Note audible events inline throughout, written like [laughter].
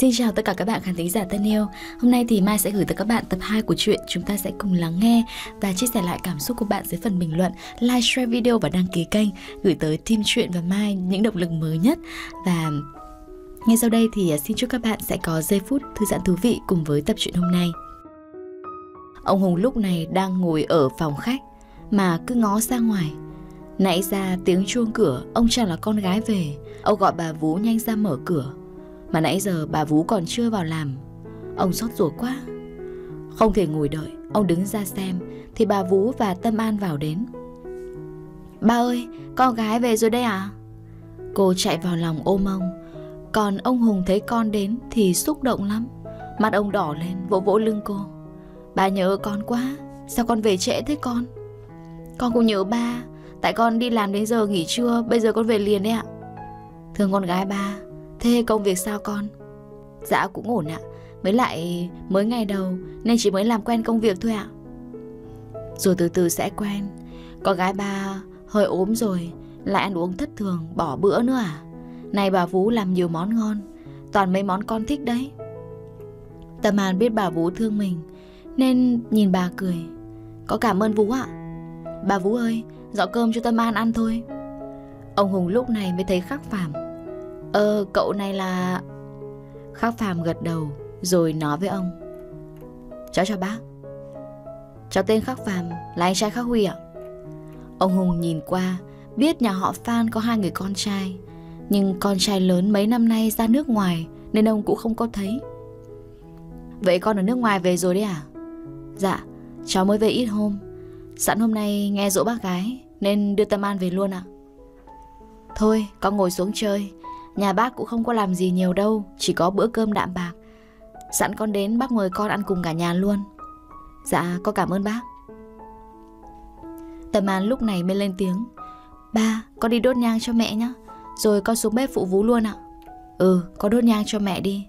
Xin chào tất cả các bạn khán thính giả thân yêu Hôm nay thì Mai sẽ gửi tới các bạn tập 2 của chuyện Chúng ta sẽ cùng lắng nghe và chia sẻ lại cảm xúc của bạn dưới phần bình luận Like, share video và đăng ký kênh Gửi tới team chuyện và Mai những động lực mới nhất Và ngay sau đây thì à, xin chúc các bạn sẽ có giây phút thư giãn thú vị cùng với tập truyện hôm nay Ông Hùng lúc này đang ngồi ở phòng khách mà cứ ngó ra ngoài Nãy ra tiếng chuông cửa, ông chẳng là con gái về Ông gọi bà vũ nhanh ra mở cửa mà nãy giờ bà Vũ còn chưa vào làm Ông sốt ruột quá Không thể ngồi đợi Ông đứng ra xem Thì bà Vũ và Tâm An vào đến Ba ơi con gái về rồi đây à Cô chạy vào lòng ôm ông Còn ông Hùng thấy con đến Thì xúc động lắm Mặt ông đỏ lên vỗ vỗ lưng cô Ba nhớ con quá Sao con về trễ thế con Con cũng nhớ ba Tại con đi làm đến giờ nghỉ trưa Bây giờ con về liền đấy ạ Thương con gái ba Thế công việc sao con? Dạ cũng ổn ạ mới lại mới ngày đầu Nên chỉ mới làm quen công việc thôi ạ Rồi từ từ sẽ quen Có gái ba hơi ốm rồi Lại ăn uống thất thường Bỏ bữa nữa à Này bà Vũ làm nhiều món ngon Toàn mấy món con thích đấy Tâm an biết bà Vũ thương mình Nên nhìn bà cười Có cảm ơn Vũ ạ Bà Vũ ơi, dọn cơm cho Tâm An ăn thôi Ông Hùng lúc này mới thấy khắc phàm Ờ cậu này là Khắc Phạm gật đầu Rồi nói với ông Cháu chào bác Cháu tên Khắc Phạm là anh trai Khắc Huy ạ Ông Hùng nhìn qua Biết nhà họ Phan có hai người con trai Nhưng con trai lớn mấy năm nay ra nước ngoài Nên ông cũng không có thấy Vậy con ở nước ngoài về rồi đấy à Dạ Cháu mới về ít hôm Sẵn hôm nay nghe dỗ bác gái Nên đưa Tâm An về luôn ạ Thôi con ngồi xuống chơi Nhà bác cũng không có làm gì nhiều đâu Chỉ có bữa cơm đạm bạc Sẵn con đến bác mời con ăn cùng cả nhà luôn Dạ có cảm ơn bác Tầm An lúc này mới lên tiếng Ba con đi đốt nhang cho mẹ nhé Rồi con xuống bếp phụ vú luôn ạ Ừ con đốt nhang cho mẹ đi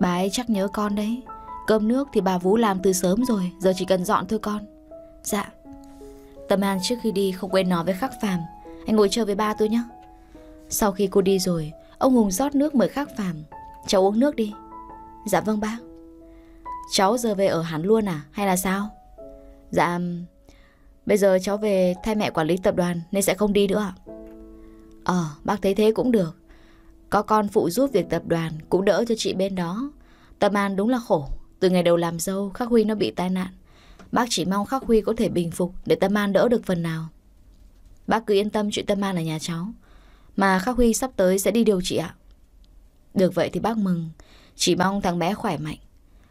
Bà ấy chắc nhớ con đấy Cơm nước thì bà Vũ làm từ sớm rồi Giờ chỉ cần dọn thôi con Dạ Tâm An trước khi đi không quên nói với Khắc Phàm Anh ngồi chơi với ba tôi nhé Sau khi cô đi rồi Ông Hùng rót nước mời khắc phàm Cháu uống nước đi Dạ vâng bác Cháu giờ về ở hắn luôn à hay là sao Dạ Bây giờ cháu về thay mẹ quản lý tập đoàn Nên sẽ không đi nữa Ờ bác thấy thế cũng được Có con phụ giúp việc tập đoàn Cũng đỡ cho chị bên đó Tâm An đúng là khổ Từ ngày đầu làm dâu Khắc Huy nó bị tai nạn Bác chỉ mong Khắc Huy có thể bình phục Để Tâm An đỡ được phần nào Bác cứ yên tâm chuyện Tâm An ở nhà cháu mà Khắc Huy sắp tới sẽ đi điều trị ạ. Được vậy thì bác mừng, chỉ mong thằng bé khỏe mạnh.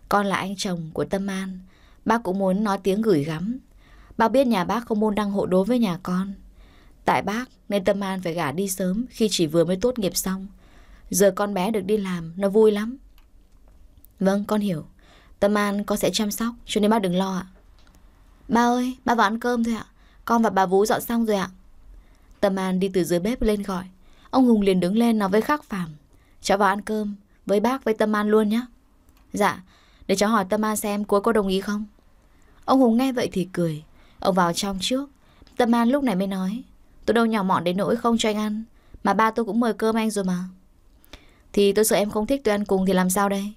Con là anh chồng của Tâm An, bác cũng muốn nói tiếng gửi gắm. Bác biết nhà bác không môn đăng hộ đối với nhà con. Tại bác nên Tâm An phải gả đi sớm khi chỉ vừa mới tốt nghiệp xong. Giờ con bé được đi làm, nó vui lắm. Vâng, con hiểu. Tâm An con sẽ chăm sóc, cho nên bác đừng lo ạ. Ba ơi, ba vào ăn cơm thôi ạ. Con và bà Vũ dọn xong rồi ạ. Tâm An đi từ dưới bếp lên gọi. Ông Hùng liền đứng lên nói với Khắc Phạm. Cháu vào ăn cơm, với bác với Tâm An luôn nhé. Dạ, để cháu hỏi Tâm An xem cuối có đồng ý không. Ông Hùng nghe vậy thì cười. Ông vào trong trước. Tâm An lúc này mới nói. Tôi đâu nhỏ mọn đến nỗi không cho anh ăn. Mà ba tôi cũng mời cơm anh rồi mà. Thì tôi sợ em không thích tôi ăn cùng thì làm sao đây?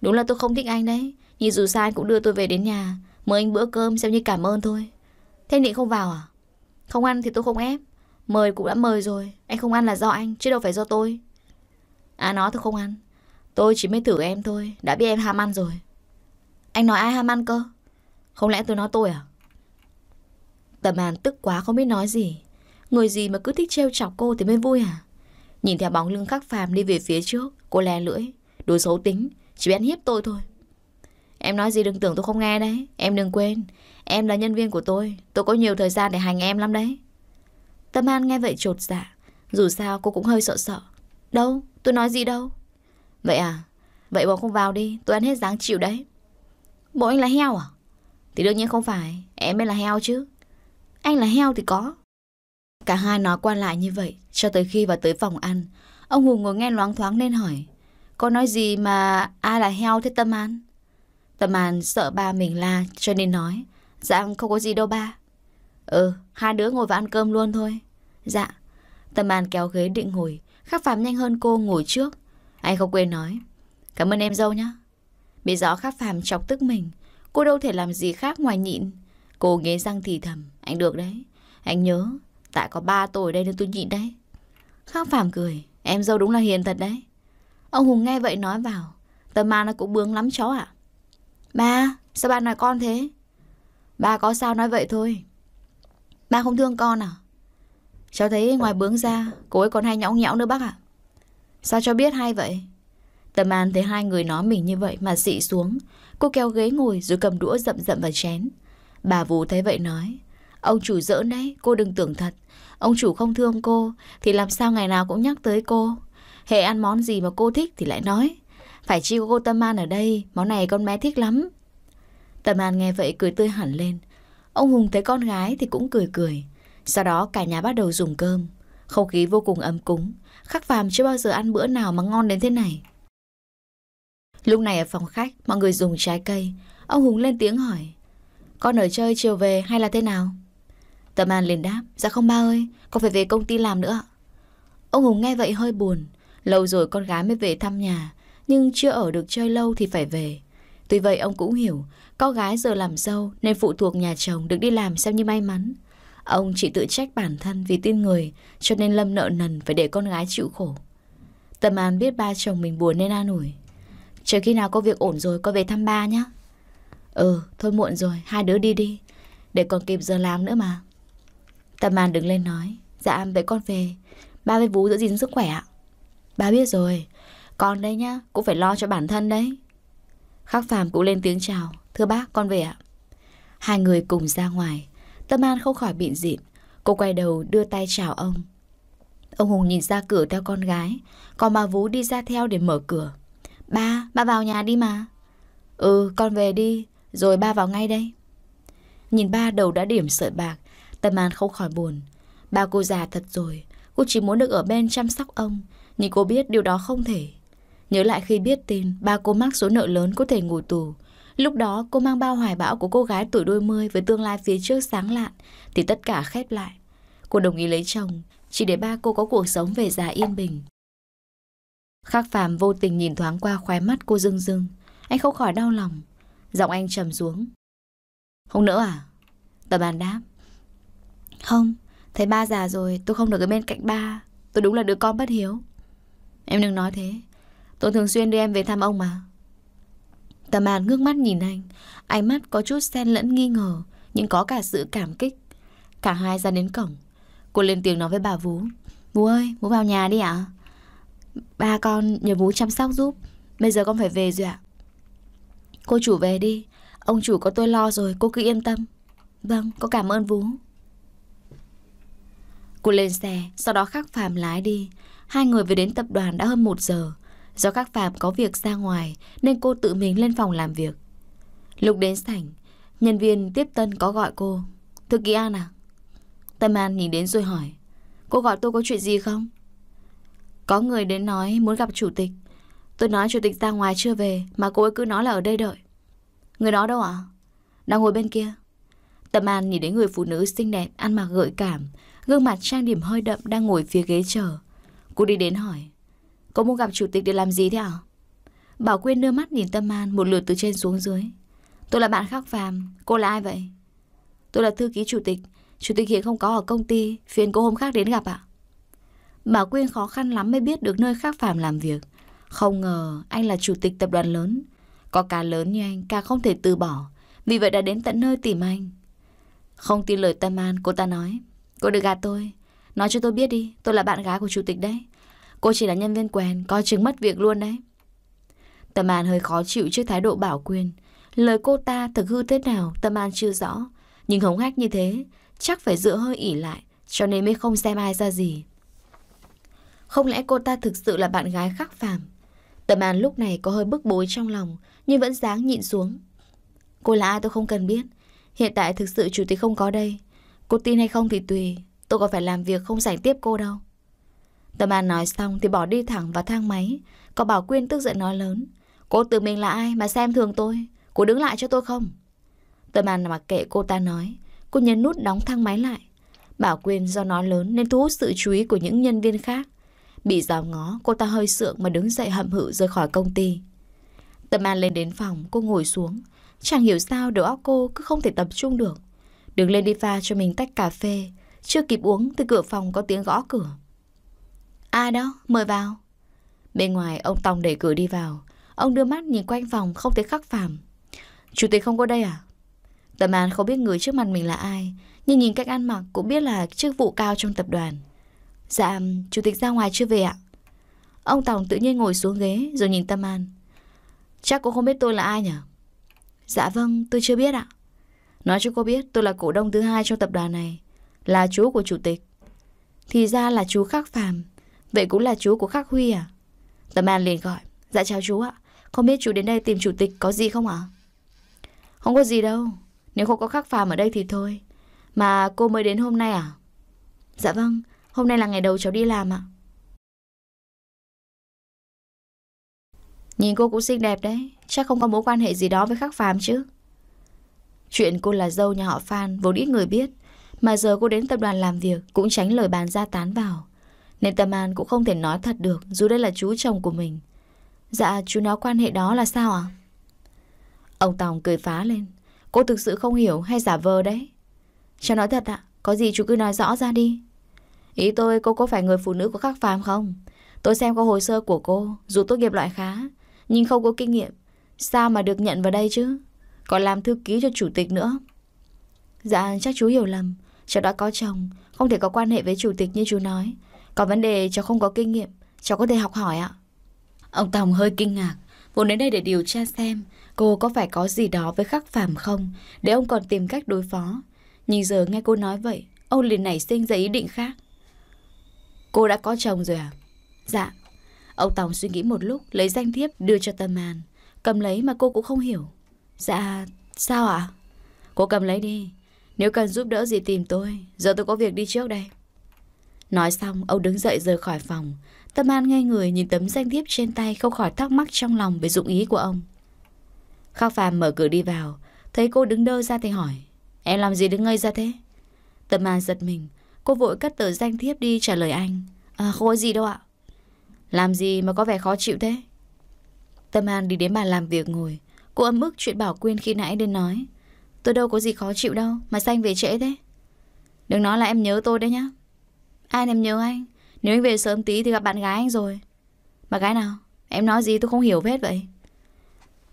Đúng là tôi không thích anh đấy. Nhưng dù sao anh cũng đưa tôi về đến nhà. Mời anh bữa cơm xem như cảm ơn thôi. Thế Nị không vào à? Không ăn thì tôi không ép. Mời cũng đã mời rồi Anh không ăn là do anh chứ đâu phải do tôi À nó tôi không ăn Tôi chỉ mới thử em thôi Đã biết em ham ăn rồi Anh nói ai ham ăn cơ Không lẽ tôi nói tôi à Tầm An tức quá không biết nói gì Người gì mà cứ thích trêu chọc cô thì mới vui à Nhìn theo bóng lưng khắc phàm đi về phía trước Cô lè lưỡi Đồ xấu tính Chỉ biết hiếp tôi thôi Em nói gì đừng tưởng tôi không nghe đấy Em đừng quên Em là nhân viên của tôi Tôi có nhiều thời gian để hành em lắm đấy Tâm An nghe vậy trột dạ Dù sao cô cũng hơi sợ sợ Đâu, tôi nói gì đâu Vậy à, vậy bọn không vào đi Tôi ăn hết dáng chịu đấy Bộ anh là heo à? Thì đương nhiên không phải, em mới là heo chứ Anh là heo thì có Cả hai nói qua lại như vậy Cho tới khi vào tới phòng ăn Ông Hùng ngồi nghe loáng thoáng nên hỏi Có nói gì mà ai là heo thế Tâm An Tâm An sợ ba mình la cho nên nói Dạ không có gì đâu ba Ừ Hai đứa ngồi vào ăn cơm luôn thôi Dạ Tâm An kéo ghế định ngồi Khắc Phạm nhanh hơn cô ngồi trước Anh không quên nói Cảm ơn em dâu nhá. Bị rõ Khắc Phạm chọc tức mình Cô đâu thể làm gì khác ngoài nhịn Cô ghế răng thì thầm Anh được đấy Anh nhớ Tại có ba tôi đây nên tôi nhịn đấy Khắc Phạm cười Em dâu đúng là hiền thật đấy Ông Hùng nghe vậy nói vào Tâm An nó cũng bướng lắm cháu ạ Ba, sao ba nói con thế? Ba có sao nói vậy thôi Ba không thương con à? Cháu thấy ngoài ờ. bướng ra, cô ấy còn hay nhõng nhẽo nữa bác ạ. Sao cho biết hay vậy? Tâm An thấy hai người nói mình như vậy mà dị xuống. Cô kéo ghế ngồi rồi cầm đũa rậm rậm vào chén. Bà Vũ thấy vậy nói. Ông chủ giỡn đấy, cô đừng tưởng thật. Ông chủ không thương cô thì làm sao ngày nào cũng nhắc tới cô. Hệ ăn món gì mà cô thích thì lại nói. Phải chi cô Tâm An ở đây, món này con bé thích lắm. Tâm An nghe vậy cười tươi hẳn lên. Ông Hùng thấy con gái thì cũng cười cười. Sau đó cả nhà bắt đầu dùng cơm. Không khí vô cùng ấm cúng. Khắc phàm chưa bao giờ ăn bữa nào mà ngon đến thế này. Lúc này ở phòng khách, mọi người dùng trái cây. Ông Hùng lên tiếng hỏi. Con ở chơi chiều về hay là thế nào? Tâm An liền đáp. Dạ không ba ơi, con phải về công ty làm nữa. Ông Hùng nghe vậy hơi buồn. Lâu rồi con gái mới về thăm nhà. Nhưng chưa ở được chơi lâu thì phải về. Tuy vậy ông cũng hiểu, con gái giờ làm dâu nên phụ thuộc nhà chồng được đi làm xem như may mắn. Ông chỉ tự trách bản thân vì tin người, cho nên Lâm nợ nần phải để con gái chịu khổ. Tâm An biết ba chồng mình buồn nên an ủi. Chờ khi nào có việc ổn rồi con về thăm ba nhé. Ừ, thôi muộn rồi, hai đứa đi đi, để còn kịp giờ làm nữa mà. Tâm An đứng lên nói, dạ vậy con về, ba với bố giữ gìn sức khỏe ạ. Ba biết rồi, con đây nhá, cũng phải lo cho bản thân đấy. Khắc Phạm cũng lên tiếng chào. Thưa bác, con về ạ. Hai người cùng ra ngoài. Tâm An không khỏi bịn dịn. Cô quay đầu đưa tay chào ông. Ông Hùng nhìn ra cửa theo con gái. Còn bà Vũ đi ra theo để mở cửa. Ba, ba vào nhà đi mà. Ừ, con về đi. Rồi ba vào ngay đây. Nhìn ba đầu đã điểm sợi bạc. Tâm An không khỏi buồn. Ba cô già thật rồi. Cô chỉ muốn được ở bên chăm sóc ông. Nhưng cô biết điều đó không thể. Nhớ lại khi biết tin ba cô mắc số nợ lớn có thể ngồi tù. Lúc đó cô mang bao hoài bão của cô gái tuổi đôi mươi với tương lai phía trước sáng lạn thì tất cả khép lại. Cô đồng ý lấy chồng chỉ để ba cô có cuộc sống về già yên bình. Khắc phàm vô tình nhìn thoáng qua khóe mắt cô dưng dưng. Anh không khỏi đau lòng. Giọng anh trầm xuống. Không nữa à? Tập bàn đáp. Không, thấy ba già rồi tôi không được ở bên cạnh ba. Tôi đúng là đứa con bất hiếu. Em đừng nói thế. Tôi thường xuyên đưa em về thăm ông mà Tâm An ngước mắt nhìn anh Ánh mắt có chút xen lẫn nghi ngờ Nhưng có cả sự cảm kích Cả hai ra đến cổng Cô lên tiếng nói với bà Vú Vú ơi, Vú vào nhà đi ạ Ba con nhờ Vú chăm sóc giúp Bây giờ con phải về rồi ạ Cô chủ về đi Ông chủ có tôi lo rồi, cô cứ yên tâm Vâng, con cảm ơn Vú Cô lên xe, sau đó khắc phàm lái đi Hai người về đến tập đoàn đã hơn một giờ Do các Phạm có việc ra ngoài nên cô tự mình lên phòng làm việc. Lúc đến sảnh, nhân viên tiếp tân có gọi cô. Thư ký An à? Tâm An nhìn đến rồi hỏi. Cô gọi tôi có chuyện gì không? Có người đến nói muốn gặp chủ tịch. Tôi nói chủ tịch ra ngoài chưa về mà cô ấy cứ nói là ở đây đợi. Người đó đâu ạ? Đang ngồi bên kia. Tâm An nhìn đến người phụ nữ xinh đẹp, ăn mặc gợi cảm, gương mặt trang điểm hơi đậm đang ngồi phía ghế chờ. Cô đi đến hỏi. Cô muốn gặp chủ tịch để làm gì thế hả? Bảo Quyên đưa mắt nhìn Tâm An một lượt từ trên xuống dưới. Tôi là bạn khác Phàm, cô là ai vậy? Tôi là thư ký chủ tịch, chủ tịch hiện không có ở công ty, phiền cô hôm khác đến gặp ạ. Bảo Quyên khó khăn lắm mới biết được nơi khác Phàm làm việc. Không ngờ anh là chủ tịch tập đoàn lớn. Có cả lớn như anh, cả không thể từ bỏ. Vì vậy đã đến tận nơi tìm anh. Không tin lời Tâm An, cô ta nói. Cô được gạt tôi. Nói cho tôi biết đi, tôi là bạn gái của chủ tịch đấy. Cô chỉ là nhân viên quen, coi chừng mất việc luôn đấy. Tâm An hơi khó chịu trước thái độ bảo quyền. Lời cô ta thực hư thế nào Tâm An chưa rõ. Nhưng hống hách như thế, chắc phải dựa hơi ỉ lại, cho nên mới không xem ai ra gì. Không lẽ cô ta thực sự là bạn gái khắc phàm? Tâm An lúc này có hơi bức bối trong lòng, nhưng vẫn dáng nhịn xuống. Cô là ai tôi không cần biết. Hiện tại thực sự chủ tịch không có đây. Cô tin hay không thì tùy. Tôi có phải làm việc không giải tiếp cô đâu. Tâm An nói xong thì bỏ đi thẳng vào thang máy. Có Bảo Quyên tức giận nói lớn. Cô tự mình là ai mà xem thường tôi? Cô đứng lại cho tôi không? Tâm An mặc kệ cô ta nói. Cô nhấn nút đóng thang máy lại. Bảo Quyên do nói lớn nên thu hút sự chú ý của những nhân viên khác. Bị giáo ngó, cô ta hơi sượng mà đứng dậy hậm hự rời khỏi công ty. Tâm An lên đến phòng, cô ngồi xuống. Chẳng hiểu sao đầu óc cô cứ không thể tập trung được. Đứng lên đi pha cho mình tách cà phê. Chưa kịp uống thì cửa phòng có tiếng gõ cửa. Ai đó, mời vào. Bên ngoài, ông Tòng đẩy cửa đi vào. Ông đưa mắt nhìn quanh phòng không thấy khắc phàm. Chủ tịch không có đây à? Tầm An không biết người trước mặt mình là ai, nhưng nhìn cách ăn mặc cũng biết là chức vụ cao trong tập đoàn. Dạ, chủ tịch ra ngoài chưa về ạ? Ông Tòng tự nhiên ngồi xuống ghế rồi nhìn Tâm An. Chắc cô không biết tôi là ai nhỉ? Dạ vâng, tôi chưa biết ạ. Nói cho cô biết tôi là cổ đông thứ hai trong tập đoàn này, là chú của chủ tịch. Thì ra là chú Khắc Phàm, Vậy cũng là chú của Khắc Huy à? Tâm An liền gọi. Dạ chào chú ạ. Không biết chú đến đây tìm chủ tịch có gì không ạ? Không có gì đâu. Nếu không có Khắc Phàm ở đây thì thôi. Mà cô mới đến hôm nay à? Dạ vâng. Hôm nay là ngày đầu cháu đi làm ạ. Nhìn cô cũng xinh đẹp đấy. Chắc không có mối quan hệ gì đó với Khắc Phàm chứ. Chuyện cô là dâu nhà họ Phan vốn ít người biết. Mà giờ cô đến tập đoàn làm việc cũng tránh lời bàn ra tán vào. Nên Tâm An cũng không thể nói thật được Dù đây là chú chồng của mình Dạ chú nói quan hệ đó là sao ạ à? Ông Tòng cười phá lên Cô thực sự không hiểu hay giả vờ đấy Cho nói thật ạ Có gì chú cứ nói rõ ra đi Ý tôi cô có phải người phụ nữ của các phàm không Tôi xem có hồ sơ của cô Dù tốt nghiệp loại khá Nhưng không có kinh nghiệm Sao mà được nhận vào đây chứ Còn làm thư ký cho chủ tịch nữa Dạ chắc chú hiểu lầm Cháu đã có chồng Không thể có quan hệ với chủ tịch như chú nói có vấn đề cháu không có kinh nghiệm Cháu có thể học hỏi ạ Ông Tòng hơi kinh ngạc Vốn đến đây để điều tra xem Cô có phải có gì đó với khắc phàm không Để ông còn tìm cách đối phó Nhưng giờ nghe cô nói vậy Ông liền nảy sinh ra ý định khác Cô đã có chồng rồi à Dạ Ông Tòng suy nghĩ một lúc Lấy danh thiếp đưa cho Tâm An Cầm lấy mà cô cũng không hiểu Dạ sao ạ Cô cầm lấy đi Nếu cần giúp đỡ gì tìm tôi Giờ tôi có việc đi trước đây Nói xong, ông đứng dậy rời khỏi phòng. Tâm An ngay người nhìn tấm danh thiếp trên tay không khỏi thắc mắc trong lòng về dụng ý của ông. Khắc Phạm mở cửa đi vào, thấy cô đứng đơ ra thì hỏi. Em làm gì đứng ngây ra thế? Tâm An giật mình, cô vội cắt tờ danh thiếp đi trả lời anh. À, không có gì đâu ạ. Làm gì mà có vẻ khó chịu thế? Tâm An đi đến bàn làm việc ngồi. Cô ấm ức chuyện Bảo Quyên khi nãy đến nói. Tôi đâu có gì khó chịu đâu, mà sao anh về trễ thế? Đừng nói là em nhớ tôi đấy nhá. Anh em nhớ anh Nếu anh về sớm tí thì gặp bạn gái anh rồi Bạn gái nào Em nói gì tôi không hiểu hết vậy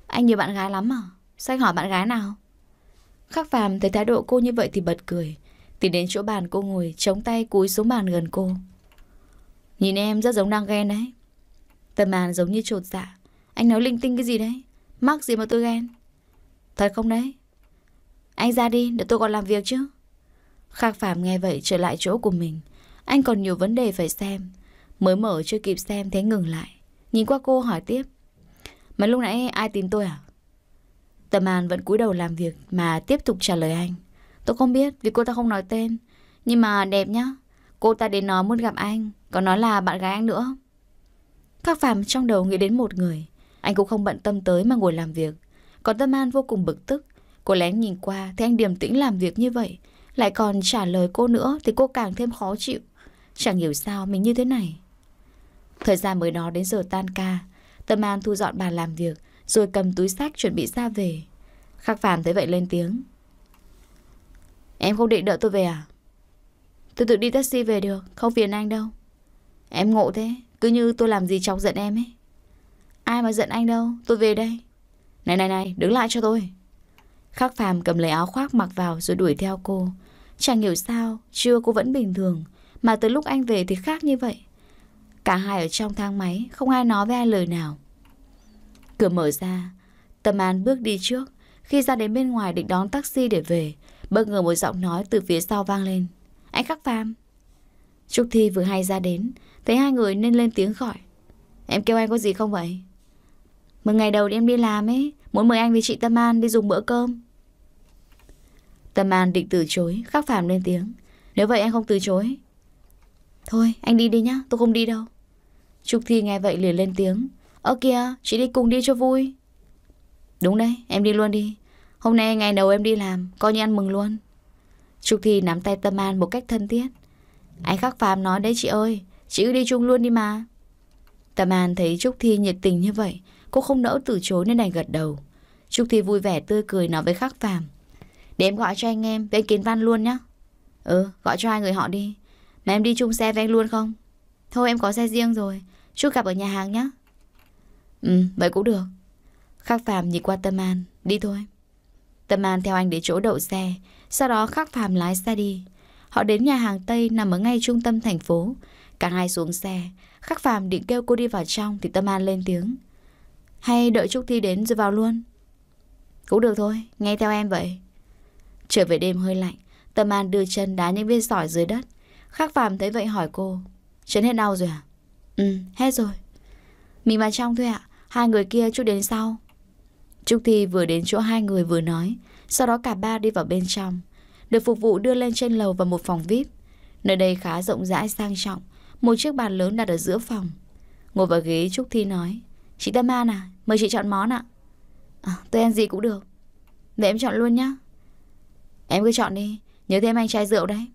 Anh nhiều bạn gái lắm à Sao anh hỏi bạn gái nào Khắc phàm thấy thái độ cô như vậy thì bật cười Tìm đến chỗ bàn cô ngồi Chống tay cúi xuống bàn gần cô Nhìn em rất giống đang ghen đấy Tầm màn giống như trột dạ Anh nói linh tinh cái gì đấy Mắc gì mà tôi ghen Thật không đấy Anh ra đi để tôi còn làm việc chứ Khác Phạm nghe vậy trở lại chỗ của mình anh còn nhiều vấn đề phải xem Mới mở chưa kịp xem thế ngừng lại Nhìn qua cô hỏi tiếp Mà lúc nãy ai tìm tôi à? Tâm An vẫn cúi đầu làm việc mà tiếp tục trả lời anh Tôi không biết vì cô ta không nói tên Nhưng mà đẹp nhá Cô ta đến nói muốn gặp anh Còn nói là bạn gái anh nữa Các phàm trong đầu nghĩ đến một người Anh cũng không bận tâm tới mà ngồi làm việc Còn Tâm An vô cùng bực tức Cô lén nhìn qua thấy anh điềm tĩnh làm việc như vậy Lại còn trả lời cô nữa Thì cô càng thêm khó chịu Chẳng hiểu sao mình như thế này Thời gian mới đó đến giờ tan ca Tâm An thu dọn bàn làm việc Rồi cầm túi sách chuẩn bị ra về Khắc Phạm thấy vậy lên tiếng Em không định đợi tôi về à? Tôi tự đi taxi về được Không phiền anh đâu Em ngộ thế Cứ như tôi làm gì chọc giận em ấy Ai mà giận anh đâu Tôi về đây Này này này đứng lại cho tôi Khắc Phàm cầm lấy áo khoác mặc vào rồi đuổi theo cô Chẳng hiểu sao chưa cô vẫn bình thường mà từ lúc anh về thì khác như vậy Cả hai ở trong thang máy Không ai nói với ai lời nào Cửa mở ra Tâm An bước đi trước Khi ra đến bên ngoài định đón taxi để về Bất ngờ một giọng nói từ phía sau vang lên Anh Khắc Pham Trúc Thi vừa hay ra đến Thấy hai người nên lên tiếng gọi Em kêu anh có gì không vậy Một ngày đầu em đi làm ấy Muốn mời anh với chị Tâm An đi dùng bữa cơm Tâm An định từ chối Khắc Phàm lên tiếng Nếu vậy anh không từ chối Thôi anh đi đi nhá tôi không đi đâu Trúc Thi nghe vậy liền lên tiếng Ơ kìa chị đi cùng đi cho vui Đúng đấy em đi luôn đi Hôm nay ngày đầu em đi làm Coi như ăn mừng luôn Trúc Thi nắm tay Tâm An một cách thân thiết Anh khắc phàm nói đấy chị ơi Chị cứ đi chung luôn đi mà Tâm An thấy Trúc Thi nhiệt tình như vậy Cô không nỡ từ chối nên đành gật đầu Trúc Thi vui vẻ tươi cười nói với khắc phàm Để em gọi cho anh em Bên kiến văn luôn nhá Ừ gọi cho hai người họ đi mà em đi chung xe với anh luôn không? Thôi em có xe riêng rồi, chút gặp ở nhà hàng nhé. Ừ, vậy cũng được. Khắc Phạm nhìn qua Tâm An, đi thôi. Tâm An theo anh đến chỗ đậu xe, sau đó Khắc Phạm lái xe đi. Họ đến nhà hàng Tây nằm ở ngay trung tâm thành phố. Cả hai xuống xe, Khắc Phạm định kêu cô đi vào trong thì Tâm An lên tiếng. Hay đợi Trúc Thi đến rồi vào luôn. Cũng được thôi, nghe theo em vậy. Trở về đêm hơi lạnh, Tâm An đưa chân đá những viên sỏi dưới đất. Khắc Phạm thấy vậy hỏi cô Chấn hết đau rồi à? Ừ, hết rồi Mình vào trong thôi ạ Hai người kia chút đến sau Trúc Thi vừa đến chỗ hai người vừa nói Sau đó cả ba đi vào bên trong Được phục vụ đưa lên trên lầu vào một phòng VIP Nơi đây khá rộng rãi sang trọng Một chiếc bàn lớn đặt ở giữa phòng Ngồi vào ghế Trúc Thi nói Chị Tâm An à, mời chị chọn món ạ à, Tôi ăn gì cũng được Vậy em chọn luôn nhá Em cứ chọn đi Nhớ thêm anh chai rượu đấy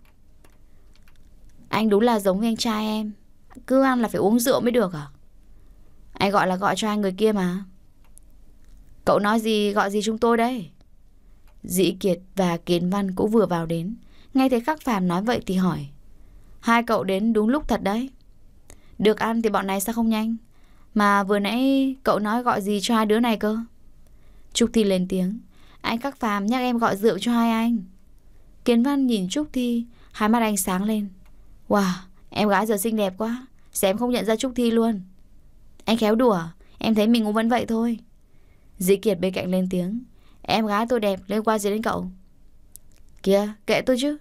anh đúng là giống anh trai em Cứ ăn là phải uống rượu mới được à Anh gọi là gọi cho anh người kia mà Cậu nói gì gọi gì chúng tôi đấy Dĩ Kiệt và Kiến Văn cũng vừa vào đến Nghe thấy Khắc Phàm nói vậy thì hỏi Hai cậu đến đúng lúc thật đấy Được ăn thì bọn này sao không nhanh Mà vừa nãy cậu nói gọi gì cho hai đứa này cơ Trúc Thi lên tiếng Anh Khắc Phàm nhắc em gọi rượu cho hai anh Kiến Văn nhìn Trúc Thi Hai mắt anh sáng lên Wow, em gái giờ xinh đẹp quá Xem không nhận ra Trúc Thi luôn Anh khéo đùa Em thấy mình cũng vẫn vậy thôi Dĩ Kiệt bên cạnh lên tiếng Em gái tôi đẹp liên quan gì đến cậu Kìa kệ tôi chứ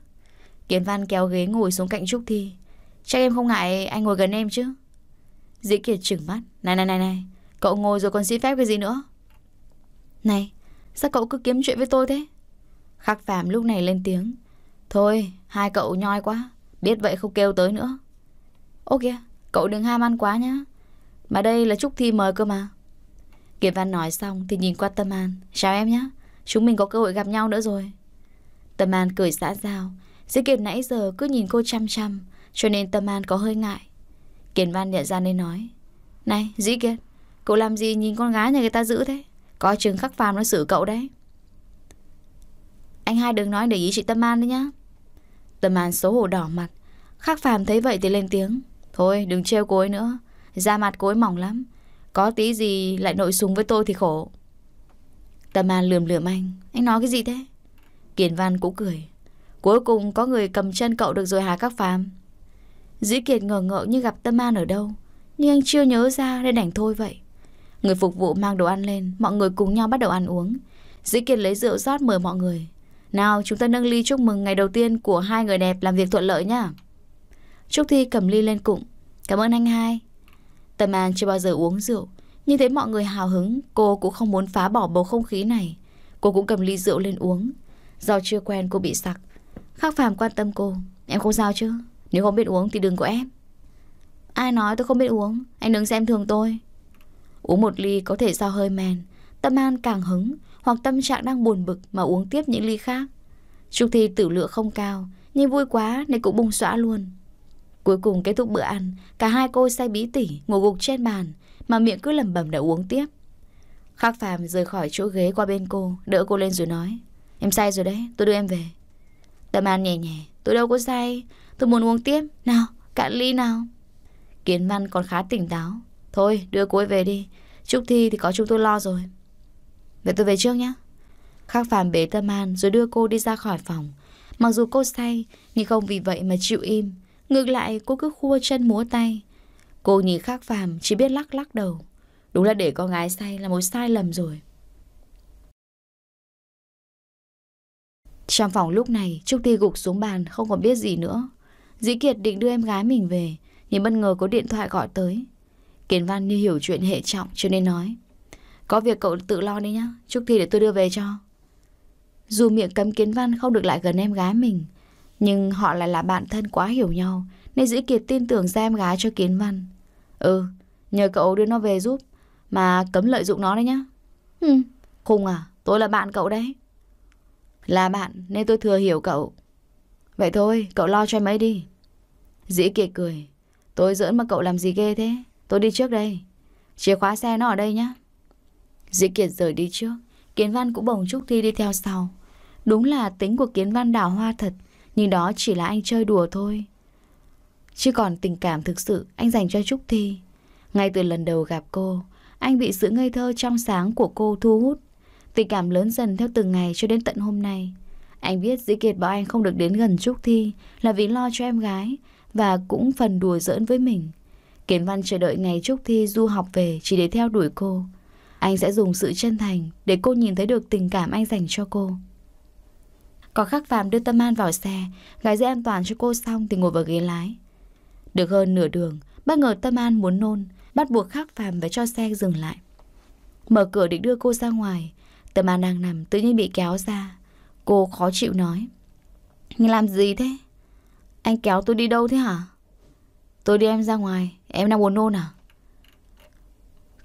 Kiến Văn kéo ghế ngồi xuống cạnh Trúc Thi Chắc em không ngại anh ngồi gần em chứ Dĩ Kiệt trừng mắt Này này này này Cậu ngồi rồi còn xin phép cái gì nữa Này Sao cậu cứ kiếm chuyện với tôi thế Khắc Phạm lúc này lên tiếng Thôi hai cậu nhoi quá Biết vậy không kêu tới nữa ok cậu đừng ham ăn quá nhá Mà đây là Trúc Thi mời cơ mà Kiệt Văn nói xong thì nhìn qua Tâm An Chào em nhá chúng mình có cơ hội gặp nhau nữa rồi Tâm An cười xã giao Dĩ Kiệt nãy giờ cứ nhìn cô chăm chăm Cho nên Tâm An có hơi ngại Kiệt Văn nhận ra nên nói Này Dĩ Kiệt, cậu làm gì nhìn con gái nhà người ta giữ thế Có chừng khắc phàm nó xử cậu đấy Anh hai đừng nói để ý chị Tâm An đấy nhá Tâm An xấu hổ đỏ mặt khắc phàm thấy vậy thì lên tiếng Thôi đừng treo cô ấy nữa Da mặt cô ấy mỏng lắm Có tí gì lại nội súng với tôi thì khổ Tâm An lườm lườm anh Anh nói cái gì thế Kiền Văn cũng cười Cuối cùng có người cầm chân cậu được rồi hả các phàm Dĩ Kiệt ngờ ngợ như gặp Tâm An ở đâu Nhưng anh chưa nhớ ra nên đành thôi vậy Người phục vụ mang đồ ăn lên Mọi người cùng nhau bắt đầu ăn uống Dĩ Kiệt lấy rượu rót mời mọi người nào chúng ta nâng ly chúc mừng ngày đầu tiên của hai người đẹp làm việc thuận lợi nhá. Trúc Thi cầm ly lên cụng. Cảm ơn anh hai. Tâm An chưa bao giờ uống rượu. Nhìn thấy mọi người hào hứng, cô cũng không muốn phá bỏ bầu không khí này. Cô cũng cầm ly rượu lên uống. Do chưa quen cô bị sặc. Khác phàm quan tâm cô. Em không sao chứ? Nếu không biết uống thì đừng có ép. Ai nói tôi không biết uống? Anh đừng xem thường tôi. Uống một ly có thể sao hơi men. Tâm An càng hứng hoặc tâm trạng đang buồn bực mà uống tiếp những ly khác. Trục thi tử lượng không cao, nhưng vui quá nên cũng bung xõa luôn. Cuối cùng kết thúc bữa ăn, cả hai cô say bí tỉ, ngồi gục trên bàn, mà miệng cứ lẩm bẩm đã uống tiếp. Khắc Phạm rời khỏi chỗ ghế qua bên cô, đỡ cô lên rồi nói. Em say rồi đấy, tôi đưa em về. Tâm An nhẹ nhẹ, tôi đâu có say, tôi muốn uống tiếp. Nào, cạn ly nào. Kiến Văn còn khá tỉnh táo. Thôi, đưa cô ấy về đi, Trúc Thi thì có chúng tôi lo rồi. Vậy tôi về trước nhé. Khắc phàm bế tâm an rồi đưa cô đi ra khỏi phòng. Mặc dù cô say, nhưng không vì vậy mà chịu im. Ngược lại, cô cứ khua chân múa tay. Cô nhìn khắc phàm, chỉ biết lắc lắc đầu. Đúng là để con gái say là một sai lầm rồi. Trong phòng lúc này, Trúc Ti gục xuống bàn, không còn biết gì nữa. Dĩ Kiệt định đưa em gái mình về, nhưng bất ngờ có điện thoại gọi tới. Kiến Văn như hiểu chuyện hệ trọng cho nên nói. Có việc cậu tự lo đi nhá Chúc thì để tôi đưa về cho Dù miệng cấm kiến văn không được lại gần em gái mình Nhưng họ lại là bạn thân quá hiểu nhau Nên Dĩ Kiệt tin tưởng ra em gái cho kiến văn Ừ Nhờ cậu đưa nó về giúp Mà cấm lợi dụng nó đấy nhá Ừ Khùng à Tôi là bạn cậu đấy Là bạn nên tôi thừa hiểu cậu Vậy thôi cậu lo cho em ấy đi Dĩ Kiệt cười Tôi giỡn mà cậu làm gì ghê thế Tôi đi trước đây Chìa khóa xe nó ở đây nhá Duy Kiệt rời đi trước, Kiến Văn cũng bồng Trúc Thi đi theo sau. Đúng là tính của Kiến Văn đào hoa thật, nhưng đó chỉ là anh chơi đùa thôi. Chứ còn tình cảm thực sự anh dành cho Trúc Thi. Ngay từ lần đầu gặp cô, anh bị sự ngây thơ trong sáng của cô thu hút. Tình cảm lớn dần theo từng ngày cho đến tận hôm nay. Anh biết Dĩ Kiệt bảo anh không được đến gần Trúc Thi là vì lo cho em gái và cũng phần đùa giỡn với mình. Kiến Văn chờ đợi ngày Trúc Thi du học về chỉ để theo đuổi cô. Anh sẽ dùng sự chân thành để cô nhìn thấy được tình cảm anh dành cho cô. Có khắc phàm đưa Tâm An vào xe, gái dây an toàn cho cô xong thì ngồi vào ghế lái. Được hơn nửa đường, bất ngờ Tâm An muốn nôn, bắt buộc khắc phàm phải cho xe dừng lại. Mở cửa định đưa cô ra ngoài, Tâm An đang nằm tự nhiên bị kéo ra. Cô khó chịu nói. Nhưng làm gì thế? Anh kéo tôi đi đâu thế hả? Tôi đi em ra ngoài, em đang muốn nôn à?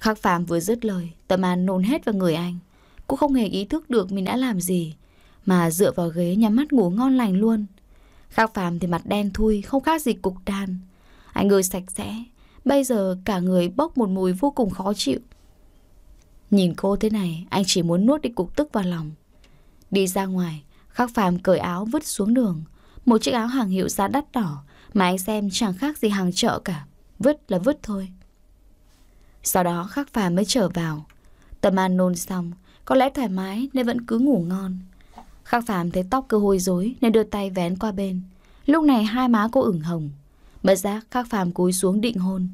Khắc Phạm vừa dứt lời, Tâm An nôn hết vào người anh. cũng không hề ý thức được mình đã làm gì, mà dựa vào ghế nhắm mắt ngủ ngon lành luôn. Khắc Phạm thì mặt đen thui, không khác gì cục đàn. Anh người sạch sẽ, bây giờ cả người bốc một mùi vô cùng khó chịu. Nhìn cô thế này, anh chỉ muốn nuốt đi cục tức vào lòng. Đi ra ngoài, Khắc Phạm cởi áo vứt xuống đường. Một chiếc áo hàng hiệu giá đắt đỏ mà anh xem chẳng khác gì hàng chợ cả. Vứt là vứt thôi. Sau đó khắc phàm mới trở vào. Tâm An nôn xong, có lẽ thoải mái nên vẫn cứ ngủ ngon. Khắc phàm thấy tóc cứ hôi rối nên đưa tay vén qua bên. Lúc này hai má cô ửng hồng. Bất giác khắc phàm cúi xuống định hôn.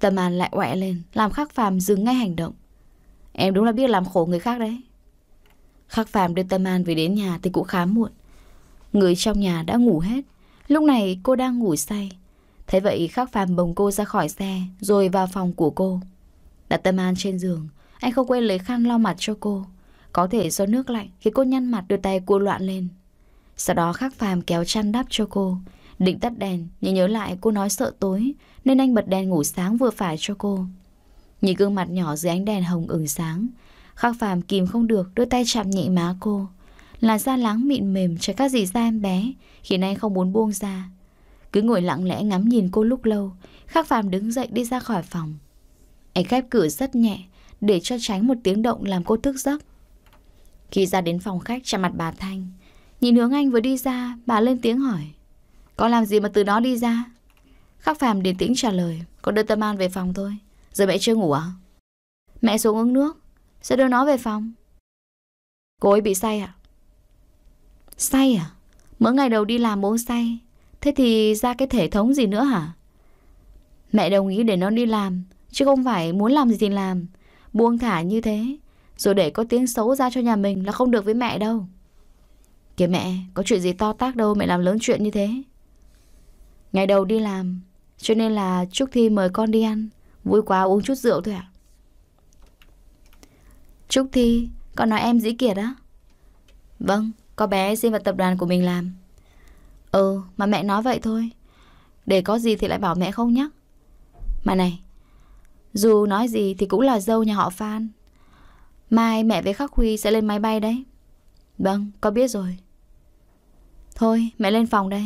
Tâm An lại quẹ lên, làm khắc phàm dừng ngay hành động. Em đúng là biết làm khổ người khác đấy. Khắc phàm đưa Tâm An về đến nhà thì cũng khá muộn. Người trong nhà đã ngủ hết. Lúc này cô đang ngủ say. Thế vậy khắc phàm bồng cô ra khỏi xe Rồi vào phòng của cô Đặt tâm an trên giường Anh không quên lấy khăn lau mặt cho cô Có thể do nước lạnh Khi cô nhăn mặt đưa tay cua loạn lên Sau đó khắc phàm kéo chăn đắp cho cô Định tắt đèn Nhưng nhớ lại cô nói sợ tối Nên anh bật đèn ngủ sáng vừa phải cho cô Nhìn gương mặt nhỏ dưới ánh đèn hồng ửng sáng Khắc phàm kìm không được Đưa tay chạm nhẹ má cô Là da láng mịn mềm Trái các gì da em bé Khiến anh không muốn buông ra cứ ngồi lặng lẽ ngắm nhìn cô lúc lâu Khắc Phạm đứng dậy đi ra khỏi phòng Anh khép cửa rất nhẹ Để cho tránh một tiếng động làm cô thức giấc Khi ra đến phòng khách chạm mặt bà Thanh Nhìn hướng anh vừa đi ra Bà lên tiếng hỏi có làm gì mà từ đó đi ra Khắc Phạm điềm tĩnh trả lời Con đưa Tâm An về phòng thôi Giờ mẹ chưa ngủ à Mẹ xuống uống nước Sẽ đưa nó về phòng Cô ấy bị say ạ à? Say à Mỗi ngày đầu đi làm uống say Thế thì ra cái thể thống gì nữa hả? Mẹ đồng ý để nó đi làm, chứ không phải muốn làm gì thì làm. Buông thả như thế, rồi để có tiếng xấu ra cho nhà mình là không được với mẹ đâu. Kìa mẹ, có chuyện gì to tác đâu mẹ làm lớn chuyện như thế. Ngày đầu đi làm, cho nên là Trúc Thi mời con đi ăn, vui quá uống chút rượu thôi ạ. Trúc Thi, con nói em dĩ kiệt á? Vâng, có bé xin vào tập đoàn của mình làm. Ừ mà mẹ nói vậy thôi Để có gì thì lại bảo mẹ không nhắc Mà này Dù nói gì thì cũng là dâu nhà họ Phan Mai mẹ với Khắc Huy sẽ lên máy bay đấy Vâng con biết rồi Thôi mẹ lên phòng đây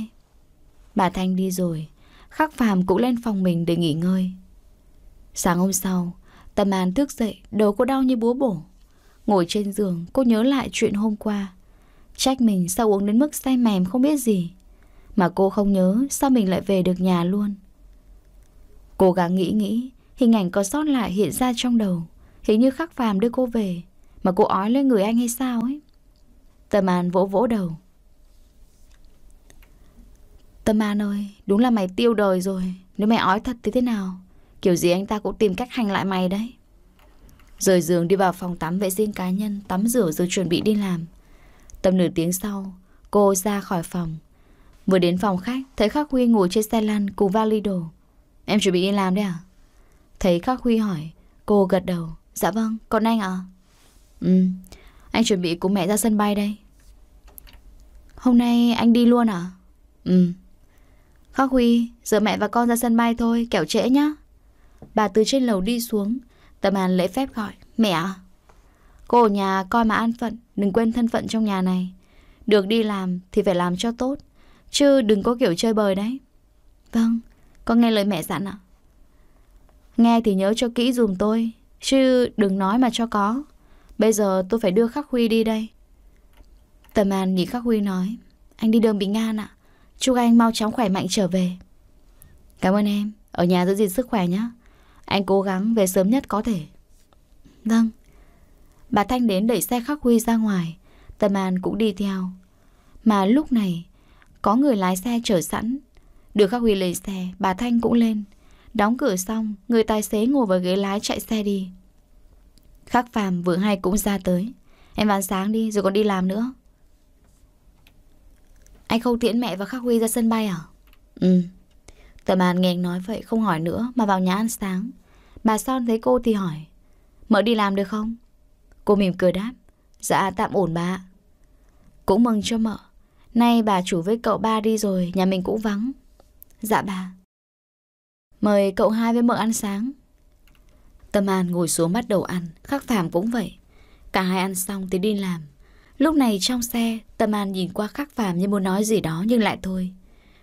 Bà Thanh đi rồi Khắc Phàm cũng lên phòng mình để nghỉ ngơi Sáng hôm sau Tâm An thức dậy Đầu cô đau như búa bổ Ngồi trên giường cô nhớ lại chuyện hôm qua Trách mình sao uống đến mức say mềm không biết gì mà cô không nhớ sao mình lại về được nhà luôn Cố gắng nghĩ nghĩ Hình ảnh có sót lại hiện ra trong đầu Hình như khắc phàm đưa cô về Mà cô ói lên người anh hay sao ấy Tâm An vỗ vỗ đầu Tâm An ơi Đúng là mày tiêu đời rồi Nếu mày ói thật thì thế nào Kiểu gì anh ta cũng tìm cách hành lại mày đấy Rời giường đi vào phòng tắm vệ sinh cá nhân Tắm rửa rồi chuẩn bị đi làm Tầm nửa tiếng sau Cô ra khỏi phòng Vừa đến phòng khách, thấy Khắc Huy ngồi trên xe lăn cùng vali đồ. Em chuẩn bị đi làm đấy à? Thấy Khắc Huy hỏi, cô gật đầu. Dạ vâng, còn anh ạ? À? Ừ, anh chuẩn bị cùng mẹ ra sân bay đây. Hôm nay anh đi luôn à? Ừ. Khắc Huy, giờ mẹ và con ra sân bay thôi, kẻo trễ nhá. Bà từ trên lầu đi xuống, Tâm An lễ phép gọi, mẹ à? Cô ở nhà coi mà an phận, đừng quên thân phận trong nhà này. Được đi làm thì phải làm cho tốt, Chứ đừng có kiểu chơi bời đấy Vâng Con nghe lời mẹ dặn ạ Nghe thì nhớ cho kỹ dùm tôi Chứ đừng nói mà cho có Bây giờ tôi phải đưa Khắc Huy đi đây Tầm An nhìn Khắc Huy nói Anh đi đường bị ngan ạ Chúc anh mau chóng khỏe mạnh trở về Cảm ơn em Ở nhà giữ gìn sức khỏe nhé Anh cố gắng về sớm nhất có thể Vâng Bà Thanh đến đẩy xe Khắc Huy ra ngoài Tâm An cũng đi theo Mà lúc này có người lái xe chở sẵn được khắc Huy lên xe Bà Thanh cũng lên Đóng cửa xong Người tài xế ngồi vào ghế lái chạy xe đi Khắc phàm vừa hay cũng ra tới Em ăn sáng đi rồi còn đi làm nữa Anh không tiễn mẹ và Khắc Huy ra sân bay à? Ừ Tầm An nghe anh nói vậy không hỏi nữa Mà vào nhà ăn sáng Bà Son thấy cô thì hỏi Mợ đi làm được không? Cô mỉm cười đáp Dạ tạm ổn bà Cũng mừng cho mợ Nay bà chủ với cậu ba đi rồi, nhà mình cũng vắng. Dạ bà. Mời cậu hai với mợ ăn sáng. Tâm An ngồi xuống bắt đầu ăn, khắc phàm cũng vậy. Cả hai ăn xong thì đi làm. Lúc này trong xe, Tâm An nhìn qua khắc phàm như muốn nói gì đó nhưng lại thôi.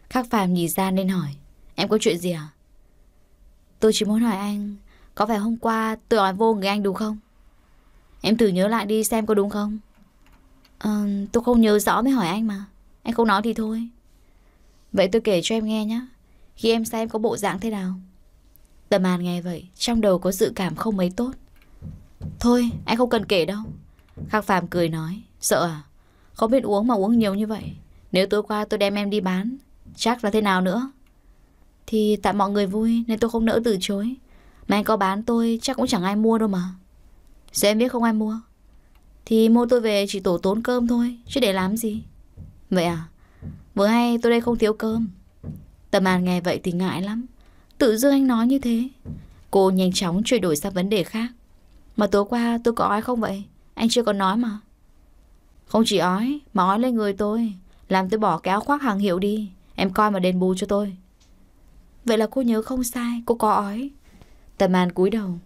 Khắc phàm nhìn ra nên hỏi, em có chuyện gì à? Tôi chỉ muốn hỏi anh, có phải hôm qua tôi nói vô người anh đúng không? Em thử nhớ lại đi xem có đúng không? À, tôi không nhớ rõ mới hỏi anh mà. Anh không nói thì thôi Vậy tôi kể cho em nghe nhé Khi em xem có bộ dạng thế nào tầm An nghe vậy Trong đầu có dự cảm không mấy tốt Thôi anh không cần kể đâu Khắc Phạm cười nói Sợ à Không biết uống mà uống nhiều như vậy Nếu tối qua tôi đem em đi bán Chắc là thế nào nữa Thì tại mọi người vui nên tôi không nỡ từ chối Mà anh có bán tôi chắc cũng chẳng ai mua đâu mà Sao em biết không ai mua Thì mua tôi về chỉ tổ tốn cơm thôi Chứ để làm gì Vậy à Vừa hay tôi đây không thiếu cơm Tâm An nghe vậy thì ngại lắm Tự dưng anh nói như thế Cô nhanh chóng chuyển đổi sang vấn đề khác Mà tối qua tôi có ói không vậy Anh chưa có nói mà Không chỉ ói mà ói lên người tôi Làm tôi bỏ cái áo khoác hàng hiệu đi Em coi mà đền bù cho tôi Vậy là cô nhớ không sai Cô có ói Tâm An cúi đầu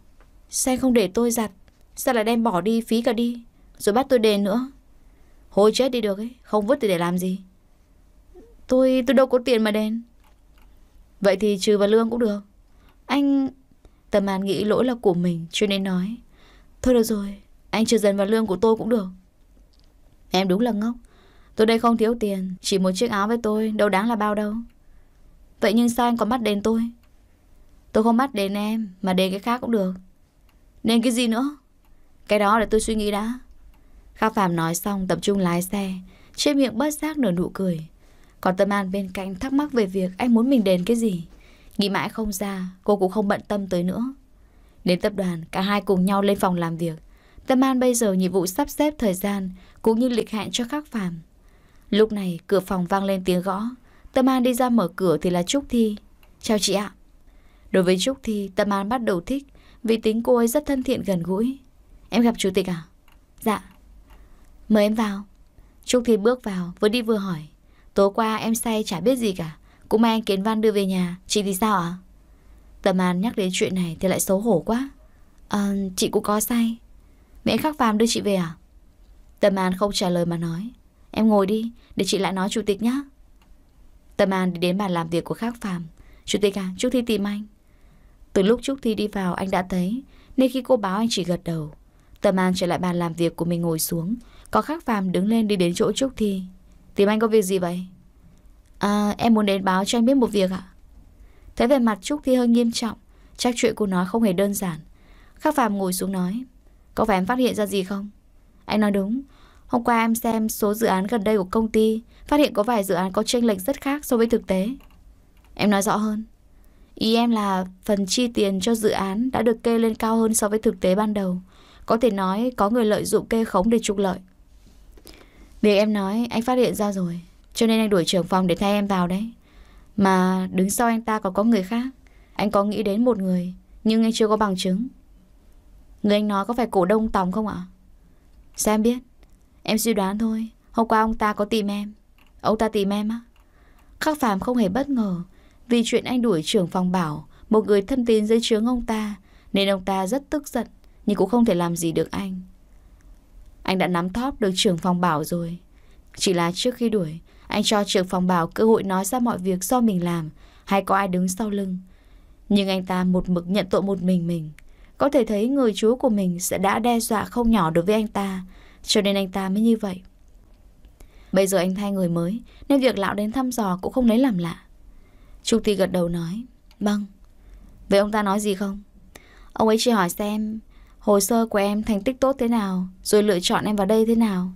Sao không để tôi giặt Sao lại đem bỏ đi phí cả đi Rồi bắt tôi đền nữa Hôi chết đi được ấy, không vứt thì để làm gì Tôi, tôi đâu có tiền mà đền Vậy thì trừ vào lương cũng được Anh... Tầm an nghĩ lỗi là của mình cho nên nói Thôi được rồi, anh trừ dần vào lương của tôi cũng được Em đúng là ngốc Tôi đây không thiếu tiền Chỉ một chiếc áo với tôi đâu đáng là bao đâu Vậy nhưng sao anh còn bắt đền tôi Tôi không bắt đền em Mà đền cái khác cũng được Nên cái gì nữa Cái đó để tôi suy nghĩ đã Khác Phạm nói xong tập trung lái xe, trên miệng bớt giác nở nụ cười. Còn Tâm An bên cạnh thắc mắc về việc anh muốn mình đến cái gì. Nghĩ mãi không ra, cô cũng không bận tâm tới nữa. Đến tập đoàn, cả hai cùng nhau lên phòng làm việc. Tâm An bây giờ nhiệm vụ sắp xếp thời gian, cũng như lịch hẹn cho Khác Phạm. Lúc này, cửa phòng vang lên tiếng gõ. Tâm An đi ra mở cửa thì là Trúc Thi. Chào chị ạ. Đối với Trúc Thi, Tâm An bắt đầu thích, vì tính cô ấy rất thân thiện gần gũi. Em gặp chủ tịch à? Dạ, Mời em vào. Trúc Thi bước vào, vừa đi vừa hỏi. Tối qua em say chả biết gì cả. Cũng mang Kiến Văn đưa về nhà. Chị thì sao ạ? Tầm An nhắc đến chuyện này thì lại xấu hổ quá. À, chị cũng có say. Mẹ khắc phàm đưa chị về à? Tầm An không trả lời mà nói. Em ngồi đi, để chị lại nói chủ tịch nhá. Tầm An đi đến bàn làm việc của Khắc Phạm. Chủ tịch à, Trúc Thi tìm anh. Từ lúc Trúc Thi đi vào anh đã thấy, nên khi cô báo anh chỉ gật đầu. Tâm An trở lại bàn làm việc của mình ngồi xuống Có khắc phàm đứng lên đi đến chỗ Trúc Thi Tìm anh có việc gì vậy? À, em muốn đến báo cho anh biết một việc ạ Thế về mặt Trúc Thi hơi nghiêm trọng Chắc chuyện cô nói không hề đơn giản Khắc phàm ngồi xuống nói Có phải em phát hiện ra gì không? Anh nói đúng Hôm qua em xem số dự án gần đây của công ty Phát hiện có vài dự án có chênh lệch rất khác so với thực tế Em nói rõ hơn Ý em là phần chi tiền cho dự án đã được kê lên cao hơn so với thực tế ban đầu có thể nói có người lợi dụng kê khống để trục lợi. Việc em nói anh phát hiện ra rồi, cho nên anh đuổi trưởng phòng để thay em vào đấy. Mà đứng sau anh ta còn có người khác. Anh có nghĩ đến một người, nhưng anh chưa có bằng chứng. Người anh nói có phải cổ đông tòng không ạ? Sao em biết? Em suy đoán thôi, hôm qua ông ta có tìm em. Ông ta tìm em á? Khắc Phạm không hề bất ngờ, vì chuyện anh đuổi trưởng phòng bảo, một người thân tín dưới trướng ông ta, nên ông ta rất tức giận nhưng cũng không thể làm gì được anh. Anh đã nắm thóp được trưởng phòng bảo rồi. Chỉ là trước khi đuổi, anh cho trưởng phòng bảo cơ hội nói ra mọi việc do mình làm hay có ai đứng sau lưng. Nhưng anh ta một mực nhận tội một mình mình. Có thể thấy người chú của mình sẽ đã đe dọa không nhỏ đối với anh ta, cho nên anh ta mới như vậy. Bây giờ anh thay người mới, nên việc lão đến thăm dò cũng không lấy làm lạ. Chu Ti gật đầu nói, vâng. Vậy ông ta nói gì không? Ông ấy chỉ hỏi xem hồ sơ của em thành tích tốt thế nào, rồi lựa chọn em vào đây thế nào.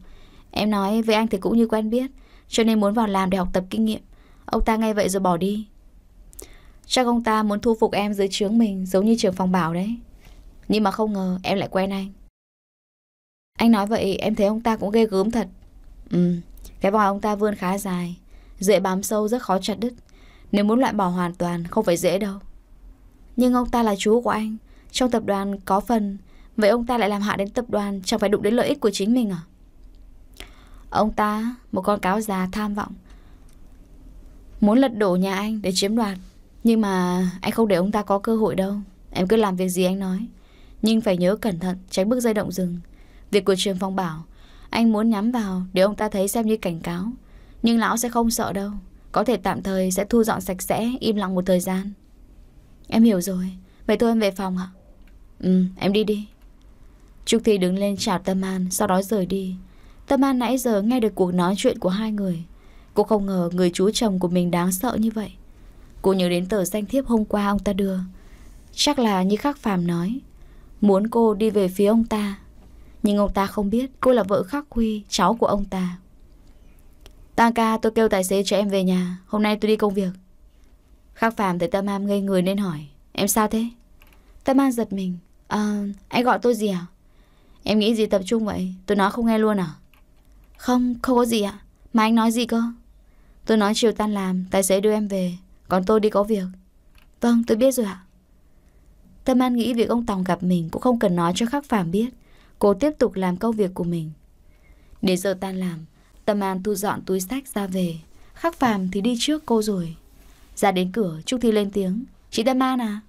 Em nói với anh thì cũng như quen biết, cho nên muốn vào làm để học tập kinh nghiệm. Ông ta nghe vậy rồi bỏ đi. Chắc ông ta muốn thu phục em dưới trướng mình giống như trường phòng bảo đấy. Nhưng mà không ngờ em lại quen anh. Anh nói vậy em thấy ông ta cũng ghê gớm thật. Ừ, cái vòi ông ta vươn khá dài, dễ bám sâu rất khó chặt đứt. Nếu muốn loại bỏ hoàn toàn không phải dễ đâu. Nhưng ông ta là chú của anh, trong tập đoàn có phần Vậy ông ta lại làm hại đến tập đoàn Chẳng phải đụng đến lợi ích của chính mình à Ông ta Một con cáo già tham vọng Muốn lật đổ nhà anh để chiếm đoạt Nhưng mà anh không để ông ta có cơ hội đâu Em cứ làm việc gì anh nói Nhưng phải nhớ cẩn thận tránh bước dây động rừng Việc của trường phong bảo Anh muốn nhắm vào để ông ta thấy xem như cảnh cáo Nhưng lão sẽ không sợ đâu Có thể tạm thời sẽ thu dọn sạch sẽ Im lặng một thời gian Em hiểu rồi Vậy thôi em về phòng ạ Ừ em đi đi Trúc Thi đứng lên chào Tâm An, sau đó rời đi. Tâm An nãy giờ nghe được cuộc nói chuyện của hai người. Cô không ngờ người chú chồng của mình đáng sợ như vậy. Cô nhớ đến tờ danh thiếp hôm qua ông ta đưa. Chắc là như Khắc Phạm nói, muốn cô đi về phía ông ta. Nhưng ông ta không biết cô là vợ Khắc Huy, cháu của ông ta. Tăng ca tôi kêu tài xế cho em về nhà, hôm nay tôi đi công việc. Khắc Phạm thấy Tâm An ngây người nên hỏi, em sao thế? Tâm An giật mình, à, anh gọi tôi gì à? Em nghĩ gì tập trung vậy? Tôi nói không nghe luôn à? Không, không có gì ạ. Mà anh nói gì cơ? Tôi nói chiều tan làm, tài xế đưa em về. Còn tôi đi có việc. Vâng, tôi biết rồi ạ. Tâm An nghĩ việc ông Tòng gặp mình cũng không cần nói cho khắc phàm biết. Cô tiếp tục làm công việc của mình. Đến giờ tan làm, Tâm An thu dọn túi sách ra về. Khắc phàm thì đi trước cô rồi. Ra đến cửa, Trúc Thi lên tiếng. Chị Tâm An à?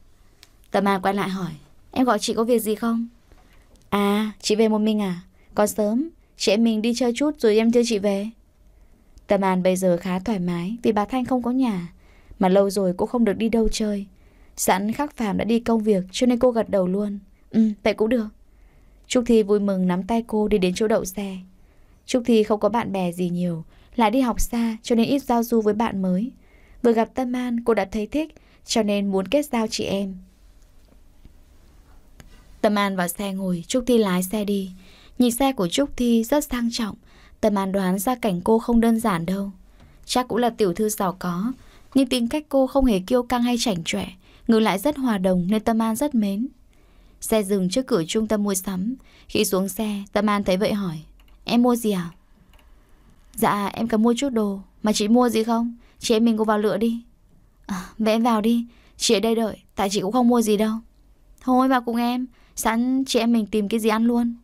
Tâm An quay lại hỏi. Em gọi chị có việc gì không? À chị về một mình à Còn sớm Chị em mình đi chơi chút rồi em đưa chị về Tâm An bây giờ khá thoải mái Vì bà Thanh không có nhà Mà lâu rồi cũng không được đi đâu chơi Sẵn khắc phàm đã đi công việc Cho nên cô gật đầu luôn Ừ vậy cũng được Trúc Thi vui mừng nắm tay cô đi đến chỗ đậu xe Trúc Thi không có bạn bè gì nhiều Lại đi học xa cho nên ít giao du với bạn mới Vừa gặp Tâm An cô đã thấy thích Cho nên muốn kết giao chị em Tâm An vào xe ngồi, Trúc Thi lái xe đi. Nhìn xe của Trúc Thi rất sang trọng. Tâm An đoán ra cảnh cô không đơn giản đâu. Chắc cũng là tiểu thư giàu có, nhưng tính cách cô không hề kiêu căng hay chảnh chọe, ngược lại rất hòa đồng nên Tâm An rất mến. Xe dừng trước cửa trung tâm mua sắm. Khi xuống xe, Tâm An thấy vậy hỏi. Em mua gì à? Dạ, em cần mua chút đồ. Mà chị mua gì không? Chị em mình cùng vào lựa đi. À, vậy em vào đi. Chị ở đây đợi, tại chị cũng không mua gì đâu. Thôi vào cùng em. Sẵn chị em mình tìm cái gì ăn luôn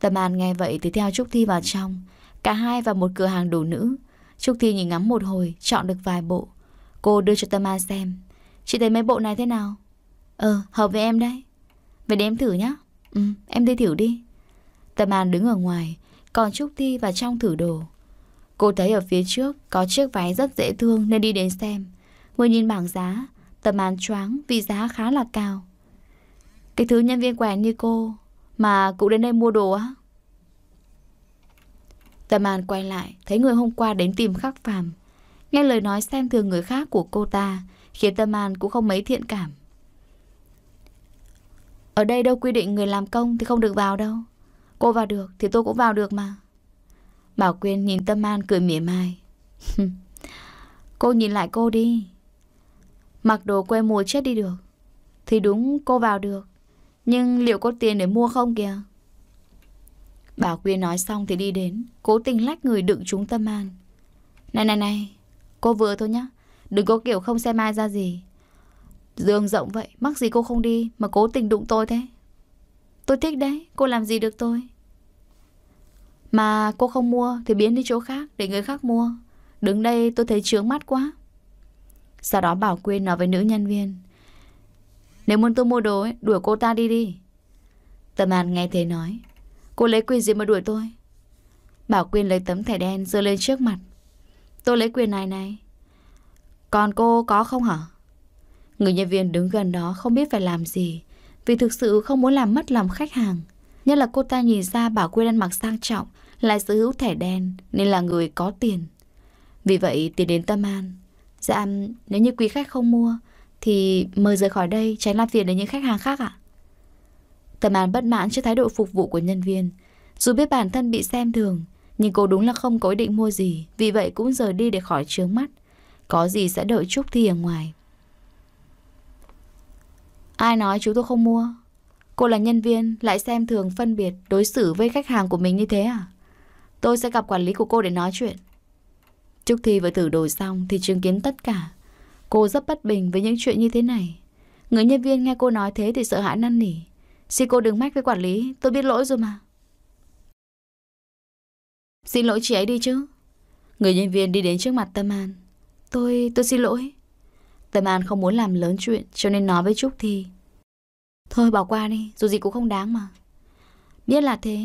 Tâm An nghe vậy thì theo Trúc Thi vào trong Cả hai vào một cửa hàng đồ nữ Trúc Thi nhìn ngắm một hồi Chọn được vài bộ Cô đưa cho Tâm An xem Chị thấy mấy bộ này thế nào Ờ hợp với em đấy Vậy để em thử nhá Ừ em đi thử đi Tâm An đứng ở ngoài Còn Trúc Thi vào trong thử đồ Cô thấy ở phía trước có chiếc váy rất dễ thương nên đi đến xem. Vừa nhìn bảng giá, tầm An choáng vì giá khá là cao. Cái thứ nhân viên quèn như cô Mà cũng đến đây mua đồ á Tâm An quay lại Thấy người hôm qua đến tìm khắc phàm Nghe lời nói xem thường người khác của cô ta Khiến Tâm An cũng không mấy thiện cảm Ở đây đâu quy định người làm công Thì không được vào đâu Cô vào được thì tôi cũng vào được mà Bảo Quyên nhìn Tâm An cười mỉa mai [laughs] Cô nhìn lại cô đi Mặc đồ quê mùa chết đi được Thì đúng cô vào được nhưng liệu có tiền để mua không kìa? Bảo Quyên nói xong thì đi đến, cố tình lách người đựng chúng tâm an. Này này này, cô vừa thôi nhá, đừng có kiểu không xem ai ra gì. Dương rộng vậy, mắc gì cô không đi mà cố tình đụng tôi thế? Tôi thích đấy, cô làm gì được tôi? Mà cô không mua thì biến đi chỗ khác để người khác mua. Đứng đây tôi thấy chướng mắt quá. Sau đó Bảo Quyên nói với nữ nhân viên. Nếu muốn tôi mua đồ ấy, đuổi cô ta đi đi Tâm An nghe thế nói Cô lấy quyền gì mà đuổi tôi Bảo Quyên lấy tấm thẻ đen dơ lên trước mặt Tôi lấy quyền này này Còn cô có không hả Người nhân viên đứng gần đó không biết phải làm gì Vì thực sự không muốn làm mất lòng khách hàng Nhất là cô ta nhìn ra Bảo Quyên ăn mặc sang trọng Lại sở hữu thẻ đen Nên là người có tiền Vì vậy tiền đến Tâm An Dạ nếu như quý khách không mua thì mời rời khỏi đây tránh làm phiền đến những khách hàng khác ạ. À? An bất mãn trước thái độ phục vụ của nhân viên. Dù biết bản thân bị xem thường, nhưng cô đúng là không có ý định mua gì, vì vậy cũng rời đi để khỏi trướng mắt. Có gì sẽ đợi Trúc Thi ở ngoài. Ai nói chúng tôi không mua? Cô là nhân viên, lại xem thường phân biệt đối xử với khách hàng của mình như thế à? Tôi sẽ gặp quản lý của cô để nói chuyện. Trúc Thi vừa thử đồ xong thì chứng kiến tất cả. Cô rất bất bình với những chuyện như thế này. Người nhân viên nghe cô nói thế thì sợ hãi năn nỉ. Xin cô đừng mách với quản lý, tôi biết lỗi rồi mà. Xin lỗi chị ấy đi chứ. Người nhân viên đi đến trước mặt Tâm An. Tôi, tôi xin lỗi. Tâm An không muốn làm lớn chuyện cho nên nói với Trúc thì Thôi bỏ qua đi, dù gì cũng không đáng mà. Biết là thế,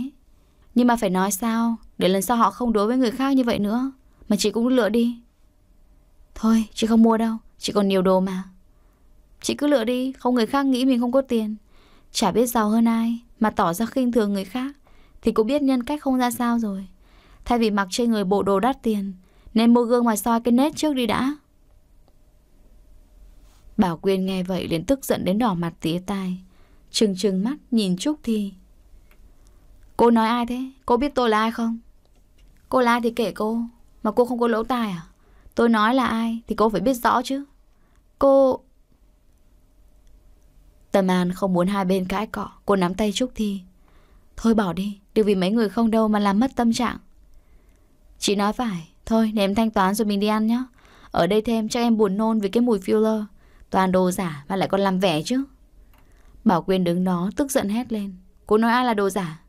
nhưng mà phải nói sao để lần sau họ không đối với người khác như vậy nữa. Mà chị cũng lựa đi. Thôi, chị không mua đâu. Chị còn nhiều đồ mà Chị cứ lựa đi Không người khác nghĩ mình không có tiền Chả biết giàu hơn ai Mà tỏ ra khinh thường người khác Thì cũng biết nhân cách không ra sao rồi Thay vì mặc trên người bộ đồ đắt tiền Nên mua gương mà soi cái nét trước đi đã Bảo Quyên nghe vậy liền tức giận đến đỏ mặt tía tai Trừng trừng mắt nhìn Trúc Thi Cô nói ai thế? Cô biết tôi là ai không? Cô là ai thì kể cô Mà cô không có lỗ tai à? Tôi nói là ai thì cô phải biết rõ chứ Cô... Tâm An không muốn hai bên cãi cọ, cô nắm tay Trúc Thi. Thôi bỏ đi, đừng vì mấy người không đâu mà làm mất tâm trạng. Chị nói phải, thôi ném thanh toán rồi mình đi ăn nhé. Ở đây thêm chắc em buồn nôn vì cái mùi filler. Toàn đồ giả mà lại còn làm vẻ chứ. Bảo Quyên đứng đó tức giận hét lên. Cô nói ai là đồ giả?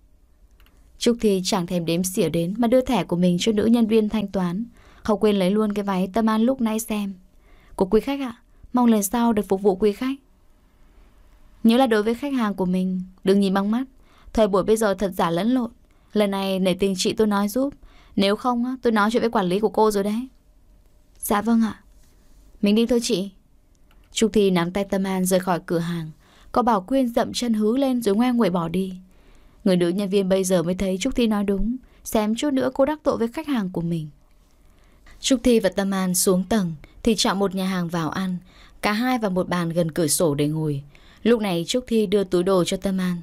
Trúc Thi chẳng thèm đếm xỉa đến mà đưa thẻ của mình cho nữ nhân viên thanh toán. Không quên lấy luôn cái váy Tâm An lúc nãy xem. Của quý khách ạ, à, Mong lần sau được phục vụ quý khách Nhớ là đối với khách hàng của mình Đừng nhìn bằng mắt Thời buổi bây giờ thật giả lẫn lộn Lần này nể tình chị tôi nói giúp Nếu không tôi nói chuyện với quản lý của cô rồi đấy Dạ vâng ạ Mình đi thôi chị Trúc Thi nắm tay Tâm An rời khỏi cửa hàng Có Bảo Quyên dậm chân hứ lên rồi ngoan nguệ bỏ đi Người nữ nhân viên bây giờ mới thấy Trúc Thi nói đúng Xem chút nữa cô đắc tội với khách hàng của mình Trúc Thi và Tâm An xuống tầng thì chọn một nhà hàng vào ăn, cả hai vào một bàn gần cửa sổ để ngồi. Lúc này Trúc Thi đưa túi đồ cho Tâm An.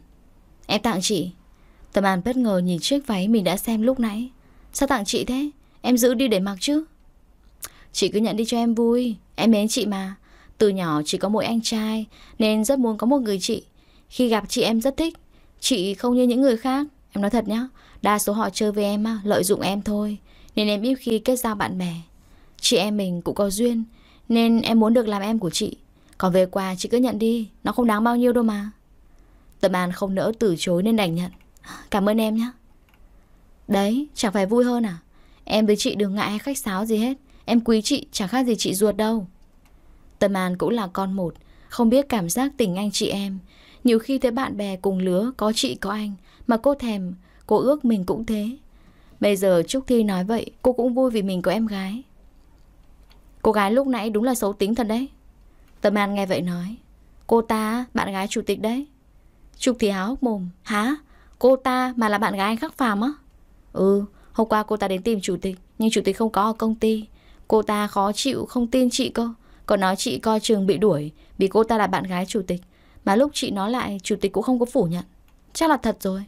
Em tặng chị. Tâm An bất ngờ nhìn chiếc váy mình đã xem lúc nãy. Sao tặng chị thế? Em giữ đi để mặc chứ. Chị cứ nhận đi cho em vui, em mến chị mà. Từ nhỏ chỉ có mỗi anh trai nên rất muốn có một người chị. Khi gặp chị em rất thích, chị không như những người khác. Em nói thật nhá, đa số họ chơi với em lợi dụng em thôi. Nên em ít khi kết giao bạn bè Chị em mình cũng có duyên Nên em muốn được làm em của chị Còn về quà chị cứ nhận đi Nó không đáng bao nhiêu đâu mà Tâm An không nỡ từ chối nên đành nhận Cảm ơn em nhé Đấy chẳng phải vui hơn à Em với chị đừng ngại khách sáo gì hết Em quý chị chẳng khác gì chị ruột đâu Tâm An cũng là con một Không biết cảm giác tình anh chị em Nhiều khi thấy bạn bè cùng lứa Có chị có anh Mà cô thèm Cô ước mình cũng thế Bây giờ Trúc Thi nói vậy, cô cũng vui vì mình có em gái. Cô gái lúc nãy đúng là xấu tính thật đấy. Tâm An nghe vậy nói, cô ta bạn gái chủ tịch đấy. Trúc Thi háo hốc mồm, hả? Cô ta mà là bạn gái anh khắc phàm á? Ừ, hôm qua cô ta đến tìm chủ tịch, nhưng chủ tịch không có ở công ty. Cô ta khó chịu, không tin chị cơ. Còn nói chị coi trường bị đuổi vì cô ta là bạn gái chủ tịch. Mà lúc chị nói lại, chủ tịch cũng không có phủ nhận. Chắc là thật rồi.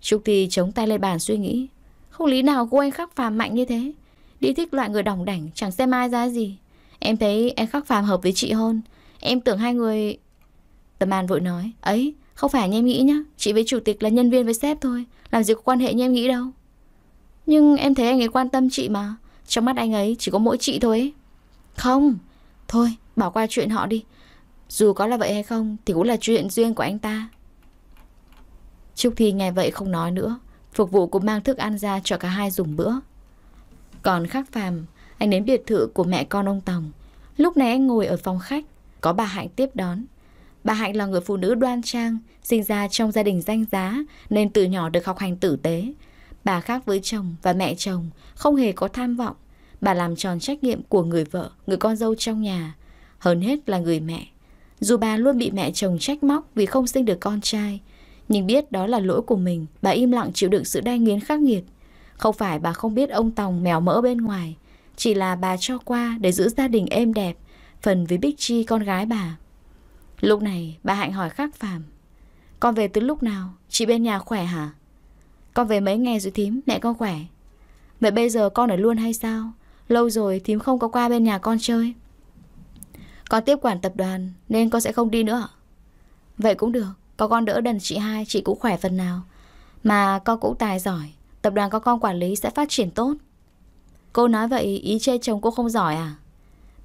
Trúc Thi chống tay lên bàn suy nghĩ. Không lý nào cô anh khắc phàm mạnh như thế Đi thích loại người đỏng đảnh Chẳng xem ai ra gì Em thấy em khắc phàm hợp với chị hơn Em tưởng hai người Tâm An vội nói Ấy không phải như em nghĩ nhá Chị với chủ tịch là nhân viên với sếp thôi Làm gì có quan hệ như em nghĩ đâu Nhưng em thấy anh ấy quan tâm chị mà Trong mắt anh ấy chỉ có mỗi chị thôi ấy. Không Thôi bỏ qua chuyện họ đi Dù có là vậy hay không Thì cũng là chuyện duyên của anh ta Trúc Thi nghe vậy không nói nữa Phục vụ cũng mang thức ăn ra cho cả hai dùng bữa Còn khắc phàm Anh đến biệt thự của mẹ con ông Tòng Lúc này anh ngồi ở phòng khách Có bà Hạnh tiếp đón Bà Hạnh là người phụ nữ đoan trang Sinh ra trong gia đình danh giá Nên từ nhỏ được học hành tử tế Bà khác với chồng và mẹ chồng Không hề có tham vọng Bà làm tròn trách nhiệm của người vợ Người con dâu trong nhà Hơn hết là người mẹ Dù bà luôn bị mẹ chồng trách móc Vì không sinh được con trai nhưng biết đó là lỗi của mình, bà im lặng chịu đựng sự đai nghiến khắc nghiệt. Không phải bà không biết ông Tòng mèo mỡ bên ngoài, chỉ là bà cho qua để giữ gia đình êm đẹp, phần với Bích Chi con gái bà. Lúc này, bà Hạnh hỏi khắc phàm. Con về từ lúc nào? Chị bên nhà khỏe hả? Con về mấy ngày rồi thím, mẹ con khỏe. Vậy bây giờ con ở luôn hay sao? Lâu rồi thím không có qua bên nhà con chơi. Con tiếp quản tập đoàn nên con sẽ không đi nữa Vậy cũng được có con đỡ đần chị hai chị cũng khỏe phần nào Mà con cũng tài giỏi Tập đoàn có con quản lý sẽ phát triển tốt Cô nói vậy ý chê chồng cô không giỏi à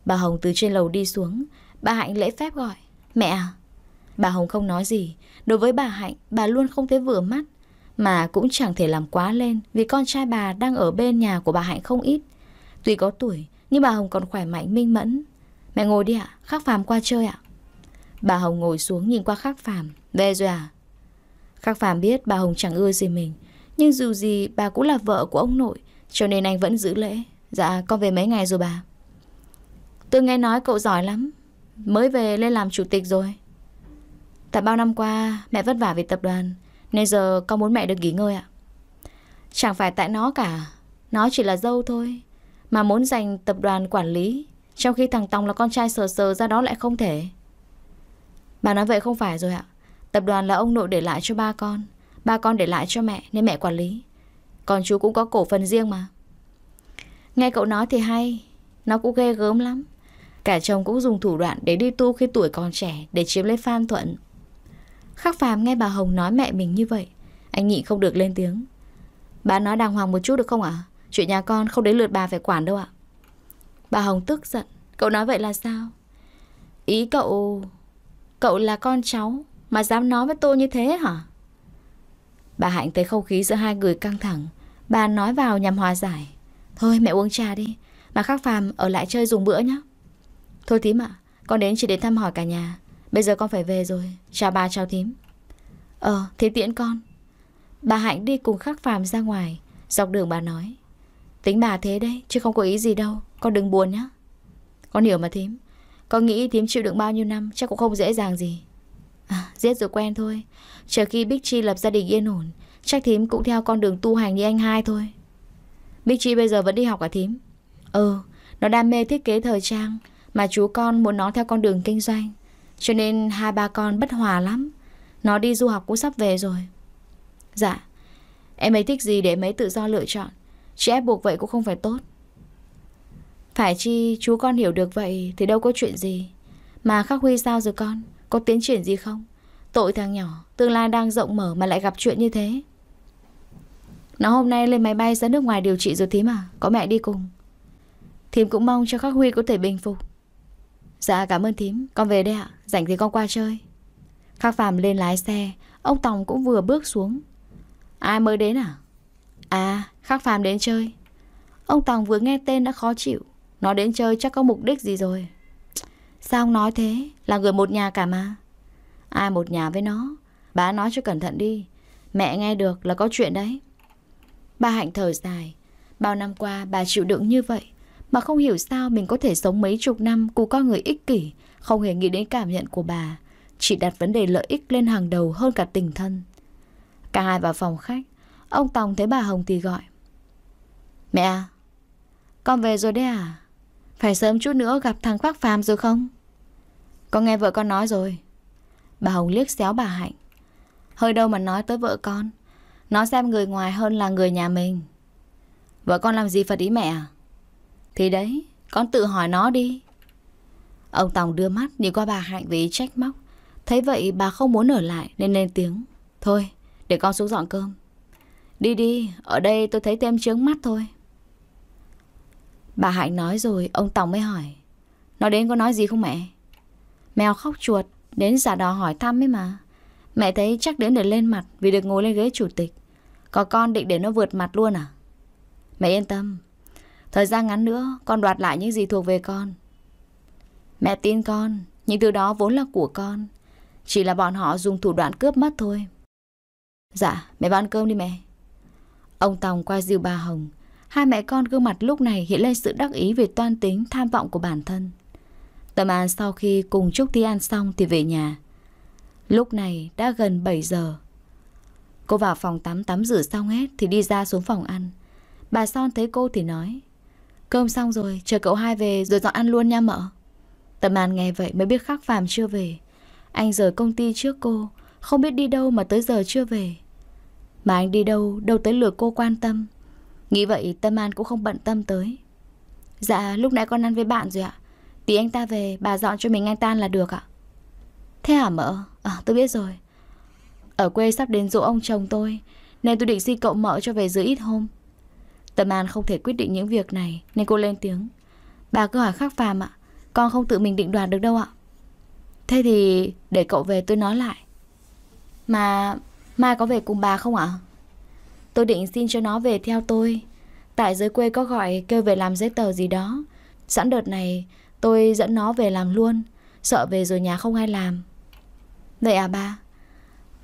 Bà Hồng từ trên lầu đi xuống Bà Hạnh lễ phép gọi Mẹ à Bà Hồng không nói gì Đối với bà Hạnh bà luôn không thấy vừa mắt Mà cũng chẳng thể làm quá lên Vì con trai bà đang ở bên nhà của bà Hạnh không ít Tuy có tuổi Nhưng bà Hồng còn khỏe mạnh minh mẫn Mẹ ngồi đi ạ Khắc phàm qua chơi ạ Bà Hồng ngồi xuống nhìn qua khắc phàm về rồi à? Khắc Phạm biết bà Hồng chẳng ưa gì mình, nhưng dù gì bà cũng là vợ của ông nội, cho nên anh vẫn giữ lễ. Dạ, con về mấy ngày rồi bà. Tôi nghe nói cậu giỏi lắm, mới về lên làm chủ tịch rồi. Tại bao năm qua, mẹ vất vả vì tập đoàn, nên giờ con muốn mẹ được nghỉ ngơi ạ. Chẳng phải tại nó cả, nó chỉ là dâu thôi, mà muốn giành tập đoàn quản lý, trong khi thằng Tòng là con trai sờ sờ ra đó lại không thể. Bà nói vậy không phải rồi ạ. Tập đoàn là ông nội để lại cho ba con Ba con để lại cho mẹ nên mẹ quản lý Còn chú cũng có cổ phần riêng mà Nghe cậu nói thì hay Nó cũng ghê gớm lắm Cả chồng cũng dùng thủ đoạn để đi tu khi tuổi còn trẻ Để chiếm lấy Phan Thuận Khắc phàm nghe bà Hồng nói mẹ mình như vậy Anh nhị không được lên tiếng Bà nói đàng hoàng một chút được không ạ Chuyện nhà con không đến lượt bà phải quản đâu ạ Bà Hồng tức giận Cậu nói vậy là sao Ý cậu Cậu là con cháu mà dám nói với tôi như thế hả? Bà Hạnh thấy không khí giữa hai người căng thẳng. Bà nói vào nhằm hòa giải. Thôi mẹ uống trà đi. Mà khắc phàm ở lại chơi dùng bữa nhé. Thôi thím ạ. con đến chỉ đến thăm hỏi cả nhà. Bây giờ con phải về rồi. Chào bà chào thím. Ờ thế tiễn con. Bà Hạnh đi cùng khắc phàm ra ngoài. Dọc đường bà nói. Tính bà thế đấy chứ không có ý gì đâu. Con đừng buồn nhé. Con hiểu mà thím. Con nghĩ thím chịu đựng bao nhiêu năm chắc cũng không dễ dàng gì. À, giết rồi quen thôi Chờ khi Bích Chi lập gia đình yên ổn Chắc thím cũng theo con đường tu hành như anh hai thôi Bích Chi bây giờ vẫn đi học cả thím Ừ, nó đam mê thiết kế thời trang Mà chú con muốn nó theo con đường kinh doanh Cho nên hai ba con bất hòa lắm Nó đi du học cũng sắp về rồi Dạ Em ấy thích gì để mấy tự do lựa chọn Chị ép buộc vậy cũng không phải tốt Phải chi chú con hiểu được vậy Thì đâu có chuyện gì Mà khắc huy sao rồi con có tiến triển gì không? Tội thằng nhỏ, tương lai đang rộng mở mà lại gặp chuyện như thế. Nó hôm nay lên máy bay ra nước ngoài điều trị rồi thím à, có mẹ đi cùng. Thím cũng mong cho khắc Huy có thể bình phục. Dạ cảm ơn thím, con về đây ạ, rảnh thì con qua chơi. Khắc Phạm lên lái xe, ông Tòng cũng vừa bước xuống. Ai mới đến à? À, Khắc Phạm đến chơi. Ông Tòng vừa nghe tên đã khó chịu. Nó đến chơi chắc có mục đích gì rồi, Sao ông nói thế? Là người một nhà cả mà. Ai một nhà với nó? Bà nói cho cẩn thận đi. Mẹ nghe được là có chuyện đấy. Bà Hạnh thở dài. Bao năm qua bà chịu đựng như vậy. Bà không hiểu sao mình có thể sống mấy chục năm cùng con người ích kỷ, không hề nghĩ đến cảm nhận của bà. Chỉ đặt vấn đề lợi ích lên hàng đầu hơn cả tình thân. Cả hai vào phòng khách. Ông Tòng thấy bà Hồng thì gọi. Mẹ à, con về rồi đấy à? Phải sớm chút nữa gặp thằng khoác phàm rồi không Con nghe vợ con nói rồi Bà Hồng liếc xéo bà Hạnh Hơi đâu mà nói tới vợ con Nó xem người ngoài hơn là người nhà mình Vợ con làm gì phật ý mẹ à Thì đấy Con tự hỏi nó đi Ông Tòng đưa mắt nhìn qua bà Hạnh với trách móc Thấy vậy bà không muốn ở lại Nên lên tiếng Thôi để con xuống dọn cơm Đi đi, ở đây tôi thấy tem trướng mắt thôi Bà Hạnh nói rồi Ông Tòng mới hỏi Nó đến có nói gì không mẹ Mèo khóc chuột Đến giả đò hỏi thăm ấy mà Mẹ thấy chắc đến để lên mặt Vì được ngồi lên ghế chủ tịch Có con định để nó vượt mặt luôn à Mẹ yên tâm Thời gian ngắn nữa con đoạt lại những gì thuộc về con Mẹ tin con Những thứ đó vốn là của con Chỉ là bọn họ dùng thủ đoạn cướp mất thôi Dạ mẹ bán cơm đi mẹ Ông Tòng qua dìu bà Hồng Hai mẹ con gương mặt lúc này hiện lên sự đắc ý về toan tính tham vọng của bản thân. Tâm An sau khi cùng chúc Thi An xong thì về nhà. Lúc này đã gần 7 giờ. Cô vào phòng tắm tắm rửa xong hết thì đi ra xuống phòng ăn. Bà Son thấy cô thì nói Cơm xong rồi, chờ cậu hai về rồi dọn ăn luôn nha mợ. Tâm An nghe vậy mới biết khắc phàm chưa về. Anh rời công ty trước cô, không biết đi đâu mà tới giờ chưa về. Mà anh đi đâu, đâu tới lượt cô quan tâm. Nghĩ vậy Tâm An cũng không bận tâm tới Dạ lúc nãy con ăn với bạn rồi ạ Tí anh ta về bà dọn cho mình anh tan là được ạ Thế hả mợ À tôi biết rồi Ở quê sắp đến dỗ ông chồng tôi Nên tôi định xin cậu mợ cho về dưới ít hôm Tâm An không thể quyết định những việc này Nên cô lên tiếng Bà cứ hỏi khắc phàm ạ Con không tự mình định đoạt được đâu ạ Thế thì để cậu về tôi nói lại Mà mai có về cùng bà không ạ? Tôi định xin cho nó về theo tôi Tại dưới quê có gọi kêu về làm giấy tờ gì đó Sẵn đợt này tôi dẫn nó về làm luôn Sợ về rồi nhà không ai làm Vậy à ba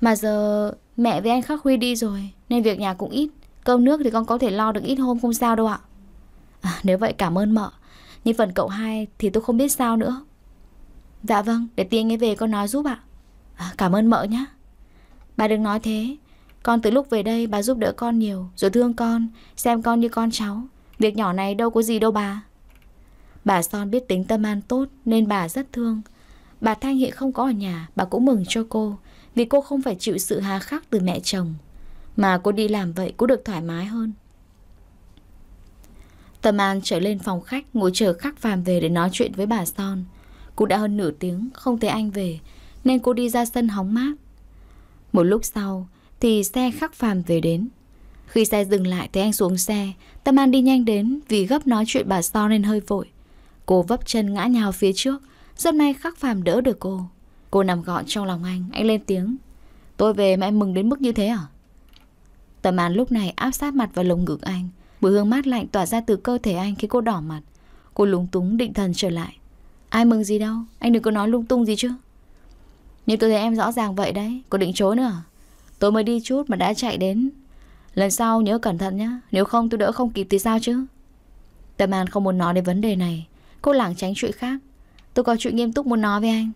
Mà giờ mẹ với anh Khắc Huy đi rồi Nên việc nhà cũng ít Cơm nước thì con có thể lo được ít hôm không sao đâu ạ à, Nếu vậy cảm ơn mợ Nhưng phần cậu hai thì tôi không biết sao nữa Dạ vâng, để tiên ấy về con nói giúp ạ à, Cảm ơn mợ nhé Bà đừng nói thế con từ lúc về đây bà giúp đỡ con nhiều Rồi thương con, xem con như con cháu Việc nhỏ này đâu có gì đâu bà Bà Son biết tính tâm an tốt Nên bà rất thương Bà Thanh hiện không có ở nhà Bà cũng mừng cho cô Vì cô không phải chịu sự hà khắc từ mẹ chồng Mà cô đi làm vậy cũng được thoải mái hơn Tâm An trở lên phòng khách Ngồi chờ khắc phàm về để nói chuyện với bà Son cô đã hơn nửa tiếng Không thấy anh về Nên cô đi ra sân hóng mát Một lúc sau thì xe khắc phàm về đến. Khi xe dừng lại thì anh xuống xe, Tâm An đi nhanh đến vì gấp nói chuyện bà So nên hơi vội. Cô vấp chân ngã nhào phía trước, rất may khắc phàm đỡ được cô. Cô nằm gọn trong lòng anh, anh lên tiếng. Tôi về mà em mừng đến mức như thế à? Tâm An lúc này áp sát mặt vào lồng ngực anh. Mùi hương mát lạnh tỏa ra từ cơ thể anh khi cô đỏ mặt. Cô lúng túng định thần trở lại. Ai mừng gì đâu, anh đừng có nói lung tung gì chứ. Nhưng tôi thấy em rõ ràng vậy đấy, có định chối nữa à? Tôi mới đi chút mà đã chạy đến Lần sau nhớ cẩn thận nhé Nếu không tôi đỡ không kịp thì sao chứ Tâm An không muốn nói đến vấn đề này Cô lảng tránh chuyện khác Tôi có chuyện nghiêm túc muốn nói với anh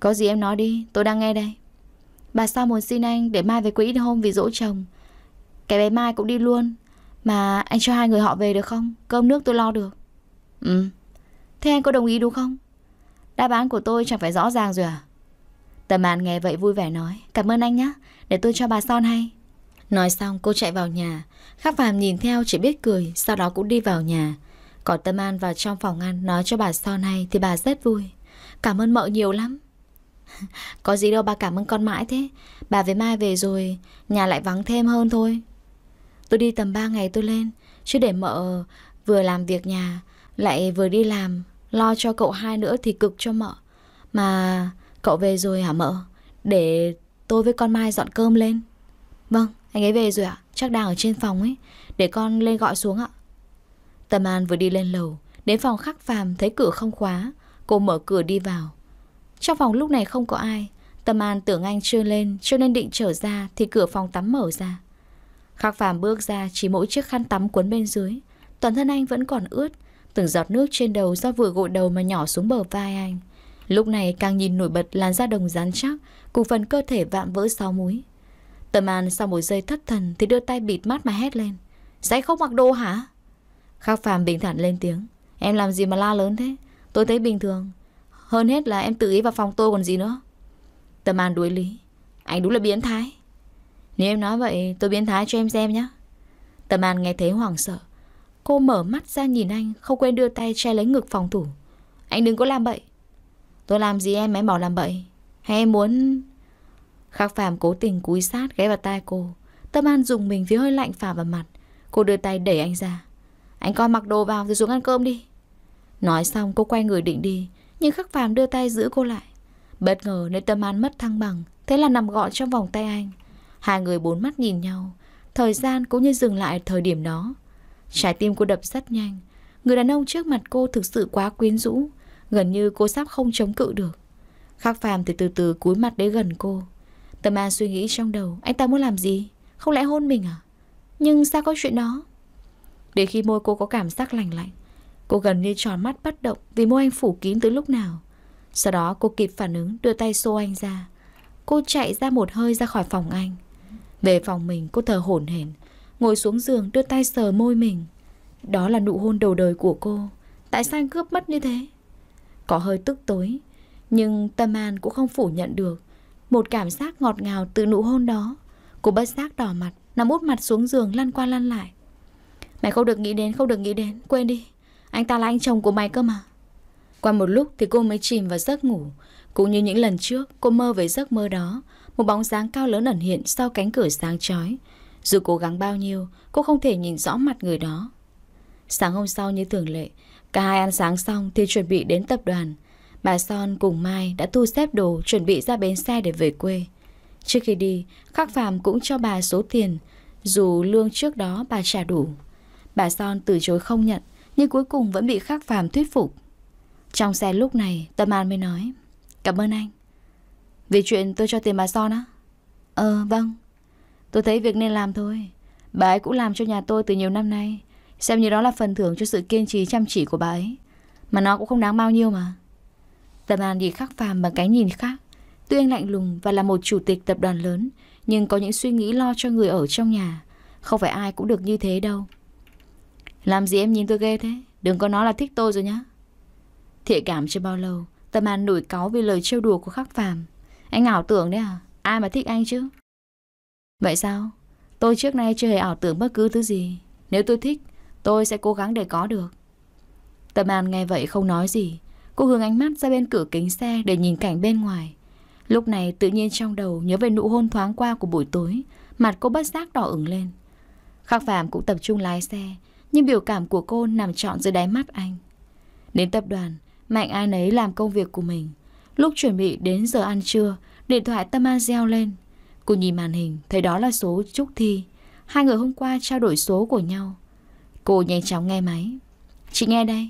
Có gì em nói đi tôi đang nghe đây Bà sao muốn xin anh để Mai về quỹ hôm vì dỗ chồng Cái bé Mai cũng đi luôn Mà anh cho hai người họ về được không Cơm nước tôi lo được Ừ Thế anh có đồng ý đúng không Đáp án của tôi chẳng phải rõ ràng rồi à Tâm An nghe vậy vui vẻ nói Cảm ơn anh nhé, để tôi cho bà Son hay Nói xong cô chạy vào nhà Khắc Phạm nhìn theo chỉ biết cười Sau đó cũng đi vào nhà Còn Tâm An vào trong phòng ăn nói cho bà Son hay Thì bà rất vui Cảm ơn mợ nhiều lắm [laughs] Có gì đâu bà cảm ơn con mãi thế Bà với Mai về rồi Nhà lại vắng thêm hơn thôi Tôi đi tầm 3 ngày tôi lên Chứ để mợ vừa làm việc nhà Lại vừa đi làm Lo cho cậu hai nữa thì cực cho mợ Mà Cậu về rồi hả mợ? Để tôi với con Mai dọn cơm lên. Vâng, anh ấy về rồi ạ. Chắc đang ở trên phòng ấy. Để con lên gọi xuống ạ. Tâm An vừa đi lên lầu. Đến phòng khắc phàm thấy cửa không khóa. Cô mở cửa đi vào. Trong phòng lúc này không có ai. Tâm An tưởng anh chưa lên cho nên định trở ra thì cửa phòng tắm mở ra. Khắc phàm bước ra chỉ mỗi chiếc khăn tắm cuốn bên dưới. Toàn thân anh vẫn còn ướt. Từng giọt nước trên đầu do vừa gội đầu mà nhỏ xuống bờ vai anh. Lúc này càng nhìn nổi bật làn da đồng rán chắc, cùng phần cơ thể vạm vỡ sáu múi. Tâm An sau một giây thất thần thì đưa tay bịt mắt mà hét lên. Sẽ không mặc đồ hả? Khác phàm bình thản lên tiếng. Em làm gì mà la lớn thế? Tôi thấy bình thường. Hơn hết là em tự ý vào phòng tôi còn gì nữa. Tâm An đuối lý. Anh đúng là biến thái. Nếu em nói vậy tôi biến thái cho em xem nhé. Tâm An nghe thấy hoảng sợ. Cô mở mắt ra nhìn anh không quên đưa tay che lấy ngực phòng thủ. Anh đừng có làm bậy. Tôi làm gì em em bảo làm bậy Hay em muốn Khắc Phạm cố tình cúi sát ghé vào tai cô Tâm An dùng mình phía hơi lạnh phả vào mặt Cô đưa tay đẩy anh ra Anh coi mặc đồ vào rồi xuống ăn cơm đi Nói xong cô quay người định đi Nhưng Khắc Phạm đưa tay giữ cô lại Bất ngờ nơi Tâm An mất thăng bằng Thế là nằm gọn trong vòng tay anh Hai người bốn mắt nhìn nhau Thời gian cũng như dừng lại thời điểm đó Trái tim cô đập rất nhanh Người đàn ông trước mặt cô thực sự quá quyến rũ Gần như cô sắp không chống cự được Khắc phàm thì từ từ cúi mặt đến gần cô Tâm An suy nghĩ trong đầu Anh ta muốn làm gì? Không lẽ hôn mình à? Nhưng sao có chuyện đó? Để khi môi cô có cảm giác lành lạnh Cô gần như tròn mắt bất động Vì môi anh phủ kín từ lúc nào Sau đó cô kịp phản ứng đưa tay xô anh ra Cô chạy ra một hơi ra khỏi phòng anh Về phòng mình cô thở hổn hển Ngồi xuống giường đưa tay sờ môi mình Đó là nụ hôn đầu đời của cô Tại sao anh cướp mất như thế? Có hơi tức tối Nhưng tâm an cũng không phủ nhận được Một cảm giác ngọt ngào từ nụ hôn đó Cô bất giác đỏ mặt Nằm út mặt xuống giường lăn qua lăn lại Mày không được nghĩ đến, không được nghĩ đến Quên đi, anh ta là anh chồng của mày cơ mà Qua một lúc thì cô mới chìm vào giấc ngủ Cũng như những lần trước Cô mơ về giấc mơ đó Một bóng dáng cao lớn ẩn hiện sau cánh cửa sáng chói Dù cố gắng bao nhiêu Cô không thể nhìn rõ mặt người đó Sáng hôm sau như thường lệ Cả hai ăn sáng xong thì chuẩn bị đến tập đoàn. Bà Son cùng Mai đã thu xếp đồ chuẩn bị ra bến xe để về quê. Trước khi đi, Khắc Phạm cũng cho bà số tiền, dù lương trước đó bà trả đủ. Bà Son từ chối không nhận, nhưng cuối cùng vẫn bị Khắc Phạm thuyết phục. Trong xe lúc này, Tâm An mới nói, cảm ơn anh. Vì chuyện tôi cho tiền bà Son á? Ờ, vâng. Tôi thấy việc nên làm thôi. Bà ấy cũng làm cho nhà tôi từ nhiều năm nay. Xem như đó là phần thưởng cho sự kiên trì chăm chỉ của bà ấy Mà nó cũng không đáng bao nhiêu mà Tâm An nhìn khắc phàm bằng cái nhìn khác Tuy anh lạnh lùng và là một chủ tịch tập đoàn lớn Nhưng có những suy nghĩ lo cho người ở trong nhà Không phải ai cũng được như thế đâu Làm gì em nhìn tôi ghê thế Đừng có nói là thích tôi rồi nhá Thiện cảm chưa bao lâu Tâm An nổi cáu vì lời trêu đùa của khắc phàm Anh ảo tưởng đấy à Ai mà thích anh chứ Vậy sao Tôi trước nay chưa hề ảo tưởng bất cứ thứ gì Nếu tôi thích Tôi sẽ cố gắng để có được Tâm An nghe vậy không nói gì Cô hướng ánh mắt ra bên cửa kính xe để nhìn cảnh bên ngoài Lúc này tự nhiên trong đầu nhớ về nụ hôn thoáng qua của buổi tối Mặt cô bất giác đỏ ửng lên Khắc Phạm cũng tập trung lái xe Nhưng biểu cảm của cô nằm trọn dưới đáy mắt anh Đến tập đoàn Mạnh ai nấy làm công việc của mình Lúc chuẩn bị đến giờ ăn trưa Điện thoại Tâm An reo lên Cô nhìn màn hình Thấy đó là số Trúc Thi Hai người hôm qua trao đổi số của nhau Cô nhanh chóng nghe máy. Chị nghe đây.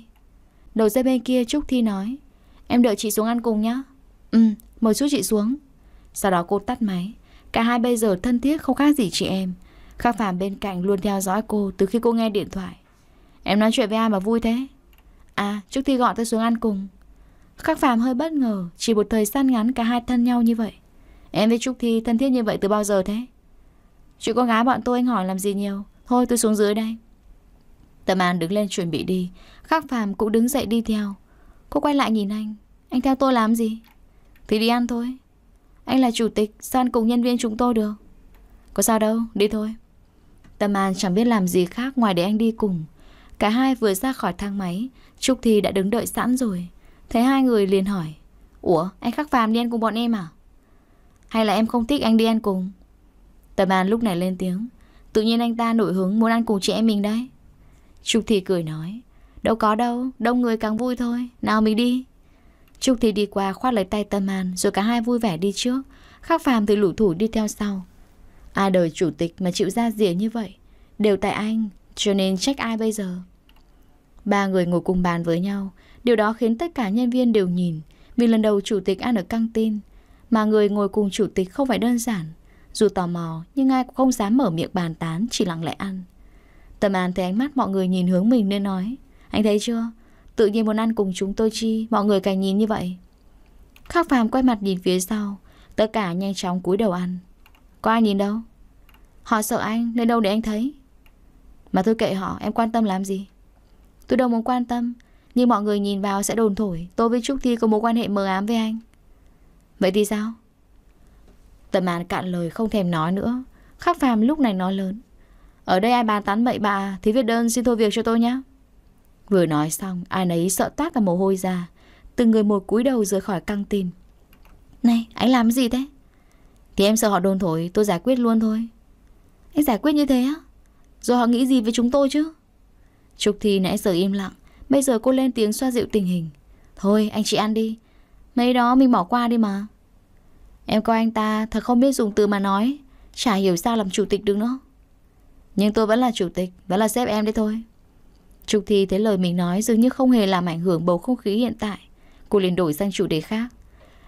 Đầu dây bên kia Trúc Thi nói. Em đợi chị xuống ăn cùng nhá Ừ, mời chút chị xuống. Sau đó cô tắt máy. Cả hai bây giờ thân thiết không khác gì chị em. Khắc Phạm bên cạnh luôn theo dõi cô từ khi cô nghe điện thoại. Em nói chuyện với ai mà vui thế? À, Trúc Thi gọi tôi xuống ăn cùng. Khắc Phạm hơi bất ngờ, chỉ một thời gian ngắn cả hai thân nhau như vậy. Em với Trúc Thi thân thiết như vậy từ bao giờ thế? Chuyện con gái bọn tôi anh hỏi làm gì nhiều. Thôi tôi xuống dưới đây. Tâm An đứng lên chuẩn bị đi Khắc Phạm cũng đứng dậy đi theo Cô quay lại nhìn anh Anh theo tôi làm gì Thì đi ăn thôi Anh là chủ tịch Sao cùng nhân viên chúng tôi được Có sao đâu Đi thôi Tâm An chẳng biết làm gì khác ngoài để anh đi cùng Cả hai vừa ra khỏi thang máy Trúc Thi đã đứng đợi sẵn rồi Thấy hai người liền hỏi Ủa anh Khắc Phạm đi ăn cùng bọn em à Hay là em không thích anh đi ăn cùng Tâm An lúc này lên tiếng Tự nhiên anh ta nổi hứng muốn ăn cùng chị em mình đấy Trúc thị cười nói Đâu có đâu, đông người càng vui thôi Nào mình đi Trúc thị đi qua khoát lấy tay Tâm An Rồi cả hai vui vẻ đi trước Khắc phàm thì lũ thủ đi theo sau Ai đời chủ tịch mà chịu ra rỉa như vậy Đều tại anh Cho nên trách ai bây giờ Ba người ngồi cùng bàn với nhau Điều đó khiến tất cả nhân viên đều nhìn Vì lần đầu chủ tịch ăn ở căng tin Mà người ngồi cùng chủ tịch không phải đơn giản Dù tò mò nhưng ai cũng không dám mở miệng bàn tán Chỉ lặng lẽ ăn Tâm An thấy ánh mắt mọi người nhìn hướng mình nên nói Anh thấy chưa? Tự nhiên muốn ăn cùng chúng tôi chi Mọi người càng nhìn như vậy Khắc phàm quay mặt nhìn phía sau Tất cả nhanh chóng cúi đầu ăn Có ai nhìn đâu Họ sợ anh nên đâu để anh thấy Mà thôi kệ họ em quan tâm làm gì Tôi đâu muốn quan tâm Nhưng mọi người nhìn vào sẽ đồn thổi Tôi với Trúc Thi có mối quan hệ mờ ám với anh Vậy thì sao Tầm án cạn lời không thèm nói nữa Khắc phàm lúc này nói lớn ở đây ai bàn tán bậy bạ thì viết đơn xin thôi việc cho tôi nhé. Vừa nói xong, ai nấy sợ tác cả mồ hôi ra. Từng người một cúi đầu rời khỏi căng tin. Này, anh làm gì thế? Thì em sợ họ đồn thổi, tôi giải quyết luôn thôi. Anh giải quyết như thế á? Rồi họ nghĩ gì về chúng tôi chứ? Trục thì nãy giờ im lặng, bây giờ cô lên tiếng xoa dịu tình hình. Thôi, anh chị ăn đi. Mấy đó mình bỏ qua đi mà. Em coi anh ta thật không biết dùng từ mà nói. Chả hiểu sao làm chủ tịch được nữa. Nhưng tôi vẫn là chủ tịch Vẫn là sếp em đấy thôi Trục Thi thấy lời mình nói dường như không hề làm ảnh hưởng bầu không khí hiện tại Cô liền đổi sang chủ đề khác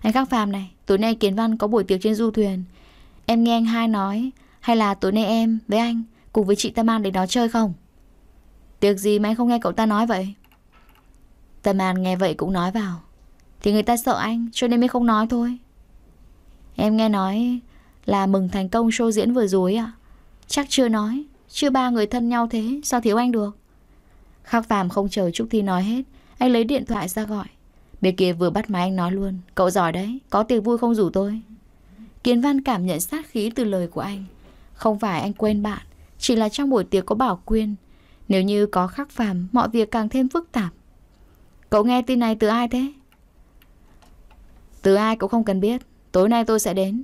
Anh Khắc Phạm này Tối nay Kiến Văn có buổi tiệc trên du thuyền Em nghe anh hai nói Hay là tối nay em với anh Cùng với chị Tâm An đến đó chơi không Tiệc gì mà anh không nghe cậu ta nói vậy Tâm An nghe vậy cũng nói vào Thì người ta sợ anh cho nên mới không nói thôi Em nghe nói Là mừng thành công show diễn vừa rồi ạ à? Chắc chưa nói chưa ba người thân nhau thế Sao thiếu anh được Khắc phàm không chờ Trúc Thi nói hết Anh lấy điện thoại ra gọi Bên kia vừa bắt máy anh nói luôn Cậu giỏi đấy Có tiền vui không rủ tôi Kiến Văn cảm nhận sát khí từ lời của anh Không phải anh quên bạn Chỉ là trong buổi tiệc có Bảo Quyên Nếu như có khắc phàm Mọi việc càng thêm phức tạp Cậu nghe tin này từ ai thế Từ ai cũng không cần biết Tối nay tôi sẽ đến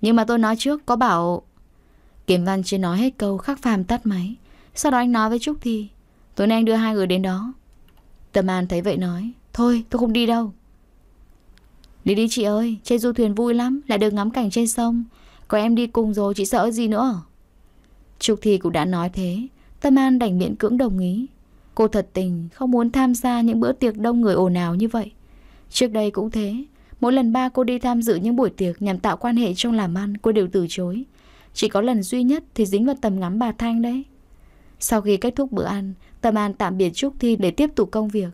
Nhưng mà tôi nói trước có bảo Kiếm Văn chưa nói hết câu khắc phàm tắt máy. Sau đó anh nói với Trúc Thi. Tối nay anh đưa hai người đến đó. Tâm An thấy vậy nói. Thôi tôi không đi đâu. Đi đi chị ơi, trên du thuyền vui lắm, lại được ngắm cảnh trên sông. Có em đi cùng rồi, chị sợ gì nữa? Trúc Thi cũng đã nói thế, Tâm An đành miễn cưỡng đồng ý. Cô thật tình, không muốn tham gia những bữa tiệc đông người ồn ào như vậy. Trước đây cũng thế, mỗi lần ba cô đi tham dự những buổi tiệc nhằm tạo quan hệ trong làm ăn, cô đều từ chối. Chỉ có lần duy nhất thì dính vào tầm ngắm bà Thanh đấy. Sau khi kết thúc bữa ăn, Tâm An tạm biệt Trúc Thi để tiếp tục công việc.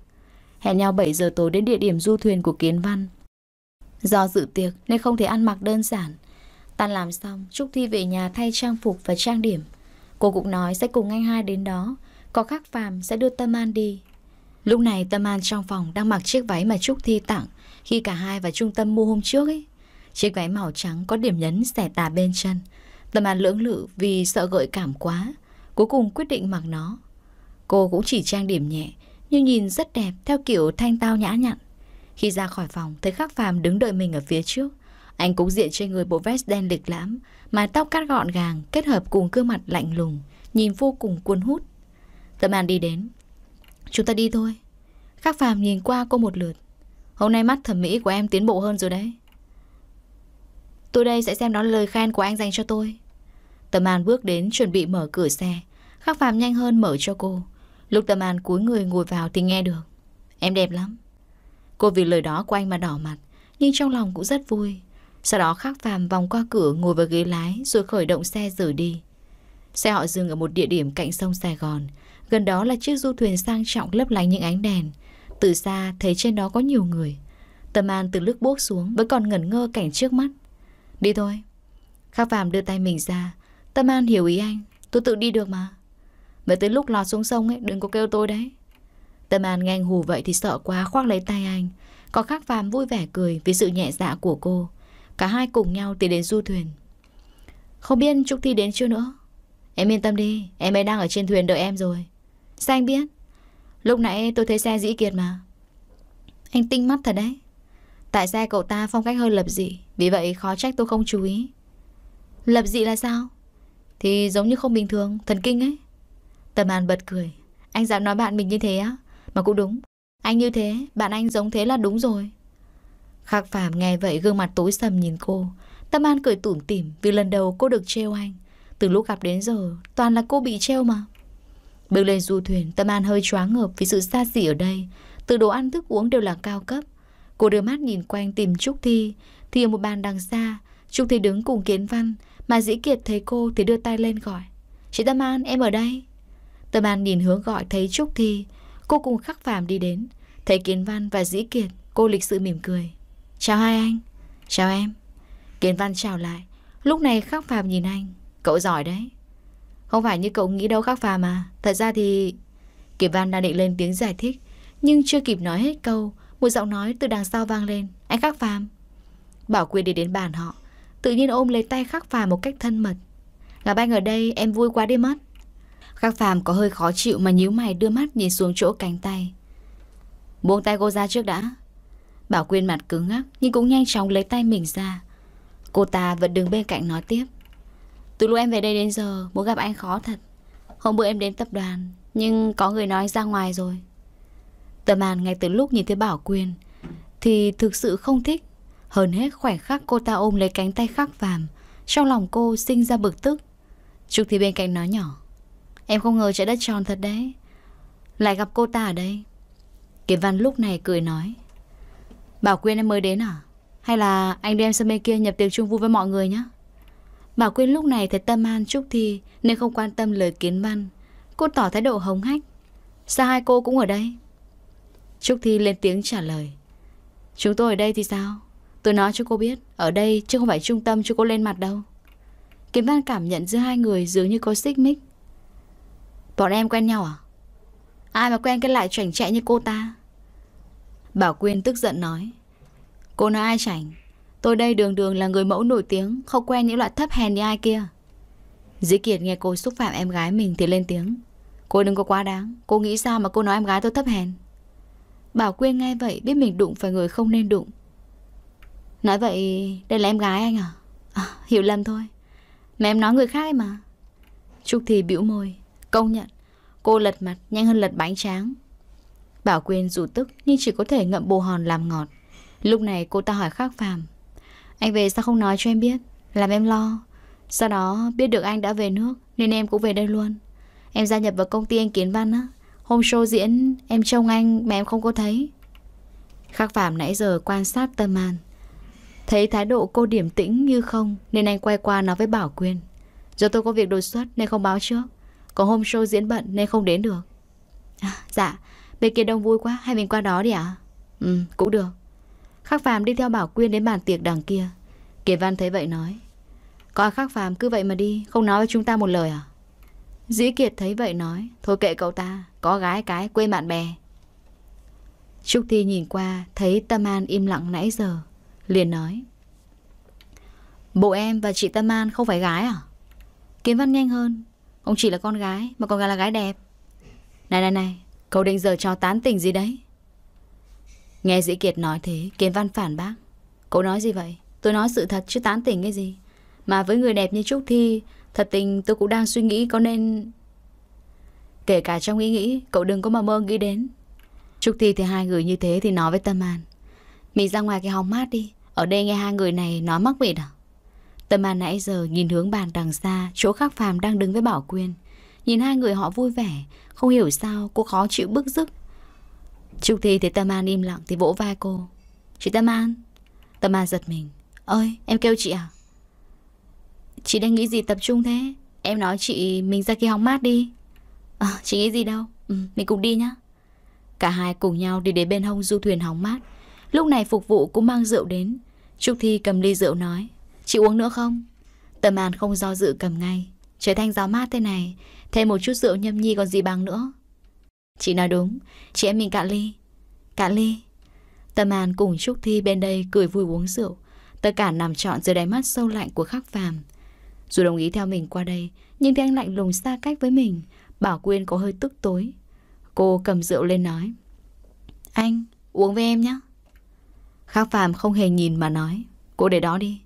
Hẹn nhau 7 giờ tối đến địa điểm du thuyền của Kiến Văn. Do dự tiệc nên không thể ăn mặc đơn giản. Tan làm xong, Trúc Thi về nhà thay trang phục và trang điểm. Cô cũng nói sẽ cùng anh hai đến đó, có khắc phàm sẽ đưa Tâm An đi. Lúc này Tâm An trong phòng đang mặc chiếc váy mà Trúc Thi tặng khi cả hai vào trung tâm mua hôm trước ấy. Chiếc váy màu trắng có điểm nhấn xẻ tà bên chân, Tâm An lưỡng lự vì sợ gợi cảm quá, cuối cùng quyết định mặc nó. Cô cũng chỉ trang điểm nhẹ, nhưng nhìn rất đẹp theo kiểu thanh tao nhã nhặn. Khi ra khỏi phòng, thấy Khắc Phàm đứng đợi mình ở phía trước. Anh cũng diện trên người bộ vest đen lịch lãm, mái tóc cắt gọn gàng kết hợp cùng gương mặt lạnh lùng, nhìn vô cùng cuốn hút. Tâm An đi đến. Chúng ta đi thôi. Khắc Phàm nhìn qua cô một lượt. Hôm nay mắt thẩm mỹ của em tiến bộ hơn rồi đấy. Tôi đây sẽ xem đó là lời khen của anh dành cho tôi. Tâm An bước đến chuẩn bị mở cửa xe. Khắc Phạm nhanh hơn mở cho cô. Lúc Tâm An cúi người ngồi vào thì nghe được. Em đẹp lắm. Cô vì lời đó của anh mà đỏ mặt, nhưng trong lòng cũng rất vui. Sau đó Khắc Phạm vòng qua cửa ngồi vào ghế lái rồi khởi động xe rời đi. Xe họ dừng ở một địa điểm cạnh sông Sài Gòn. Gần đó là chiếc du thuyền sang trọng lấp lánh những ánh đèn. Từ xa thấy trên đó có nhiều người. Tâm An từ lúc buốc xuống vẫn còn ngẩn ngơ cảnh trước mắt. Đi thôi. Khắc Phạm đưa tay mình ra, Tâm An hiểu ý anh Tôi tự đi được mà Vậy tới lúc lọt xuống sông ấy đừng có kêu tôi đấy Tâm An nghe anh hù vậy thì sợ quá khoác lấy tay anh Có khắc phàm vui vẻ cười vì sự nhẹ dạ của cô Cả hai cùng nhau tìm đến du thuyền Không biết Trúc Thi đến chưa nữa Em yên tâm đi Em ấy đang ở trên thuyền đợi em rồi Sao anh biết Lúc nãy tôi thấy xe dĩ kiệt mà Anh tinh mắt thật đấy Tại xe cậu ta phong cách hơi lập dị Vì vậy khó trách tôi không chú ý Lập dị là sao thì giống như không bình thường Thần kinh ấy Tâm An bật cười Anh dám nói bạn mình như thế á Mà cũng đúng Anh như thế Bạn anh giống thế là đúng rồi Khắc Phạm nghe vậy gương mặt tối sầm nhìn cô Tâm An cười tủm tỉm Vì lần đầu cô được trêu anh Từ lúc gặp đến giờ Toàn là cô bị trêu mà Bước lên du thuyền Tâm An hơi choáng ngợp Vì sự xa xỉ ở đây Từ đồ ăn thức uống đều là cao cấp Cô đưa mắt nhìn quanh tìm Trúc Thi Thì ở một bàn đằng xa Trúc Thi đứng cùng Kiến Văn mà Dĩ Kiệt thấy cô thì đưa tay lên gọi Chị Tâm An em ở đây Tâm An nhìn hướng gọi thấy Trúc Thi Cô cùng khắc phàm đi đến Thấy Kiến Văn và Dĩ Kiệt Cô lịch sự mỉm cười Chào hai anh Chào em Kiến Văn chào lại Lúc này khắc phàm nhìn anh Cậu giỏi đấy Không phải như cậu nghĩ đâu khắc phàm mà Thật ra thì Kiến Văn đang định lên tiếng giải thích Nhưng chưa kịp nói hết câu Một giọng nói từ đằng sau vang lên Anh khắc phàm Bảo Quyên đi đến bàn họ Tự nhiên ôm lấy tay Khắc Phàm một cách thân mật Gặp anh ở đây em vui quá đi mất Khắc Phàm có hơi khó chịu mà nhíu mày đưa mắt nhìn xuống chỗ cánh tay Buông tay cô ra trước đã Bảo Quyên mặt cứng ngắc Nhưng cũng nhanh chóng lấy tay mình ra Cô ta vẫn đứng bên cạnh nói tiếp Từ lúc em về đây đến giờ Muốn gặp anh khó thật Hôm bữa em đến tập đoàn Nhưng có người nói ra ngoài rồi Tầm màn ngay từ lúc nhìn thấy Bảo Quyên Thì thực sự không thích hơn hết khoảnh khắc cô ta ôm lấy cánh tay khắc phàm Trong lòng cô sinh ra bực tức Trúc thì bên cạnh nói nhỏ Em không ngờ trái đất tròn thật đấy Lại gặp cô ta ở đây Kiến văn lúc này cười nói Bảo Quyên em mới đến à Hay là anh đem sang bên kia nhập tiệc chung vui với mọi người nhé Bảo Quyên lúc này thấy tâm an Trúc Thi Nên không quan tâm lời kiến văn Cô tỏ thái độ hống hách Sao hai cô cũng ở đây Trúc Thi lên tiếng trả lời Chúng tôi ở đây thì sao Tôi nói cho cô biết, ở đây chứ không phải trung tâm cho cô lên mặt đâu. Kiếm Văn cảm nhận giữa hai người dường như có xích mích. Bọn em quen nhau à? Ai mà quen cái lại chảnh chạy như cô ta? Bảo Quyên tức giận nói. Cô nói ai chảnh? Tôi đây đường đường là người mẫu nổi tiếng, không quen những loại thấp hèn như ai kia. Dĩ Kiệt nghe cô xúc phạm em gái mình thì lên tiếng. Cô đừng có quá đáng, cô nghĩ sao mà cô nói em gái tôi thấp hèn? Bảo Quyên nghe vậy biết mình đụng phải người không nên đụng. Nói vậy đây là em gái anh à? à hiểu lầm thôi Mà em nói người khác ấy mà Trúc Thì bĩu môi Công nhận Cô lật mặt nhanh hơn lật bánh tráng Bảo Quyên dù tức nhưng chỉ có thể ngậm bồ hòn làm ngọt Lúc này cô ta hỏi khác phàm Anh về sao không nói cho em biết Làm em lo Sau đó biết được anh đã về nước Nên em cũng về đây luôn Em gia nhập vào công ty anh Kiến Văn á Hôm show diễn em trông anh mà em không có thấy Khắc Phạm nãy giờ quan sát Tâm An Thấy thái độ cô điểm tĩnh như không Nên anh quay qua nói với Bảo Quyên Do tôi có việc đột xuất nên không báo trước Còn hôm show diễn bận nên không đến được à, Dạ Bên kia đông vui quá Hay mình qua đó đi ạ Ừ cũng được Khắc Phạm đi theo Bảo Quyên đến bàn tiệc đằng kia Kiệt Văn thấy vậy nói Có Khắc Phạm cứ vậy mà đi Không nói với chúng ta một lời à Dĩ Kiệt thấy vậy nói Thôi kệ cậu ta Có gái cái quên bạn bè Trúc Thi nhìn qua Thấy Tâm An im lặng nãy giờ liền nói Bộ em và chị Tâm An không phải gái à? Kiến văn nhanh hơn Ông chỉ là con gái Mà con gái là gái đẹp Này này này Cậu định giờ cho tán tình gì đấy Nghe Dĩ Kiệt nói thế Kiến văn phản bác Cậu nói gì vậy Tôi nói sự thật chứ tán tỉnh cái gì Mà với người đẹp như Trúc Thi Thật tình tôi cũng đang suy nghĩ có nên Kể cả trong ý nghĩ Cậu đừng có mà mơ nghĩ đến Trúc Thi thì hai người như thế thì nói với Tâm An Mình ra ngoài cái hóng mát đi ở đây nghe hai người này nói mắc biệt à? Tâm An nãy giờ nhìn hướng bàn đằng xa, chỗ khắc phàm đang đứng với Bảo Quyên. Nhìn hai người họ vui vẻ, không hiểu sao cô khó chịu bức rức. Trúc Thi thấy Tâm An im lặng thì vỗ vai cô. Chị Tâm An. Tâm An giật mình. Ơi, em kêu chị à? Chị đang nghĩ gì tập trung thế? Em nói chị mình ra kia hóng mát đi. À, chị nghĩ gì đâu, ừ, mình cùng đi nhá. Cả hai cùng nhau đi đến bên hông du thuyền hóng mát. Lúc này phục vụ cũng mang rượu đến. Trúc Thi cầm ly rượu nói Chị uống nữa không? Tầm An không do dự cầm ngay Trời thanh gió mát thế này Thêm một chút rượu nhâm nhi còn gì bằng nữa Chị nói đúng Chị em mình cạn ly Cạn ly Tầm An cùng Trúc Thi bên đây cười vui uống rượu Tất cả nằm trọn dưới đáy mắt sâu lạnh của khắc phàm Dù đồng ý theo mình qua đây Nhưng thấy anh lạnh lùng xa cách với mình Bảo Quyên có hơi tức tối Cô cầm rượu lên nói Anh uống với em nhé Khác Phạm không hề nhìn mà nói Cô để đó đi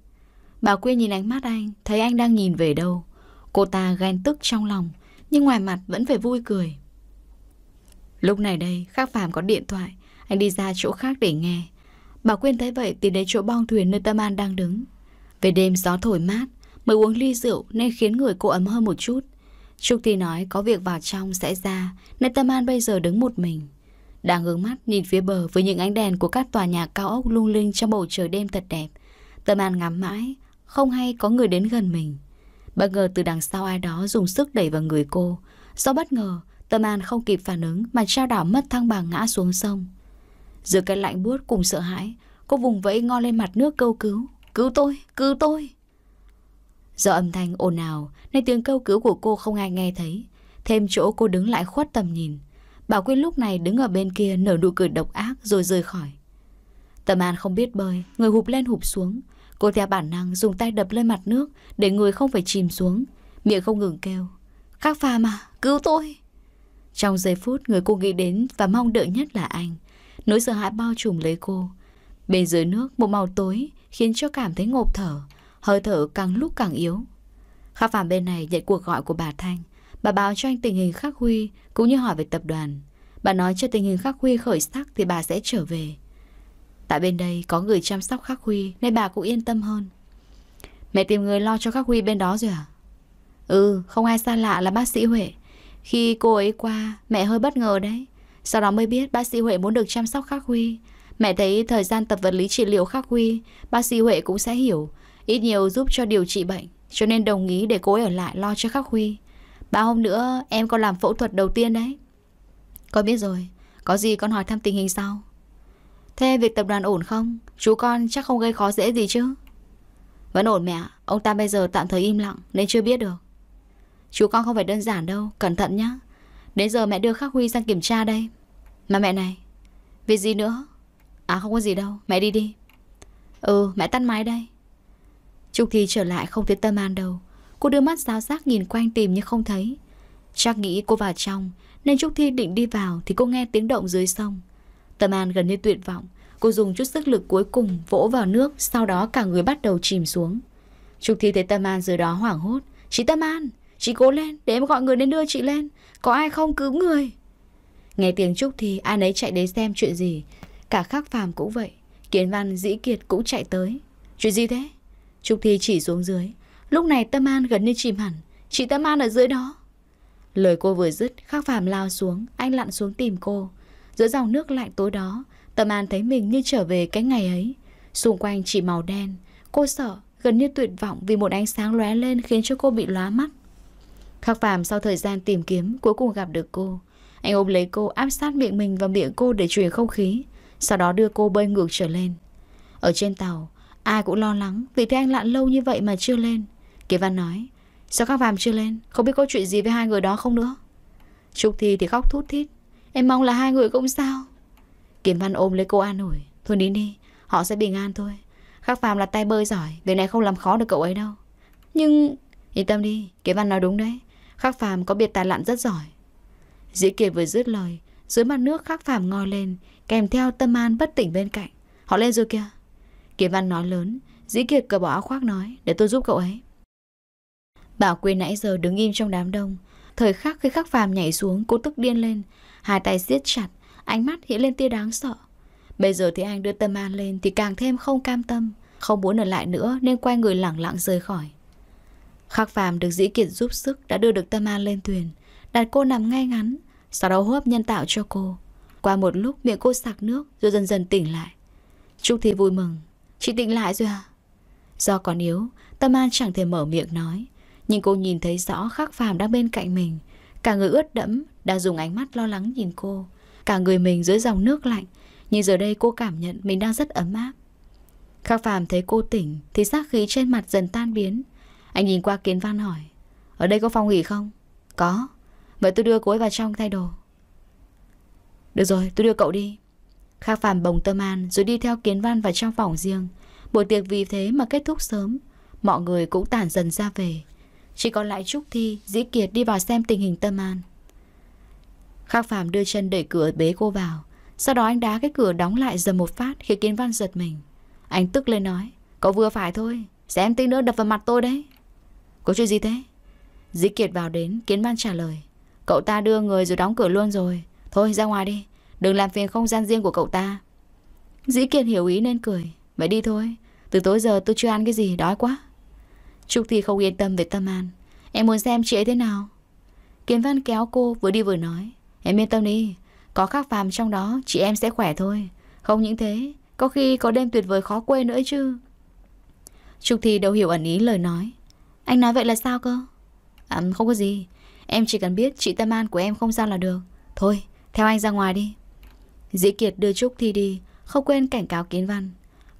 Bà Quyên nhìn ánh mắt anh Thấy anh đang nhìn về đâu Cô ta ghen tức trong lòng Nhưng ngoài mặt vẫn phải vui cười Lúc này đây Khác Phạm có điện thoại Anh đi ra chỗ khác để nghe Bà Quyên thấy vậy thì đến chỗ bong thuyền nơi Tâm An đang đứng Về đêm gió thổi mát Mới uống ly rượu nên khiến người cô ấm hơn một chút Trúc thì nói có việc vào trong sẽ ra Nên Tâm An bây giờ đứng một mình đang hướng mắt nhìn phía bờ với những ánh đèn của các tòa nhà cao ốc lung linh trong bầu trời đêm thật đẹp. Tâm An ngắm mãi, không hay có người đến gần mình. Bất ngờ từ đằng sau ai đó dùng sức đẩy vào người cô. Do bất ngờ, Tâm An không kịp phản ứng mà trao đảo mất thăng bằng ngã xuống sông. Giữa cái lạnh buốt cùng sợ hãi, cô vùng vẫy ngon lên mặt nước câu cứu. Cứu tôi, cứu tôi. Do âm thanh ồn ào nên tiếng kêu cứu của cô không ai nghe thấy. Thêm chỗ cô đứng lại khuất tầm nhìn. Bảo Quyên lúc này đứng ở bên kia nở nụ cười độc ác rồi rời khỏi. Tầm An không biết bơi, người hụp lên hụp xuống. Cô theo bản năng dùng tay đập lên mặt nước để người không phải chìm xuống. Miệng không ngừng kêu. Các pha mà, cứu tôi! Trong giây phút người cô nghĩ đến và mong đợi nhất là anh. Nỗi sợ hãi bao trùm lấy cô. Bên dưới nước một màu tối khiến cho cảm thấy ngộp thở, hơi thở càng lúc càng yếu. Khắc phàm bên này nhận cuộc gọi của bà Thanh. Bà báo cho anh tình hình khắc huy, cũng như hỏi về tập đoàn. Bà nói cho tình hình khắc huy khởi sắc thì bà sẽ trở về. Tại bên đây có người chăm sóc khắc huy nên bà cũng yên tâm hơn. Mẹ tìm người lo cho khắc huy bên đó rồi à? Ừ, không ai xa lạ là bác sĩ Huệ. Khi cô ấy qua, mẹ hơi bất ngờ đấy. Sau đó mới biết bác sĩ Huệ muốn được chăm sóc khắc huy. Mẹ thấy thời gian tập vật lý trị liệu khắc huy, bác sĩ Huệ cũng sẽ hiểu, ít nhiều giúp cho điều trị bệnh, cho nên đồng ý để cô ấy ở lại lo cho khắc huy. Ba hôm nữa em còn làm phẫu thuật đầu tiên đấy Con biết rồi Có gì con hỏi thăm tình hình sau Thế việc tập đoàn ổn không? Chú con chắc không gây khó dễ gì chứ Vẫn ổn mẹ Ông ta bây giờ tạm thời im lặng nên chưa biết được Chú con không phải đơn giản đâu Cẩn thận nhá. Đến giờ mẹ đưa Khắc Huy sang kiểm tra đây Mà mẹ này Việc gì nữa À không có gì đâu Mẹ đi đi Ừ mẹ tắt máy đây Trục thì trở lại không thấy tâm an đâu Cô đưa mắt giáo giác nhìn quanh tìm nhưng không thấy Chắc nghĩ cô vào trong Nên Trúc Thi định đi vào Thì cô nghe tiếng động dưới sông Tâm An gần như tuyệt vọng Cô dùng chút sức lực cuối cùng vỗ vào nước Sau đó cả người bắt đầu chìm xuống Trúc Thi thấy Tâm An dưới đó hoảng hốt Chị Tâm An, chị cố lên Để em gọi người đến đưa chị lên Có ai không cứu người Nghe tiếng Trúc Thi ai nấy chạy đến xem chuyện gì Cả khắc phàm cũng vậy Kiến văn dĩ kiệt cũng chạy tới Chuyện gì thế Trúc Thi chỉ xuống dưới Lúc này Tâm An gần như chìm hẳn Chị Tâm An ở dưới đó Lời cô vừa dứt Khắc Phạm lao xuống Anh lặn xuống tìm cô Giữa dòng nước lạnh tối đó Tâm An thấy mình như trở về cái ngày ấy Xung quanh chỉ màu đen Cô sợ gần như tuyệt vọng Vì một ánh sáng lóe lên khiến cho cô bị lóa mắt Khắc Phạm sau thời gian tìm kiếm Cuối cùng gặp được cô Anh ôm lấy cô áp sát miệng mình và miệng cô để truyền không khí Sau đó đưa cô bơi ngược trở lên Ở trên tàu Ai cũng lo lắng Vì thế anh lặn lâu như vậy mà chưa lên Kế văn nói Sao các vàm chưa lên Không biết có chuyện gì với hai người đó không nữa Trúc Thi thì khóc thút thít Em mong là hai người cũng sao Kiếm văn ôm lấy cô an ủi Thôi đi đi Họ sẽ bình an thôi Khắc Phạm là tay bơi giỏi Việc này không làm khó được cậu ấy đâu Nhưng Yên tâm đi Kiếm văn nói đúng đấy Khắc Phạm có biệt tài lặn rất giỏi Dĩ kiệt vừa dứt lời Dưới mặt nước khắc Phạm ngồi lên Kèm theo tâm an bất tỉnh bên cạnh Họ lên rồi kìa Kiếm văn nói lớn Dĩ kiệt cởi bỏ áo khoác nói Để tôi giúp cậu ấy Bảo Quyên nãy giờ đứng im trong đám đông. Thời khắc khi khắc phàm nhảy xuống, cô tức điên lên. Hai tay siết chặt, ánh mắt hiện lên tia đáng sợ. Bây giờ thì anh đưa Tâm An lên thì càng thêm không cam tâm. Không muốn ở lại nữa nên quay người lẳng lặng rời khỏi. Khắc phàm được dĩ kiệt giúp sức đã đưa được Tâm An lên thuyền. Đặt cô nằm ngay ngắn, sau đó hô hấp nhân tạo cho cô. Qua một lúc miệng cô sặc nước rồi dần dần tỉnh lại. Trung thì vui mừng. Chị tỉnh lại rồi à? Do còn yếu, Tâm An chẳng thể mở miệng nói. Nhưng cô nhìn thấy rõ khắc phàm đang bên cạnh mình Cả người ướt đẫm Đã dùng ánh mắt lo lắng nhìn cô Cả người mình dưới dòng nước lạnh Nhưng giờ đây cô cảm nhận mình đang rất ấm áp Khắc phàm thấy cô tỉnh Thì sát khí trên mặt dần tan biến Anh nhìn qua kiến văn hỏi Ở đây có phòng nghỉ không? Có Vậy tôi đưa cô ấy vào trong thay đồ Được rồi tôi đưa cậu đi Khắc phàm bồng tâm an Rồi đi theo kiến văn vào trong phòng riêng Buổi tiệc vì thế mà kết thúc sớm Mọi người cũng tản dần ra về chỉ còn lại Trúc Thi, Dĩ Kiệt đi vào xem tình hình Tâm An. Khác phàm đưa chân đẩy cửa bế cô vào. Sau đó anh đá cái cửa đóng lại dầm một phát khiến kiến Văn giật mình. Anh tức lên nói, cậu vừa phải thôi, xem tí nữa đập vào mặt tôi đấy. Có chuyện gì thế? Dĩ Kiệt vào đến, Kiến Văn trả lời. Cậu ta đưa người rồi đóng cửa luôn rồi. Thôi ra ngoài đi, đừng làm phiền không gian riêng của cậu ta. Dĩ Kiệt hiểu ý nên cười. Vậy đi thôi, từ tối giờ tôi chưa ăn cái gì, đói quá. Trúc Thi không yên tâm về Tâm An Em muốn xem chị ấy thế nào Kiến Văn kéo cô vừa đi vừa nói Em yên tâm đi Có khắc phàm trong đó chị em sẽ khỏe thôi Không những thế Có khi có đêm tuyệt vời khó quên nữa chứ Trúc Thi đâu hiểu ẩn ý lời nói Anh nói vậy là sao cơ À không có gì Em chỉ cần biết chị Tâm An của em không sao là được Thôi theo anh ra ngoài đi Dĩ Kiệt đưa Trúc Thi đi Không quên cảnh cáo Kiến Văn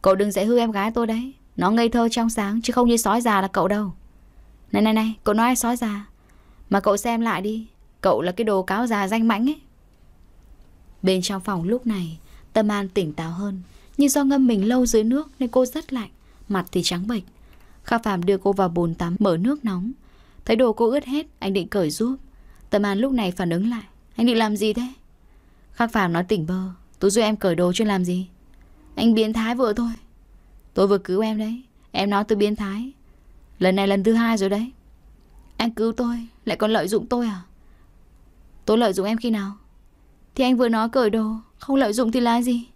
Cậu đừng dễ hư em gái tôi đấy nó ngây thơ trong sáng chứ không như sói già là cậu đâu Này này này cậu nói ai sói già Mà cậu xem lại đi Cậu là cái đồ cáo già danh mãnh ấy Bên trong phòng lúc này Tâm An tỉnh táo hơn Nhưng do ngâm mình lâu dưới nước nên cô rất lạnh Mặt thì trắng bệch Kha Phạm đưa cô vào bồn tắm mở nước nóng Thấy đồ cô ướt hết anh định cởi giúp Tâm An lúc này phản ứng lại Anh định làm gì thế Khắc Phạm nói tỉnh bơ Tú Duy em cởi đồ chứ làm gì Anh biến thái vừa thôi Tôi vừa cứu em đấy Em nói tôi biến thái Lần này lần thứ hai rồi đấy Anh cứu tôi Lại còn lợi dụng tôi à Tôi lợi dụng em khi nào Thì anh vừa nói cởi đồ Không lợi dụng thì là gì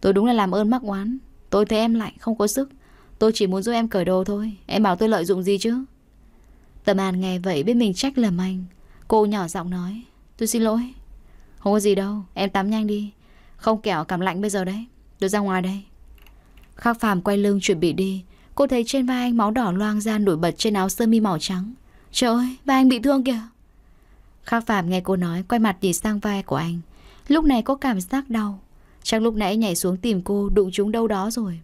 Tôi đúng là làm ơn mắc oán Tôi thấy em lạnh không có sức Tôi chỉ muốn giúp em cởi đồ thôi Em bảo tôi lợi dụng gì chứ Tầm An nghe vậy biết mình trách lầm anh Cô nhỏ giọng nói Tôi xin lỗi Không có gì đâu Em tắm nhanh đi Không kẻo cảm lạnh bây giờ đấy Tôi ra ngoài đây Khắc phàm quay lưng chuẩn bị đi Cô thấy trên vai anh máu đỏ loang ra nổi bật trên áo sơ mi màu trắng Trời ơi, vai anh bị thương kìa Khắc phàm nghe cô nói Quay mặt nhìn sang vai của anh Lúc này có cảm giác đau Chắc lúc nãy nhảy xuống tìm cô đụng chúng đâu đó rồi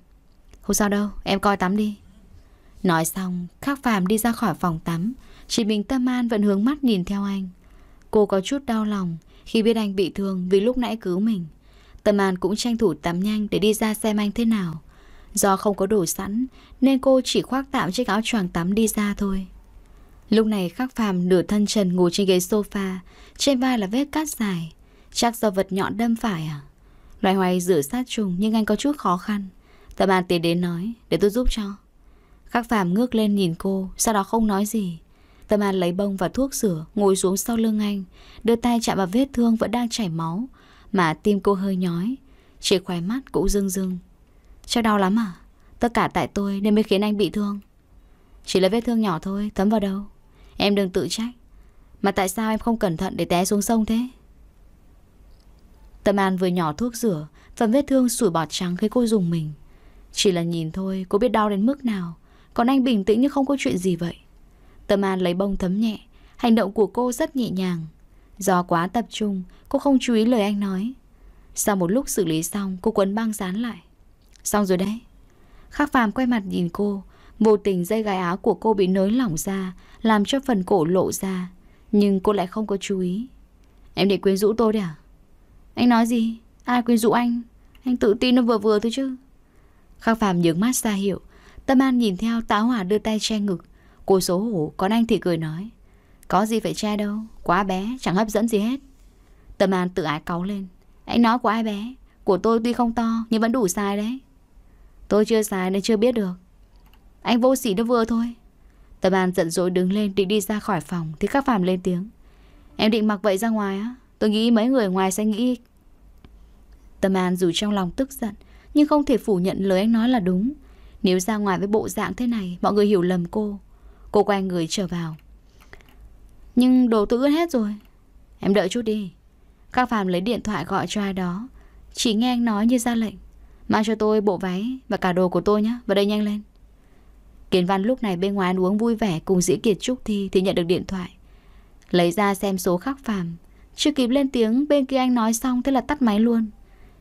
Không sao đâu, em coi tắm đi Nói xong, Khắc Phàm đi ra khỏi phòng tắm Chỉ mình Tâm An vẫn hướng mắt nhìn theo anh Cô có chút đau lòng Khi biết anh bị thương vì lúc nãy cứu mình Tâm An cũng tranh thủ tắm nhanh để đi ra xem anh thế nào Do không có đồ sẵn nên cô chỉ khoác tạm chiếc áo choàng tắm đi ra thôi. Lúc này khắc phàm nửa thân trần ngồi trên ghế sofa, trên vai là vết cắt dài. Chắc do vật nhọn đâm phải à? Loài hoài rửa sát trùng nhưng anh có chút khó khăn. Tập bàn tiến đến nói, để tôi giúp cho. Khắc phàm ngước lên nhìn cô, sau đó không nói gì. Tâm An lấy bông và thuốc rửa, ngồi xuống sau lưng anh, đưa tay chạm vào vết thương vẫn đang chảy máu, mà tim cô hơi nhói, chỉ khoái mắt cũng rưng rưng. Cháu đau lắm à? Tất cả tại tôi nên mới khiến anh bị thương. Chỉ là vết thương nhỏ thôi, thấm vào đâu. Em đừng tự trách. Mà tại sao em không cẩn thận để té xuống sông thế? Tâm An vừa nhỏ thuốc rửa, phần vết thương sủi bọt trắng khi cô dùng mình. Chỉ là nhìn thôi, cô biết đau đến mức nào. Còn anh bình tĩnh như không có chuyện gì vậy. Tâm An lấy bông thấm nhẹ, hành động của cô rất nhẹ nhàng. Do quá tập trung, cô không chú ý lời anh nói. Sau một lúc xử lý xong, cô quấn băng dán lại. Xong rồi đấy. Khắc phàm quay mặt nhìn cô, vô tình dây gái áo của cô bị nới lỏng ra, làm cho phần cổ lộ ra. Nhưng cô lại không có chú ý. Em để quyến rũ tôi đấy à? Anh nói gì? Ai quyến rũ anh? Anh tự tin nó vừa vừa thôi chứ. Khắc phàm nhướng mắt ra hiệu. Tâm An nhìn theo táo hỏa đưa tay che ngực. Cô xấu hổ, còn anh thì cười nói. Có gì phải che đâu, quá bé, chẳng hấp dẫn gì hết. Tâm An tự ái cáu lên. Anh nói của ai bé? Của tôi tuy không to, nhưng vẫn đủ sai đấy. Tôi chưa xài nên chưa biết được Anh vô sỉ nó vừa thôi Tâm An giận dỗi đứng lên định đi ra khỏi phòng Thì các phàm lên tiếng Em định mặc vậy ra ngoài á Tôi nghĩ mấy người ngoài sẽ nghĩ Tâm An dù trong lòng tức giận Nhưng không thể phủ nhận lời anh nói là đúng Nếu ra ngoài với bộ dạng thế này Mọi người hiểu lầm cô Cô quay người trở vào Nhưng đồ tôi ướt hết rồi Em đợi chút đi Các phàm lấy điện thoại gọi cho ai đó Chỉ nghe anh nói như ra lệnh Mang cho tôi bộ váy và cả đồ của tôi nhé Vào đây nhanh lên Kiến Văn lúc này bên ngoài ăn uống vui vẻ Cùng Dĩ Kiệt Trúc Thi thì nhận được điện thoại Lấy ra xem số khắc phàm Chưa kịp lên tiếng bên kia anh nói xong Thế là tắt máy luôn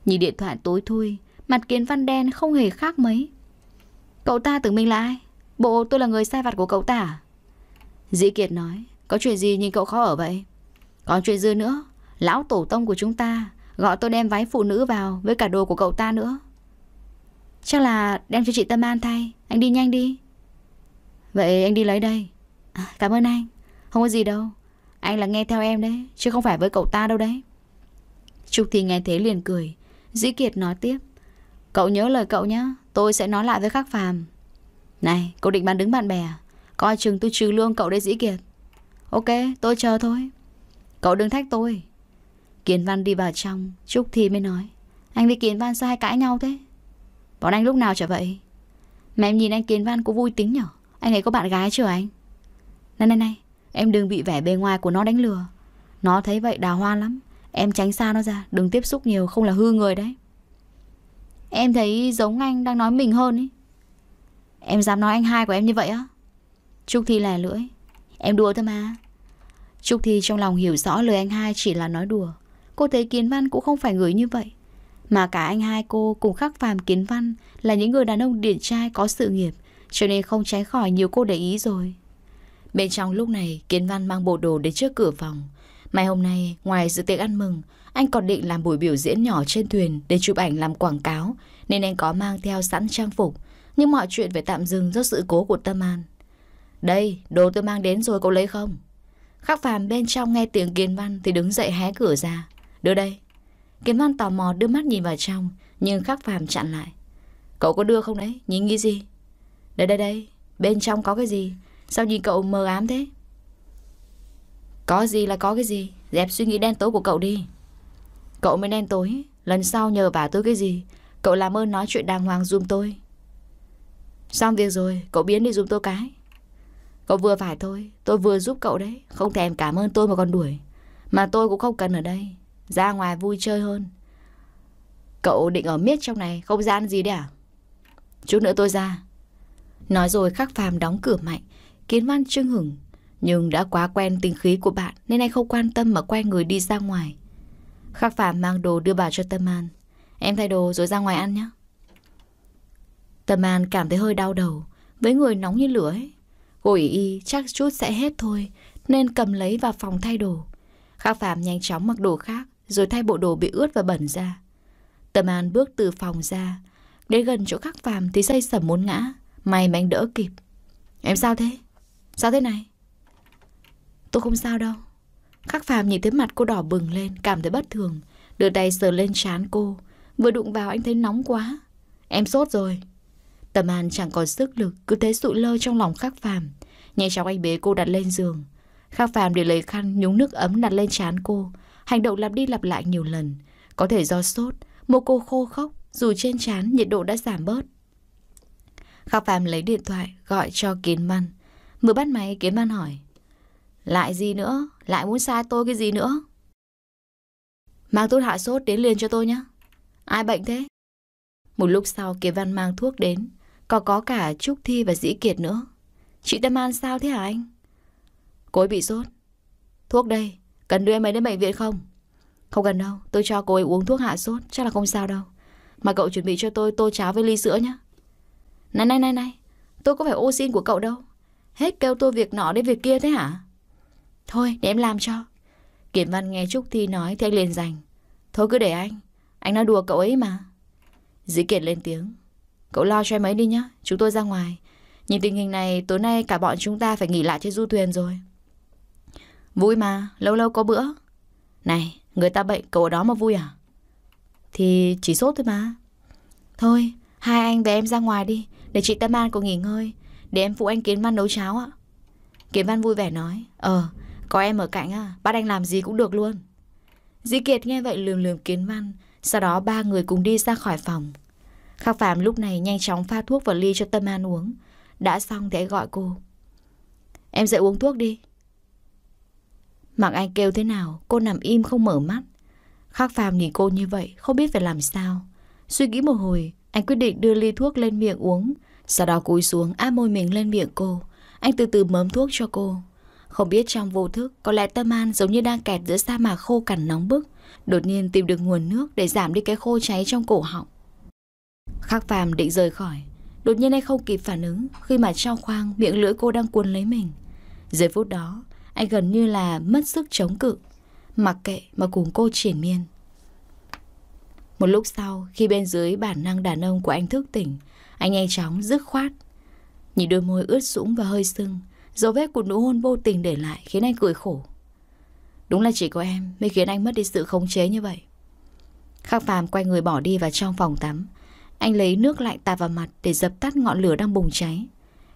Nhìn điện thoại tối thui Mặt Kiến Văn đen không hề khác mấy Cậu ta tưởng mình là ai Bộ tôi là người sai vặt của cậu ta à? Dĩ Kiệt nói Có chuyện gì nhìn cậu khó ở vậy Còn chuyện dư nữa Lão tổ tông của chúng ta Gọi tôi đem váy phụ nữ vào Với cả đồ của cậu ta nữa Chắc là đem cho chị Tâm An thay Anh đi nhanh đi Vậy anh đi lấy đây à, Cảm ơn anh Không có gì đâu Anh là nghe theo em đấy Chứ không phải với cậu ta đâu đấy trúc thì nghe thế liền cười Dĩ Kiệt nói tiếp Cậu nhớ lời cậu nhé Tôi sẽ nói lại với khắc phàm Này cậu định bán đứng bạn bè à? Coi chừng tôi trừ lương cậu đấy Dĩ Kiệt Ok tôi chờ thôi Cậu đừng thách tôi Kiến Văn đi vào trong Trúc Thi mới nói Anh với Kiến Văn sao hay cãi nhau thế Bọn anh lúc nào chả vậy Mà em nhìn anh Kiến Văn cũng vui tính nhở Anh ấy có bạn gái chưa anh Này này này Em đừng bị vẻ bề ngoài của nó đánh lừa Nó thấy vậy đào hoa lắm Em tránh xa nó ra Đừng tiếp xúc nhiều không là hư người đấy Em thấy giống anh đang nói mình hơn ý Em dám nói anh hai của em như vậy á Trúc Thi lè lưỡi Em đùa thôi mà Trúc Thi trong lòng hiểu rõ lời anh hai chỉ là nói đùa Cô thấy Kiến Văn cũng không phải người như vậy mà cả anh hai cô cùng khắc phàm kiến văn là những người đàn ông điển trai có sự nghiệp, cho nên không tránh khỏi nhiều cô để ý rồi. Bên trong lúc này, kiến văn mang bộ đồ đến trước cửa phòng. Mai hôm nay, ngoài dự tiệc ăn mừng, anh còn định làm buổi biểu diễn nhỏ trên thuyền để chụp ảnh làm quảng cáo, nên anh có mang theo sẵn trang phục. Nhưng mọi chuyện phải tạm dừng do sự cố của Tâm An. Đây, đồ tôi mang đến rồi cô lấy không? Khắc phàm bên trong nghe tiếng kiến văn thì đứng dậy hé cửa ra. Đưa đây. Kiến Văn tò mò đưa mắt nhìn vào trong, nhưng Khắc Phàm chặn lại. Cậu có đưa không đấy? Nhìn nghĩ gì? Đây đây đây, bên trong có cái gì? Sao nhìn cậu mờ ám thế? Có gì là có cái gì? Dẹp suy nghĩ đen tối của cậu đi. Cậu mới đen tối, lần sau nhờ bà tôi cái gì? Cậu làm ơn nói chuyện đàng hoàng giùm tôi. Xong việc rồi, cậu biến đi giùm tôi cái. Cậu vừa phải thôi, tôi vừa giúp cậu đấy, không thèm cảm ơn tôi mà còn đuổi. Mà tôi cũng không cần ở đây, ra ngoài vui chơi hơn Cậu định ở miết trong này Không gian gì đấy à Chút nữa tôi ra Nói rồi khắc phàm đóng cửa mạnh Kiến văn trưng hửng Nhưng đã quá quen tính khí của bạn Nên anh không quan tâm mà quay người đi ra ngoài Khắc phàm mang đồ đưa bà cho Tâm An Em thay đồ rồi ra ngoài ăn nhé Tâm An cảm thấy hơi đau đầu Với người nóng như lửa ấy Cô ý y chắc chút sẽ hết thôi Nên cầm lấy vào phòng thay đồ Khắc phàm nhanh chóng mặc đồ khác rồi thay bộ đồ bị ướt và bẩn ra. Tâm An bước từ phòng ra, đến gần chỗ khắc phàm thì xây sẩm muốn ngã, may mà anh đỡ kịp. Em sao thế? Sao thế này? Tôi không sao đâu. Khắc phàm nhìn thấy mặt cô đỏ bừng lên, cảm thấy bất thường, đưa tay sờ lên trán cô, vừa đụng vào anh thấy nóng quá. Em sốt rồi. Tâm An chẳng còn sức lực, cứ thế sụi lơ trong lòng khắc phàm. Nhanh chóng anh bế cô đặt lên giường. Khắc phàm để lấy khăn nhúng nước ấm đặt lên trán cô, Hành động lặp đi lặp lại nhiều lần, có thể do sốt, một cô khô khóc, dù trên trán nhiệt độ đã giảm bớt. Khắc Phạm lấy điện thoại, gọi cho Kiến Văn. Vừa bắt máy, Kiến Văn hỏi. Lại gì nữa? Lại muốn sai tôi cái gì nữa? Mang thuốc hạ sốt đến liền cho tôi nhé. Ai bệnh thế? Một lúc sau Kiến Văn mang thuốc đến. Còn có cả Trúc Thi và Dĩ Kiệt nữa. Chị Tâm An sao thế hả anh? Cô ấy bị sốt. Thuốc đây. Cần đưa em ấy đến bệnh viện không? Không cần đâu, tôi cho cô ấy uống thuốc hạ sốt, chắc là không sao đâu. Mà cậu chuẩn bị cho tôi tô cháo với ly sữa nhé. Này này này này, tôi có phải ô xin của cậu đâu. Hết kêu tôi việc nọ đến việc kia thế hả? Thôi, để em làm cho. Kiểm văn nghe Trúc Thi nói thì anh liền dành Thôi cứ để anh, anh nói đùa cậu ấy mà. Dĩ kiệt lên tiếng. Cậu lo cho em ấy đi nhé, chúng tôi ra ngoài. Nhìn tình hình này, tối nay cả bọn chúng ta phải nghỉ lại trên du thuyền rồi. Vui mà, lâu lâu có bữa. Này, người ta bệnh cậu ở đó mà vui à? Thì chỉ sốt thôi mà. Thôi, hai anh về em ra ngoài đi, để chị Tâm An có nghỉ ngơi, để em phụ anh Kiến Văn nấu cháo ạ. Kiến Văn vui vẻ nói, ờ, có em ở cạnh à, bắt anh làm gì cũng được luôn. Dĩ Kiệt nghe vậy lườm lườm Kiến Văn, sau đó ba người cùng đi ra khỏi phòng. Khắc Phạm lúc này nhanh chóng pha thuốc vào ly cho Tâm An uống. Đã xong thì gọi cô. Em dậy uống thuốc đi. Mặc anh kêu thế nào, cô nằm im không mở mắt. Khắc phàm nhìn cô như vậy, không biết phải làm sao. Suy nghĩ một hồi, anh quyết định đưa ly thuốc lên miệng uống. Sau đó cúi xuống áp môi mình lên miệng cô. Anh từ từ mớm thuốc cho cô. Không biết trong vô thức, có lẽ tâm an giống như đang kẹt giữa sa mạc khô cằn nóng bức. Đột nhiên tìm được nguồn nước để giảm đi cái khô cháy trong cổ họng. Khắc phàm định rời khỏi. Đột nhiên anh không kịp phản ứng khi mà trong khoang miệng lưỡi cô đang cuốn lấy mình. Giây phút đó, anh gần như là mất sức chống cự Mặc kệ mà cùng cô triển miên Một lúc sau Khi bên dưới bản năng đàn ông của anh thức tỉnh Anh nhanh chóng dứt khoát Nhìn đôi môi ướt sũng và hơi sưng Dấu vết của nụ hôn vô tình để lại Khiến anh cười khổ Đúng là chỉ có em mới khiến anh mất đi sự khống chế như vậy Khắc phàm quay người bỏ đi vào trong phòng tắm Anh lấy nước lạnh tạt vào mặt Để dập tắt ngọn lửa đang bùng cháy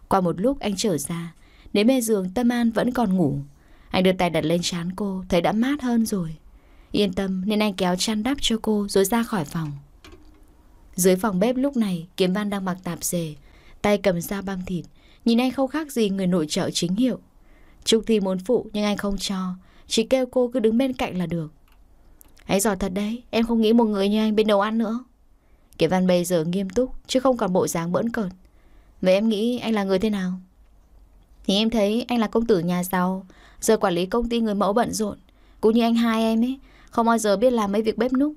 Qua một lúc anh trở ra Đến bên giường Tâm An vẫn còn ngủ anh đưa tay đặt lên trán cô, thấy đã mát hơn rồi. Yên tâm nên anh kéo chăn đắp cho cô rồi ra khỏi phòng. Dưới phòng bếp lúc này, Kiếm Văn đang mặc tạp dề, tay cầm dao băm thịt, nhìn anh không khác gì người nội trợ chính hiệu. Trúc thì muốn phụ nhưng anh không cho, chỉ kêu cô cứ đứng bên cạnh là được. Ấy giỏi thật đấy, em không nghĩ một người như anh bên đầu ăn nữa. Kiếm Văn bây giờ nghiêm túc, chứ không còn bộ dáng bỡn cợt. Vậy em nghĩ anh là người thế nào? Thì em thấy anh là công tử nhà giàu, Giờ quản lý công ty người mẫu bận rộn Cũng như anh hai em ấy Không bao giờ biết làm mấy việc bếp núc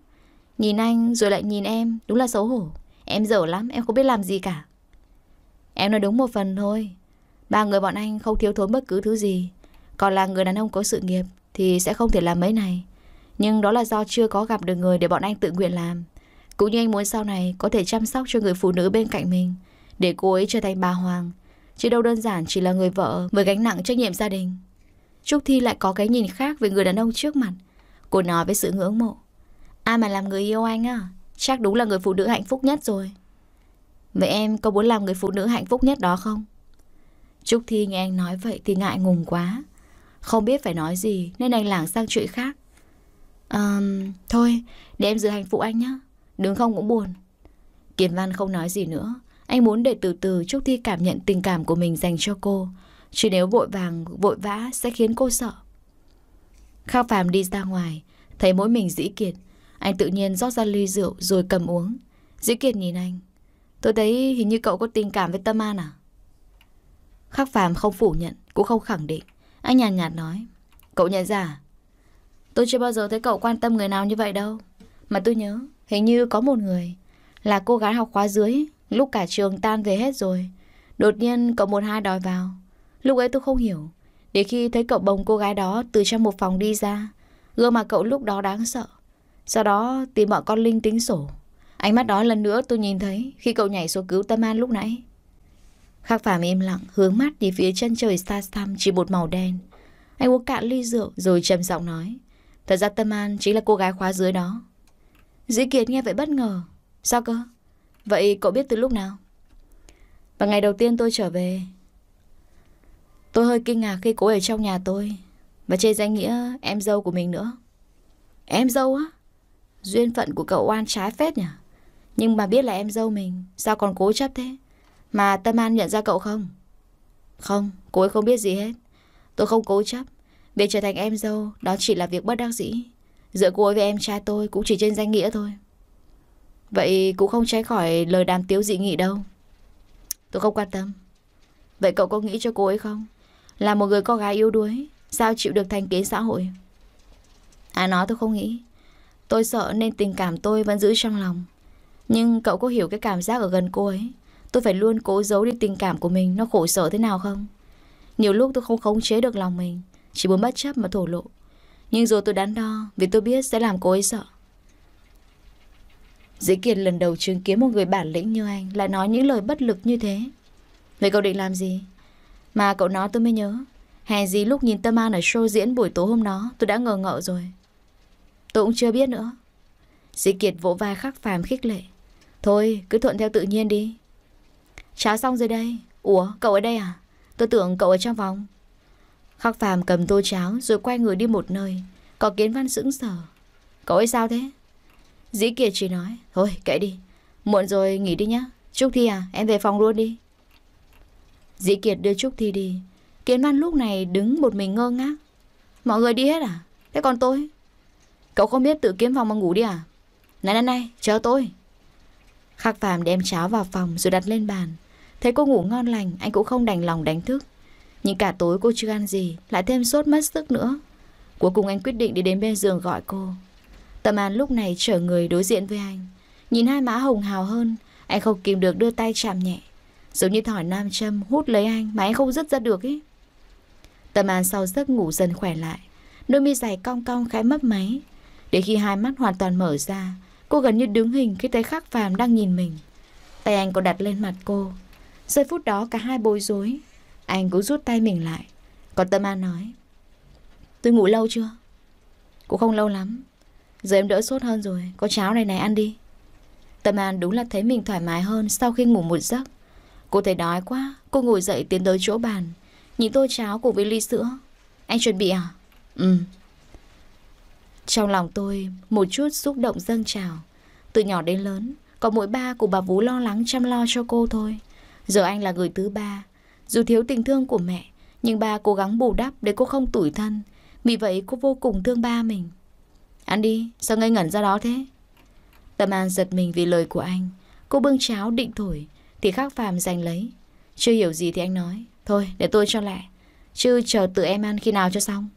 Nhìn anh rồi lại nhìn em Đúng là xấu hổ Em dở lắm em không biết làm gì cả Em nói đúng một phần thôi Ba người bọn anh không thiếu thốn bất cứ thứ gì Còn là người đàn ông có sự nghiệp Thì sẽ không thể làm mấy này Nhưng đó là do chưa có gặp được người để bọn anh tự nguyện làm Cũng như anh muốn sau này Có thể chăm sóc cho người phụ nữ bên cạnh mình Để cô ấy trở thành bà Hoàng Chứ đâu đơn giản chỉ là người vợ Với gánh nặng trách nhiệm gia đình Trúc Thi lại có cái nhìn khác về người đàn ông trước mặt. Cô nói với sự ngưỡng mộ. Ai mà làm người yêu anh à? Chắc đúng là người phụ nữ hạnh phúc nhất rồi. Vậy em có muốn làm người phụ nữ hạnh phúc nhất đó không? Trúc Thi nghe anh nói vậy thì ngại ngùng quá. Không biết phải nói gì nên anh lảng sang chuyện khác. Um, thôi, để em giữ hạnh phúc anh nhé. Đứng không cũng buồn. Kiền Văn không nói gì nữa. Anh muốn để từ từ Trúc Thi cảm nhận tình cảm của mình dành cho cô chỉ nếu vội vàng, vội vã sẽ khiến cô sợ. Khắc Phạm đi ra ngoài, thấy mỗi mình Dĩ Kiệt. Anh tự nhiên rót ra ly rượu rồi cầm uống. Dĩ Kiệt nhìn anh. Tôi thấy hình như cậu có tình cảm với Tâm An à? Khắc Phạm không phủ nhận, cũng không khẳng định. Anh nhàn nhạt, nhạt nói. Cậu nhận ra à? Tôi chưa bao giờ thấy cậu quan tâm người nào như vậy đâu. Mà tôi nhớ, hình như có một người. Là cô gái học khóa dưới, lúc cả trường tan về hết rồi. Đột nhiên cậu một hai đòi vào. Lúc ấy tôi không hiểu Để khi thấy cậu bồng cô gái đó từ trong một phòng đi ra Gương mà cậu lúc đó đáng sợ Sau đó tìm bọn con Linh tính sổ Ánh mắt đó lần nữa tôi nhìn thấy Khi cậu nhảy xuống cứu Tâm An lúc nãy Khắc Phạm im lặng hướng mắt đi phía chân trời xa xăm chỉ một màu đen Anh uống cạn ly rượu rồi trầm giọng nói Thật ra Tâm An chính là cô gái khóa dưới đó Dĩ Kiệt nghe vậy bất ngờ Sao cơ? Vậy cậu biết từ lúc nào? Và ngày đầu tiên tôi trở về Tôi hơi kinh ngạc khi cô ở trong nhà tôi Và trên danh nghĩa em dâu của mình nữa Em dâu á? Duyên phận của cậu oan trái phết nhỉ Nhưng mà biết là em dâu mình Sao còn cố chấp thế Mà Tâm An nhận ra cậu không? Không, cô ấy không biết gì hết Tôi không cố chấp Việc trở thành em dâu đó chỉ là việc bất đắc dĩ Giữa cô ấy với em trai tôi cũng chỉ trên danh nghĩa thôi Vậy cũng không tránh khỏi lời đàm tiếu dị nghị đâu Tôi không quan tâm Vậy cậu có nghĩ cho cô ấy không? Là một người con gái yếu đuối Sao chịu được thành kiến xã hội À nó tôi không nghĩ Tôi sợ nên tình cảm tôi vẫn giữ trong lòng Nhưng cậu có hiểu cái cảm giác ở gần cô ấy Tôi phải luôn cố giấu đi tình cảm của mình Nó khổ sở thế nào không Nhiều lúc tôi không khống chế được lòng mình Chỉ muốn bất chấp mà thổ lộ Nhưng rồi tôi đắn đo Vì tôi biết sẽ làm cô ấy sợ Dĩ Kiệt lần đầu chứng kiến một người bản lĩnh như anh Lại nói những lời bất lực như thế Vậy cậu định làm gì mà cậu nói tôi mới nhớ Hè gì lúc nhìn Tâm An ở show diễn buổi tối hôm đó Tôi đã ngờ ngợ rồi Tôi cũng chưa biết nữa dĩ Kiệt vỗ vai khắc phàm khích lệ Thôi cứ thuận theo tự nhiên đi Cháo xong rồi đây Ủa cậu ở đây à Tôi tưởng cậu ở trong vòng Khắc phàm cầm tô cháo rồi quay người đi một nơi Có kiến văn sững sờ Cậu ấy sao thế Dĩ Kiệt chỉ nói Thôi kệ đi Muộn rồi nghỉ đi nhá Trúc Thi à em về phòng luôn đi Dĩ Kiệt đưa Trúc Thi đi Kiến Văn lúc này đứng một mình ngơ ngác Mọi người đi hết à? Thế còn tôi? Cậu không biết tự kiếm phòng mà ngủ đi à? Này này này, chờ tôi Khắc Phạm đem cháo vào phòng rồi đặt lên bàn Thấy cô ngủ ngon lành Anh cũng không đành lòng đánh thức Nhưng cả tối cô chưa ăn gì Lại thêm sốt mất sức nữa Cuối cùng anh quyết định đi đến bên giường gọi cô Tâm An lúc này trở người đối diện với anh Nhìn hai má hồng hào hơn Anh không kìm được đưa tay chạm nhẹ Giống như thỏi nam châm hút lấy anh mà anh không dứt ra được ấy. Tâm An sau giấc ngủ dần khỏe lại, đôi mi dài cong cong khẽ mấp máy. Để khi hai mắt hoàn toàn mở ra, cô gần như đứng hình khi thấy Khắc Phàm đang nhìn mình. Tay anh còn đặt lên mặt cô. Giây phút đó cả hai bối rối, anh cũng rút tay mình lại. Còn Tâm An nói, tôi ngủ lâu chưa? Cũng không lâu lắm, giờ em đỡ sốt hơn rồi, có cháo này này ăn đi. Tâm An đúng là thấy mình thoải mái hơn sau khi ngủ một giấc. Cô thấy đói quá, cô ngồi dậy tiến tới chỗ bàn. Nhìn tô cháo cùng với ly sữa. Anh chuẩn bị à? Ừ. Trong lòng tôi, một chút xúc động dâng trào. Từ nhỏ đến lớn, có mỗi ba của bà vũ lo lắng chăm lo cho cô thôi. Giờ anh là người thứ ba. Dù thiếu tình thương của mẹ, nhưng ba cố gắng bù đắp để cô không tủi thân. Vì vậy cô vô cùng thương ba mình. Ăn đi, sao ngây ngẩn ra đó thế? Tâm An giật mình vì lời của anh. Cô bưng cháo định thổi, thì khắc phàm giành lấy Chưa hiểu gì thì anh nói Thôi để tôi cho lẹ Chứ chờ tự em ăn khi nào cho xong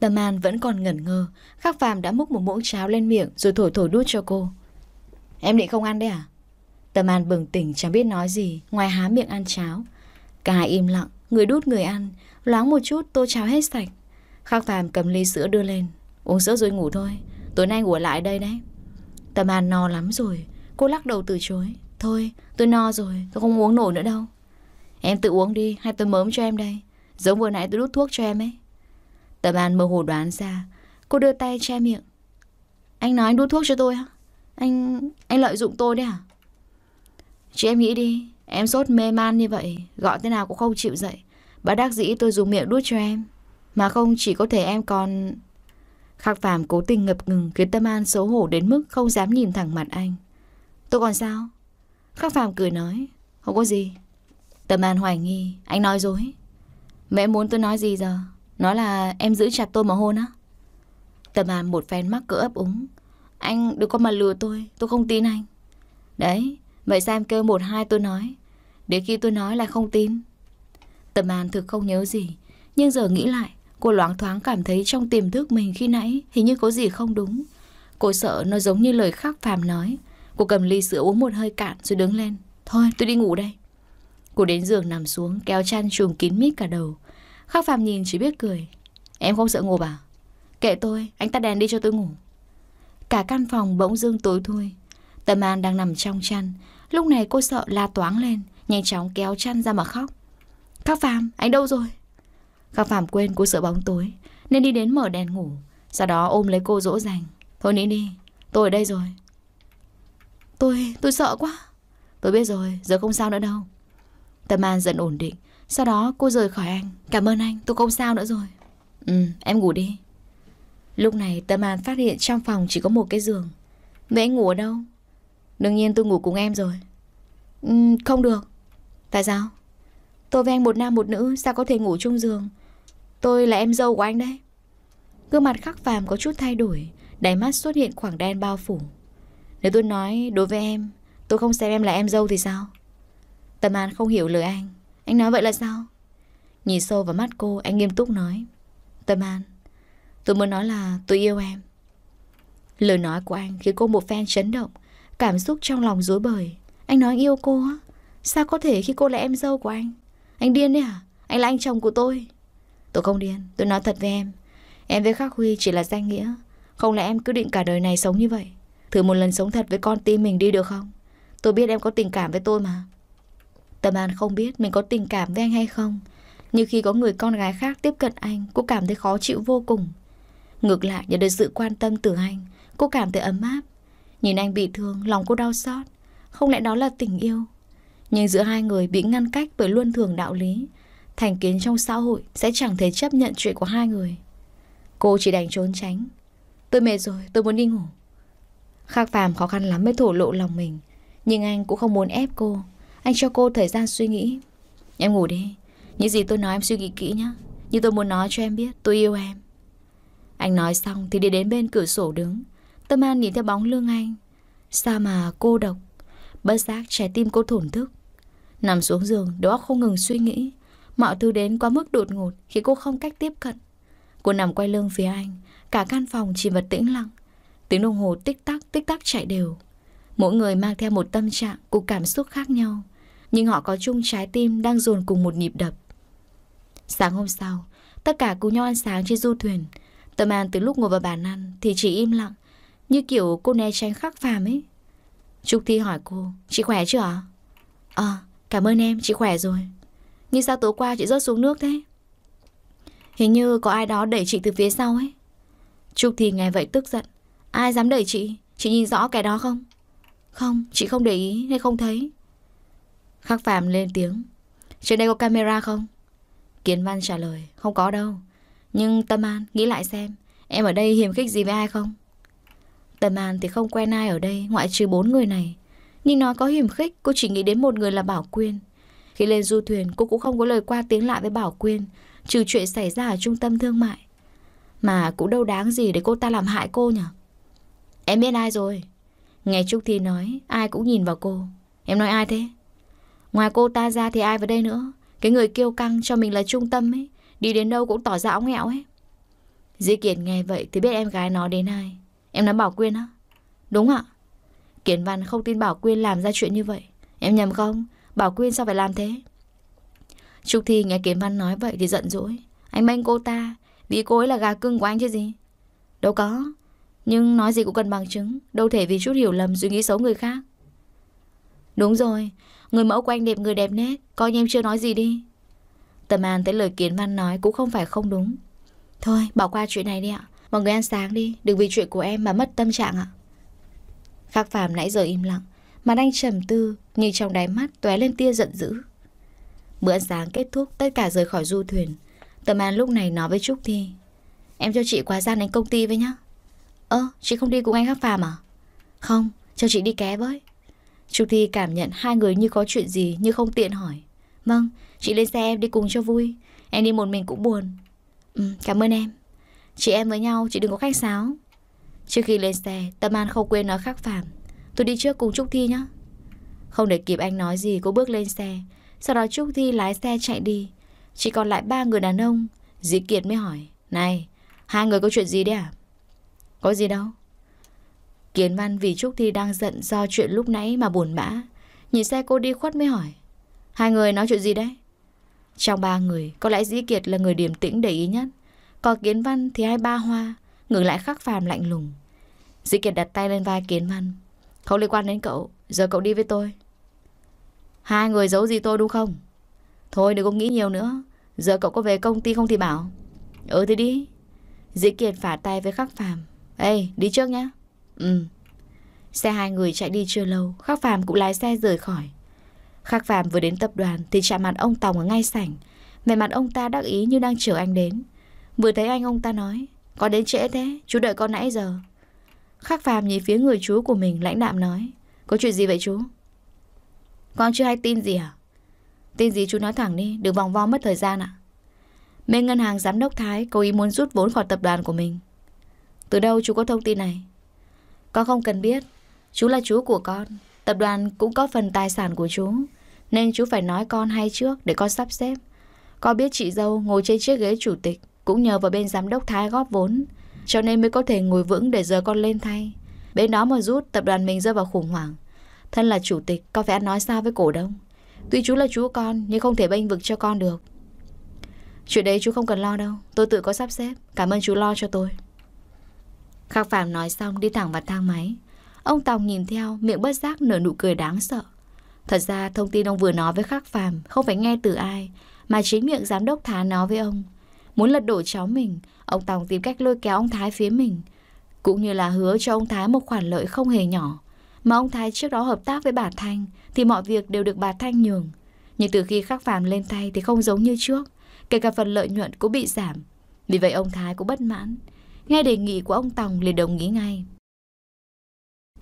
Tâm An vẫn còn ngẩn ngơ Khắc phàm đã múc một muỗng cháo lên miệng Rồi thổi thổi đút cho cô Em định không ăn đấy à Tâm An bừng tỉnh chẳng biết nói gì Ngoài há miệng ăn cháo Cả hai im lặng Người đút người ăn Loáng một chút tô cháo hết sạch Khắc phàm cầm ly sữa đưa lên Uống sữa rồi ngủ thôi Tối nay ngủ lại đây đấy Tâm An no lắm rồi Cô lắc đầu từ chối Thôi tôi no rồi Tôi không uống nổi nữa đâu Em tự uống đi hay tôi mớm cho em đây Giống vừa nãy tôi đút thuốc cho em ấy Tâm An mơ hồ đoán ra Cô đưa tay che miệng Anh nói anh đút thuốc cho tôi hả Anh... anh lợi dụng tôi đấy hả à? Chị em nghĩ đi Em sốt mê man như vậy Gọi thế nào cũng không chịu dậy Bà đắc dĩ tôi dùng miệng đút cho em Mà không chỉ có thể em còn Khắc phàm cố tình ngập ngừng Khiến Tâm An xấu hổ đến mức không dám nhìn thẳng mặt anh Tôi còn sao Khắc Phạm cười nói Không có gì Tâm An hoài nghi Anh nói dối Mẹ muốn tôi nói gì giờ Nói là em giữ chặt tôi mà hôn á Tâm An một phen mắc cỡ ấp úng Anh đừng có mà lừa tôi Tôi không tin anh Đấy Vậy sao em kêu một hai tôi nói để khi tôi nói là không tin Tâm An thực không nhớ gì Nhưng giờ nghĩ lại Cô loáng thoáng cảm thấy trong tiềm thức mình khi nãy Hình như có gì không đúng Cô sợ nó giống như lời khắc phàm nói Cô cầm ly sữa uống một hơi cạn rồi đứng lên. Thôi tôi đi ngủ đây. Cô đến giường nằm xuống kéo chăn trùm kín mít cả đầu. Khắc phàm nhìn chỉ biết cười. Em không sợ ngủ à? Kệ tôi, anh tắt đèn đi cho tôi ngủ. Cả căn phòng bỗng dưng tối thui. Tâm An đang nằm trong chăn. Lúc này cô sợ la toáng lên, nhanh chóng kéo chăn ra mà khóc. Khắc phàm anh đâu rồi? Khắc phàm quên cô sợ bóng tối, nên đi đến mở đèn ngủ. Sau đó ôm lấy cô dỗ dành. Thôi nín đi, tôi ở đây rồi. Tôi, tôi sợ quá. Tôi biết rồi, giờ không sao nữa đâu. Tâm An dần ổn định. Sau đó cô rời khỏi anh. Cảm ơn anh, tôi không sao nữa rồi. Ừ, em ngủ đi. Lúc này Tâm An phát hiện trong phòng chỉ có một cái giường. Vậy anh ngủ ở đâu? Đương nhiên tôi ngủ cùng em rồi. Ừ, không được. Tại sao? Tôi với anh một nam một nữ sao có thể ngủ chung giường? Tôi là em dâu của anh đấy. Gương mặt khắc phàm có chút thay đổi, đáy mắt xuất hiện khoảng đen bao phủ. Nếu tôi nói đối với em Tôi không xem em là em dâu thì sao Tâm An không hiểu lời anh Anh nói vậy là sao Nhìn sâu vào mắt cô anh nghiêm túc nói Tâm An Tôi muốn nói là tôi yêu em Lời nói của anh khiến cô một phen chấn động Cảm xúc trong lòng rối bời Anh nói yêu cô á Sao có thể khi cô là em dâu của anh Anh điên đấy à Anh là anh chồng của tôi Tôi không điên Tôi nói thật với em Em với Khắc Huy chỉ là danh nghĩa Không lẽ em cứ định cả đời này sống như vậy Thử một lần sống thật với con tim mình đi được không? Tôi biết em có tình cảm với tôi mà. Tâm An không biết mình có tình cảm với anh hay không. Nhưng khi có người con gái khác tiếp cận anh, cô cảm thấy khó chịu vô cùng. Ngược lại nhận được sự quan tâm từ anh, cô cảm thấy ấm áp. Nhìn anh bị thương, lòng cô đau xót. Không lẽ đó là tình yêu? Nhưng giữa hai người bị ngăn cách bởi luân thường đạo lý. Thành kiến trong xã hội sẽ chẳng thể chấp nhận chuyện của hai người. Cô chỉ đành trốn tránh. Tôi mệt rồi, tôi muốn đi ngủ. Khác phàm khó khăn lắm mới thổ lộ lòng mình Nhưng anh cũng không muốn ép cô Anh cho cô thời gian suy nghĩ Em ngủ đi Những gì tôi nói em suy nghĩ kỹ nhé như tôi muốn nói cho em biết tôi yêu em Anh nói xong thì đi đến bên cửa sổ đứng Tâm An nhìn theo bóng lưng anh Sao mà cô độc Bất giác trái tim cô thổn thức Nằm xuống giường đầu óc không ngừng suy nghĩ Mọi thứ đến quá mức đột ngột Khi cô không cách tiếp cận Cô nằm quay lưng phía anh Cả căn phòng chỉ vật tĩnh lặng Tiếng đồng hồ tích tắc tích tắc chạy đều Mỗi người mang theo một tâm trạng Cùng cảm xúc khác nhau Nhưng họ có chung trái tim đang dồn cùng một nhịp đập Sáng hôm sau Tất cả cùng nhau ăn sáng trên du thuyền Tâm An từ lúc ngồi vào bàn ăn Thì chỉ im lặng Như kiểu cô né tránh khắc phàm ấy Trúc Thi hỏi cô Chị khỏe chưa ạ? Ờ à, cảm ơn em chị khỏe rồi Nhưng sao tối qua chị rớt xuống nước thế? Hình như có ai đó đẩy chị từ phía sau ấy Trúc Thi nghe vậy tức giận Ai dám đẩy chị? Chị nhìn rõ cái đó không? Không, chị không để ý nên không thấy. Khắc Phạm lên tiếng. Trên đây có camera không? Kiến Văn trả lời. Không có đâu. Nhưng Tâm An, nghĩ lại xem. Em ở đây hiềm khích gì với ai không? Tâm An thì không quen ai ở đây ngoại trừ bốn người này. Nhưng nói có hiềm khích, cô chỉ nghĩ đến một người là Bảo Quyên. Khi lên du thuyền, cô cũng không có lời qua tiếng lại với Bảo Quyên, trừ chuyện xảy ra ở trung tâm thương mại. Mà cũng đâu đáng gì để cô ta làm hại cô nhỉ? Em biết ai rồi Nghe Trúc Thi nói Ai cũng nhìn vào cô Em nói ai thế Ngoài cô ta ra thì ai vào đây nữa Cái người kiêu căng cho mình là trung tâm ấy Đi đến đâu cũng tỏ ra óng ẹo ấy Di Kiệt nghe vậy thì biết em gái nó đến ai Em nói Bảo Quyên á Đúng ạ Kiến Văn không tin Bảo Quyên làm ra chuyện như vậy Em nhầm không Bảo Quyên sao phải làm thế Trúc Thi nghe Kiến Văn nói vậy thì giận dỗi Anh manh cô ta Vì cô ấy là gà cưng của anh chứ gì Đâu có nhưng nói gì cũng cần bằng chứng Đâu thể vì chút hiểu lầm suy nghĩ xấu người khác Đúng rồi Người mẫu của anh đẹp người đẹp nét Coi như em chưa nói gì đi Tâm An thấy lời kiến văn nói cũng không phải không đúng Thôi bỏ qua chuyện này đi ạ Mọi người ăn sáng đi Đừng vì chuyện của em mà mất tâm trạng ạ Khắc Phạm nãy giờ im lặng Mặt anh trầm tư Nhưng trong đáy mắt tóe lên tia giận dữ Bữa ăn sáng kết thúc Tất cả rời khỏi du thuyền Tâm An lúc này nói với Trúc Thi Em cho chị qua gian đến công ty với nhá Ơ, chị không đi cùng anh Khắc Phàm à? Không, cho chị đi ké với. Trúc Thi cảm nhận hai người như có chuyện gì nhưng không tiện hỏi. Vâng, chị lên xe em đi cùng cho vui. Em đi một mình cũng buồn. Ừ, cảm ơn em. Chị em với nhau, chị đừng có khách sáo. Trước khi lên xe, Tâm An không quên nói Khắc Phàm. Tôi đi trước cùng Trúc Thi nhé. Không để kịp anh nói gì, cô bước lên xe. Sau đó Trúc Thi lái xe chạy đi. Chỉ còn lại ba người đàn ông. Dĩ Kiệt mới hỏi. Này, hai người có chuyện gì đấy à? Có gì đâu Kiến văn vì Trúc Thi đang giận do chuyện lúc nãy mà buồn bã Nhìn xe cô đi khuất mới hỏi Hai người nói chuyện gì đấy Trong ba người có lẽ Dĩ Kiệt là người điềm tĩnh để ý nhất Còn Kiến văn thì hai ba hoa Ngừng lại khắc phàm lạnh lùng Dĩ Kiệt đặt tay lên vai Kiến văn Không liên quan đến cậu Giờ cậu đi với tôi Hai người giấu gì tôi đúng không Thôi đừng có nghĩ nhiều nữa Giờ cậu có về công ty không thì bảo Ừ thì đi Dĩ Kiệt phả tay với khắc phàm Ê, đi trước nhá. Ừ. Xe hai người chạy đi chưa lâu, Khắc Phạm cũng lái xe rời khỏi. Khắc Phạm vừa đến tập đoàn thì chạm mặt ông Tòng ở ngay sảnh. Về mặt ông ta đắc ý như đang chờ anh đến. Vừa thấy anh ông ta nói, con đến trễ thế, chú đợi con nãy giờ. Khắc Phạm nhìn phía người chú của mình lãnh đạm nói, có chuyện gì vậy chú? Con chưa hay tin gì à? Tin gì chú nói thẳng đi, đừng vòng vo mất thời gian ạ. À? Bên ngân hàng giám đốc Thái cố ý muốn rút vốn khỏi tập đoàn của mình. Từ đâu chú có thông tin này? Con không cần biết. Chú là chú của con. Tập đoàn cũng có phần tài sản của chú. Nên chú phải nói con hay trước để con sắp xếp. Con biết chị dâu ngồi trên chiếc ghế chủ tịch cũng nhờ vào bên giám đốc Thái góp vốn. Cho nên mới có thể ngồi vững để giờ con lên thay. Bên đó mà rút tập đoàn mình rơi vào khủng hoảng. Thân là chủ tịch, con phải ăn nói sao với cổ đông. Tuy chú là chú con nhưng không thể bênh vực cho con được. Chuyện đấy chú không cần lo đâu, tôi tự có sắp xếp. Cảm ơn chú lo cho tôi. Khắc Phạm nói xong đi thẳng vào thang máy. Ông Tòng nhìn theo, miệng bất giác nở nụ cười đáng sợ. Thật ra thông tin ông vừa nói với Khắc Phạm không phải nghe từ ai, mà chính miệng giám đốc Thái nói với ông. Muốn lật đổ cháu mình, ông Tòng tìm cách lôi kéo ông Thái phía mình, cũng như là hứa cho ông Thái một khoản lợi không hề nhỏ. Mà ông Thái trước đó hợp tác với bà Thanh thì mọi việc đều được bà Thanh nhường. Nhưng từ khi Khắc Phạm lên tay thì không giống như trước, kể cả phần lợi nhuận cũng bị giảm. Vì vậy ông Thái cũng bất mãn. Nghe đề nghị của ông Tòng liền đồng ý ngay.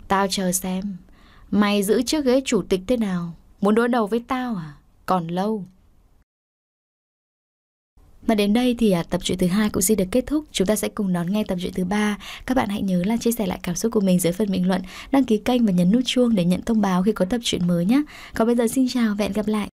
Tao chờ xem, mày giữ chiếc ghế chủ tịch thế nào? Muốn đối đầu với tao à? Còn lâu. Mà đến đây thì à, tập truyện thứ hai cũng xin được kết thúc. Chúng ta sẽ cùng đón nghe tập truyện thứ ba. Các bạn hãy nhớ là chia sẻ lại cảm xúc của mình dưới phần bình luận, đăng ký kênh và nhấn nút chuông để nhận thông báo khi có tập truyện mới nhé. Còn bây giờ xin chào và hẹn gặp lại.